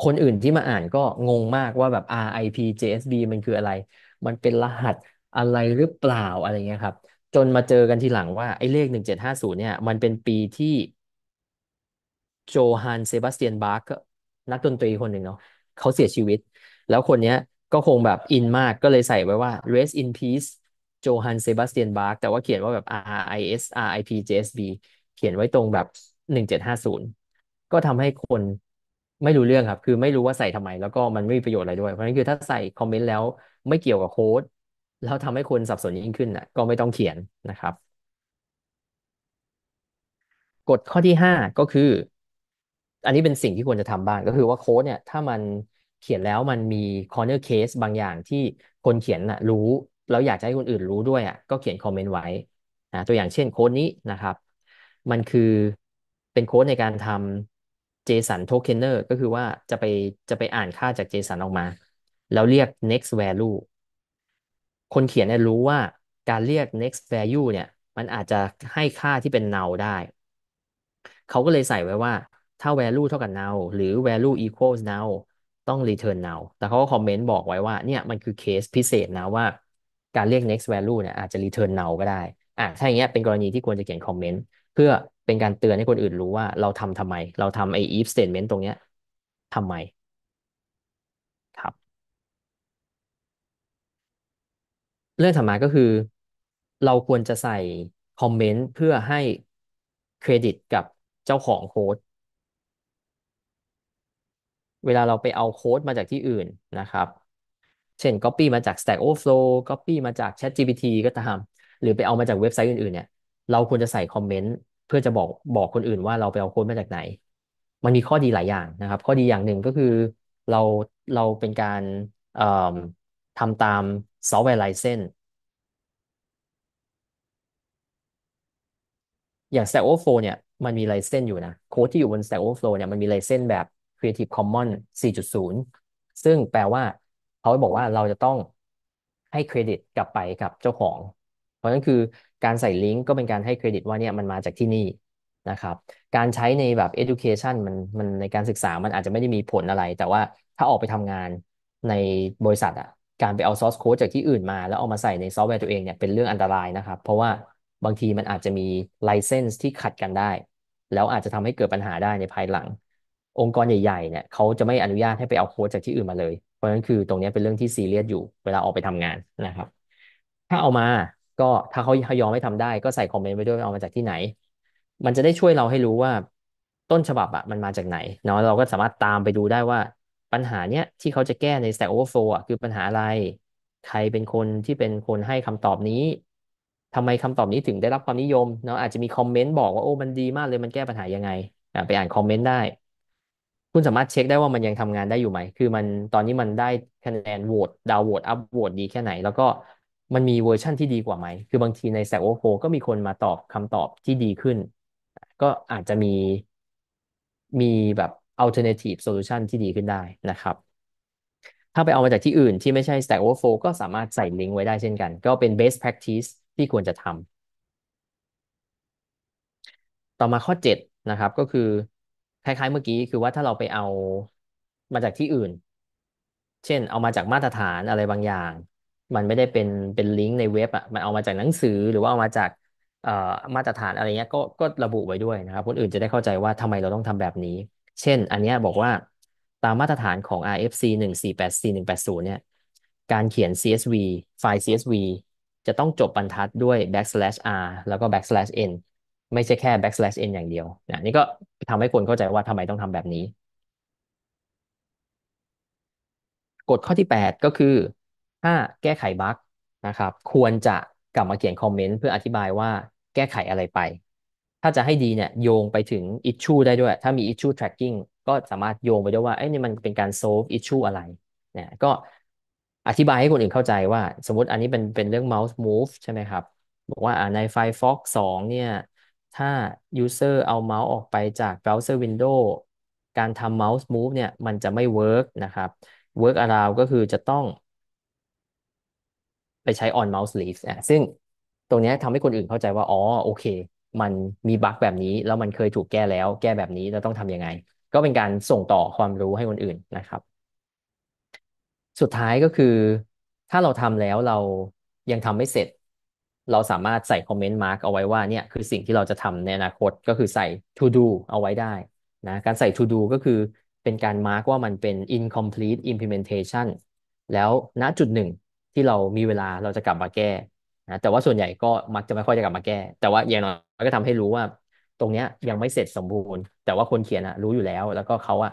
คนอื่นที่มาอ่านก็งงมากว่าแบบ RIP JSB มันคืออะไร มันเป็นรหัสอะไรหรือเปล่าอะไรเงี้ยครับ จนมาเจอกันทีหลังว่า ไอ้เลขหนึ่งเจ็ดห้าศูนย์เนี่ยมันเป็นปีที่ โจฮันเซบาสเตียนบาร์กนักดนตรีคนหนึ่งเนาะเขาเสียชีวิต แล้วคนเนี้ยก็คงแบบ อินมากก็เลยใส่ไว้ว่า rest in peace โจฮันเซบาสเตียนบาร์กแต่ว่าเขียนว่าแบบ RIS RIP JSB เขียนไว้ตรงแบบหนึ่งเจ็ดห้าศูนย์ก็ทำให้คนไม่รู้เรื่องครับ คือไม่รู้ว่าใส่ทำไมแล้วก็มันไม่มีประโยชน์อะไรด้วย เพราะฉะนั้นคือถ้าใส่คอมเมนต์แล้วไม่เกี่ยวกับโค้ดแล้วทำให้คนสับสนยิ่งขึ้นนะก็ไม่ต้องเขียนนะครับกฎข้อที่ห้าก็คือ อันนี้เป็นสิ่งที่ควรจะทำบ้างก็คือว่าโค้ดเนี่ยถ้ามันเขียนแล้วมันมีร์เนอร์เคสบางอย่างที่คนเขียนนะรู้แล้วอยากจะให้คนอื่นรู้ด้วยอ่ะก็เขียนคอมเมนต์ไว้นะตัวอย่างเช่นโค้ดนี้นะครับ มันคือเป็นโค้ดในการท JSON Tokener ก็คือว่าจะไปจะไปอ่านค่าจาก JSON ออกมา แล้วเรียก next value คนเขียนเนี่ยรู้ว่าการเรียก next value เนี่ยมันอาจจะให้ค่าที่เป็น null ได้ เขาก็เลยใส่ไว้ว่าถ้า value เท่ากับ null หรือ value equals null ต้อง return null แต่เขาก็คอมเมนต์บอกไว้ว่า เนี่ยมันคือเคสพิเศษนะว่าการเรียก next value เนี่ยอาจจะ return null ก็ได้อ่ะถ้าอย่างเงี้ยเป็นกรณีที่ควรจะเขียนคอมเมนต์เพื่อเป็นการเตือนให้คนอื่นรู้ว่าเราทำทำไม เราทำไอ้ if statement ตรงเนี้ยทำไมครับเรื่องถัดมาก็คือ เราควรจะใส่คอมเมนต์เพื่อให้เครดิตกับเจ้าของโค้ดเวลาเราไปเอาโค้ดมาจากที่อื่นนะครับ เช่น Copy มาจาก Stack Overflow Copy มาจาก ChatGPT ก็ตาม หรือไปเอามาจากเว็บไซต์อื่น ๆเนี่ยเราควรจะใส่คอมเมนต์พื่อจะบอกบอกคนอื่นว่าเราไปเอาโค้ดมาจากไหน มันมีข้อดีหลายอย่างนะครับ ข้อดีอย่างหนึ่งก็คือเราเราเป็นการทำตาม ซอฟต์แวร์ไลเซนอย่าง Stack Overflow เนี่ย มันมีไลเซนอยู่นะโค้ดที่อยู่บน Stack Overflow เนี่ยมันมีไลเซนแบบ Creative Commons 4.0 ซึ่งแปลว่า เขาบอกว่าเราจะต้องให้เครดิตกลับไปกับเจ้าของ เพราะนั้นคือการใส่ลิงก์ก็เป็นการให้เครดิตว่าเนี่ยมันมาจากที่นี่นะครับ การใช้ในแบบ education มันมันในการศึกษา มันอาจจะไม่ได้มีผลอะไร แต่ว่าถ้าออกไปทำงานในบริษัทอ่ะ การไปเอา source code จากที่อื่นมาแล้วเอามาใส่ในซอฟต์แวร์ตัวเองเนี่ย เป็นเรื่องอันตรายนะครับ เพราะว่าบางทีมันอาจจะมี license ที่ขัดกันได้ แล้วอาจจะทำให้เกิดปัญหาได้ในภายหลัง องค์กรใหญ่ๆเนี่ยเขาจะไม่อนุญาตให้ไปเอาโค้ดจากที่อื่นมาเลยเพราะฉะนั้นคือตรงนี้เป็นเรื่องที่ซีเรียสอยู่เวลาออกไปทำงานนะครับ ถ้าเอามาก็ถ้าเขายอมไม่ทำได้ ก็ใส่คอมเมนต์ไปด้วยเอามาจากที่ไหน มันจะได้ช่วยเราให้รู้ว่าต้นฉบับอะมันมาจากไหน เนาะเราก็สามารถตามไปดูได้ว่าปัญหาเนี้ย ที่เขาจะแก้ใน Stack Overflow อะคือปัญหาอะไรใครเป็นคนที่เป็นคนให้คำตอบนี้ ทำไมคำตอบนี้ถึงได้รับความนิยมเนาะอาจจะมีคอมเมนต์บอกว่า โอ้มันดีมากเลยมันแก้ปัญหายังไงไปอ่านคอมเมนต์ได้ คุณสามารถเช็คได้ว่ามันยังทำงานได้อยู่ไหม คือมันตอนนี้มันได้คะแนนโหวตดาวโหวตอัพโหวตดีแค่ไหนแล้วก็มันมีเวอร์ชั่นที่ดีกว่าไหม คือบางทีใน Stack Overflow ก็มีคนมาตอบคำตอบที่ดีขึ้น ก็อาจจะมีมีแบบ alternative solution ที่ดีขึ้นได้นะครับ ถ้าไปเอามาจากที่อื่นที่ไม่ใช่ Stack Overflow ก็สามารถใส่ลิงก์ไว้ได้เช่นกัน ก็เป็น best practice ที่ควรจะทำ ต่อมาข้อ 7 นะครับ ก็คือ คล้ายๆเมื่อกี้ คือว่าถ้าเราไปเอามาจากที่อื่น เช่นเอามาจากมาตรฐานอะไรบางอย่างมันไม่ได้เป็นเป็นลิงก์ในเว็บอ่ะ มันเอามาจากหนังสือหรือว่าเอามาจาก เอ่อ มาตรฐานอะไรเงี้ย ก็ก็ระบุไว้ด้วยนะครับ คนอื่นจะได้เข้าใจว่าทำไมเราต้องทำแบบนี้ เช่น อันเนี้ยบอกว่าตามมาตรฐานของ RFC 1484-180เนี่ยการเขียน CSV ไฟล์ CSV จะต้องจบบรรทัดด้วย backslash r แล้วก็ backslash n ไม่ใช่แค่ backslash n อย่างเดียวนะนี่ก็ทำให้คนเข้าใจว่าทำไมต้องทำแบบนี้กฎข้อที่ 8 ก็คือถ้าแก้ไขบั๊กนะครับ ควรจะกลับมาเขียนคอมเมนต์เพื่ออธิบายว่าแก้ไขอะไรไป ถ้าจะให้ดีเนี่ยโยงไปถึง issue ได้ด้วย ถ้ามี issue tracking ก็สามารถโยงไปได้ว่าไอ้นี่มันเป็นการ solve issue อะไร เนี่ย ก็อธิบายให้คนอื่นเข้าใจว่า สมมติอันนี้เป็นเป็นเรื่อง mouse move ใช่ไหมครับ บอกว่าใน Firefox 2เนี่ย ถ้า user เอาเมาส์ออกไปจาก browser window การทำ mouse move เนี่ยมันจะไม่ work นะครับ work around ก็คือจะต้องไปใช้ on mouse leaves อ่ะ ซึ่งตรงนี้ทำให้คนอื่นเข้าใจว่า อ๋อโอเค มันมีบั๊กแบบนี้ แล้วมันเคยถูกแก้แล้วแก้แบบนี้แล้วต้องทำยังไง ก็เป็นการส่งต่อความรู้ให้คนอื่นนะครับ สุดท้ายก็คือ ถ้าเราทำแล้วเรายังทำไม่เสร็จ เราสามารถใส่คอมเมนต์มาร์กเอาไว้ว่าเนี่ยคือสิ่งที่เราจะทำในอนาคตก็คือใส่ to do เอาไว้ได้นะ การใส่ to do ก็คือเป็นการมาร์กว่ามันเป็น incomplete implementation แล้วณจุดหนึ่งที่เรามีเวลาเราจะกลับมาแก้นะแต่ว่าส่วนใหญ่ก็มักจะไม่ค่อยจะกลับมาแก้ แต่ว่าอย่างน้อยก็ทำให้รู้ว่า ตรงเนี้ยยังไม่เสร็จสมบูรณ์ แต่ว่าคนเขียนอะรู้อยู่แล้ว แล้วก็เขาอะ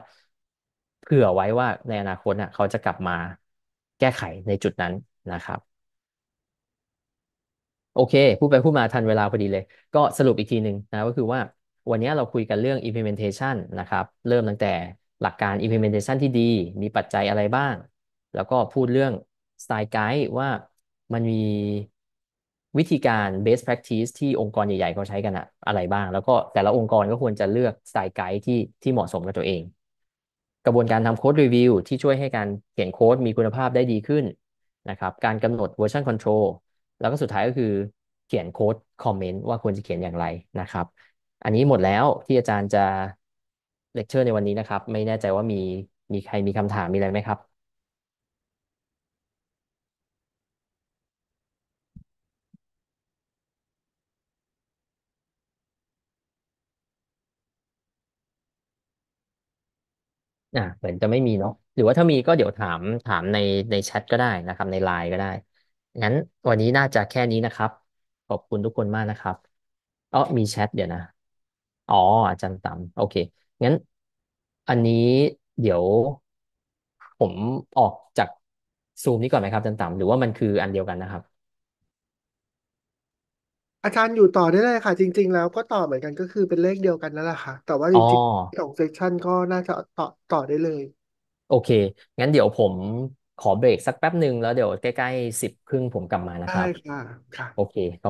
เผื่อไว้ว่าในอนาคตอะเขาจะกลับมาแก้ไขในจุดนั้นนะครับ โอเค พูดไปพูดมาทันเวลาพอดีเลย ก็สรุปอีกทีหนึ่งนะก็คือว่าวันนี้เราคุยกันเรื่อง implementation นะครับ เริ่มตั้งแต่หลักการ implementation ที่ดี มีปัจจัยอะไรบ้าง แล้วก็พูดเรื่องสไตล์ไกด์ว่ามันมีวิธีการ best practice ที่องค์กรใหญ่ๆ เขาใช้กันอะอะไรบ้าง แล้วก็แต่ละองค์กรก็ควรจะเลือกสไตล์ไกด์ที่ที่เหมาะสมกับตัวเอง กระบวนการทำโค้ดรีวิวที่ช่วยให้การเขียนโค้ดมีคุณภาพได้ดีขึ้นนะครับ การกำหนดวอร์ชันคอนโทรลแล้วก็สุดท้ายก็คือเขียนโค้ดคอมเมนต์ว่าควรจะเขียนอย่างไรนะครับ อันนี้หมดแล้วที่อาจารย์จะเลคเชอร์ในวันนี้นะครับ ไม่แน่ใจว่ามีมีใครมีคำถามมีอะไรไหมครับอ่าเหมือนจะไม่มีเนาะหรือว่าถ้ามีก็เดี๋ยวถามถามในในแชทก็ได้นะครับในไลน์ก็ได้งั้นวันนี้น่าจะแค่นี้นะครับ ขอบคุณทุกคนมากนะครับอ๋อมีแชทเดี๋ยวนะ อ๋ออาจารย์ตำโอเคงั้น อันนี้เดี๋ยวผมออกจากซูมนี้ก่อนไหมครับอาจารย์ตำหรือว่ามันคืออันเดียวกันนะครับอาจารย์อยู่ต่อได้เลยค่ะ จริง ๆแล้วก็ต่อเหมือนกันก็คือเป็นเลขเดียวกันนั่นแหละค่ะ แต่ว่าจอ๋อริงๆสองเซสชันก็น่าจะต่อต่อได้เลย โอเค งั้นเดี๋ยวผมขอเบรกสักแป๊บหนึ่งแล้วเดี๋ยวใกล้ๆสิบครึ่งผมกลับมานะดครับค่ะค่ะ โอเค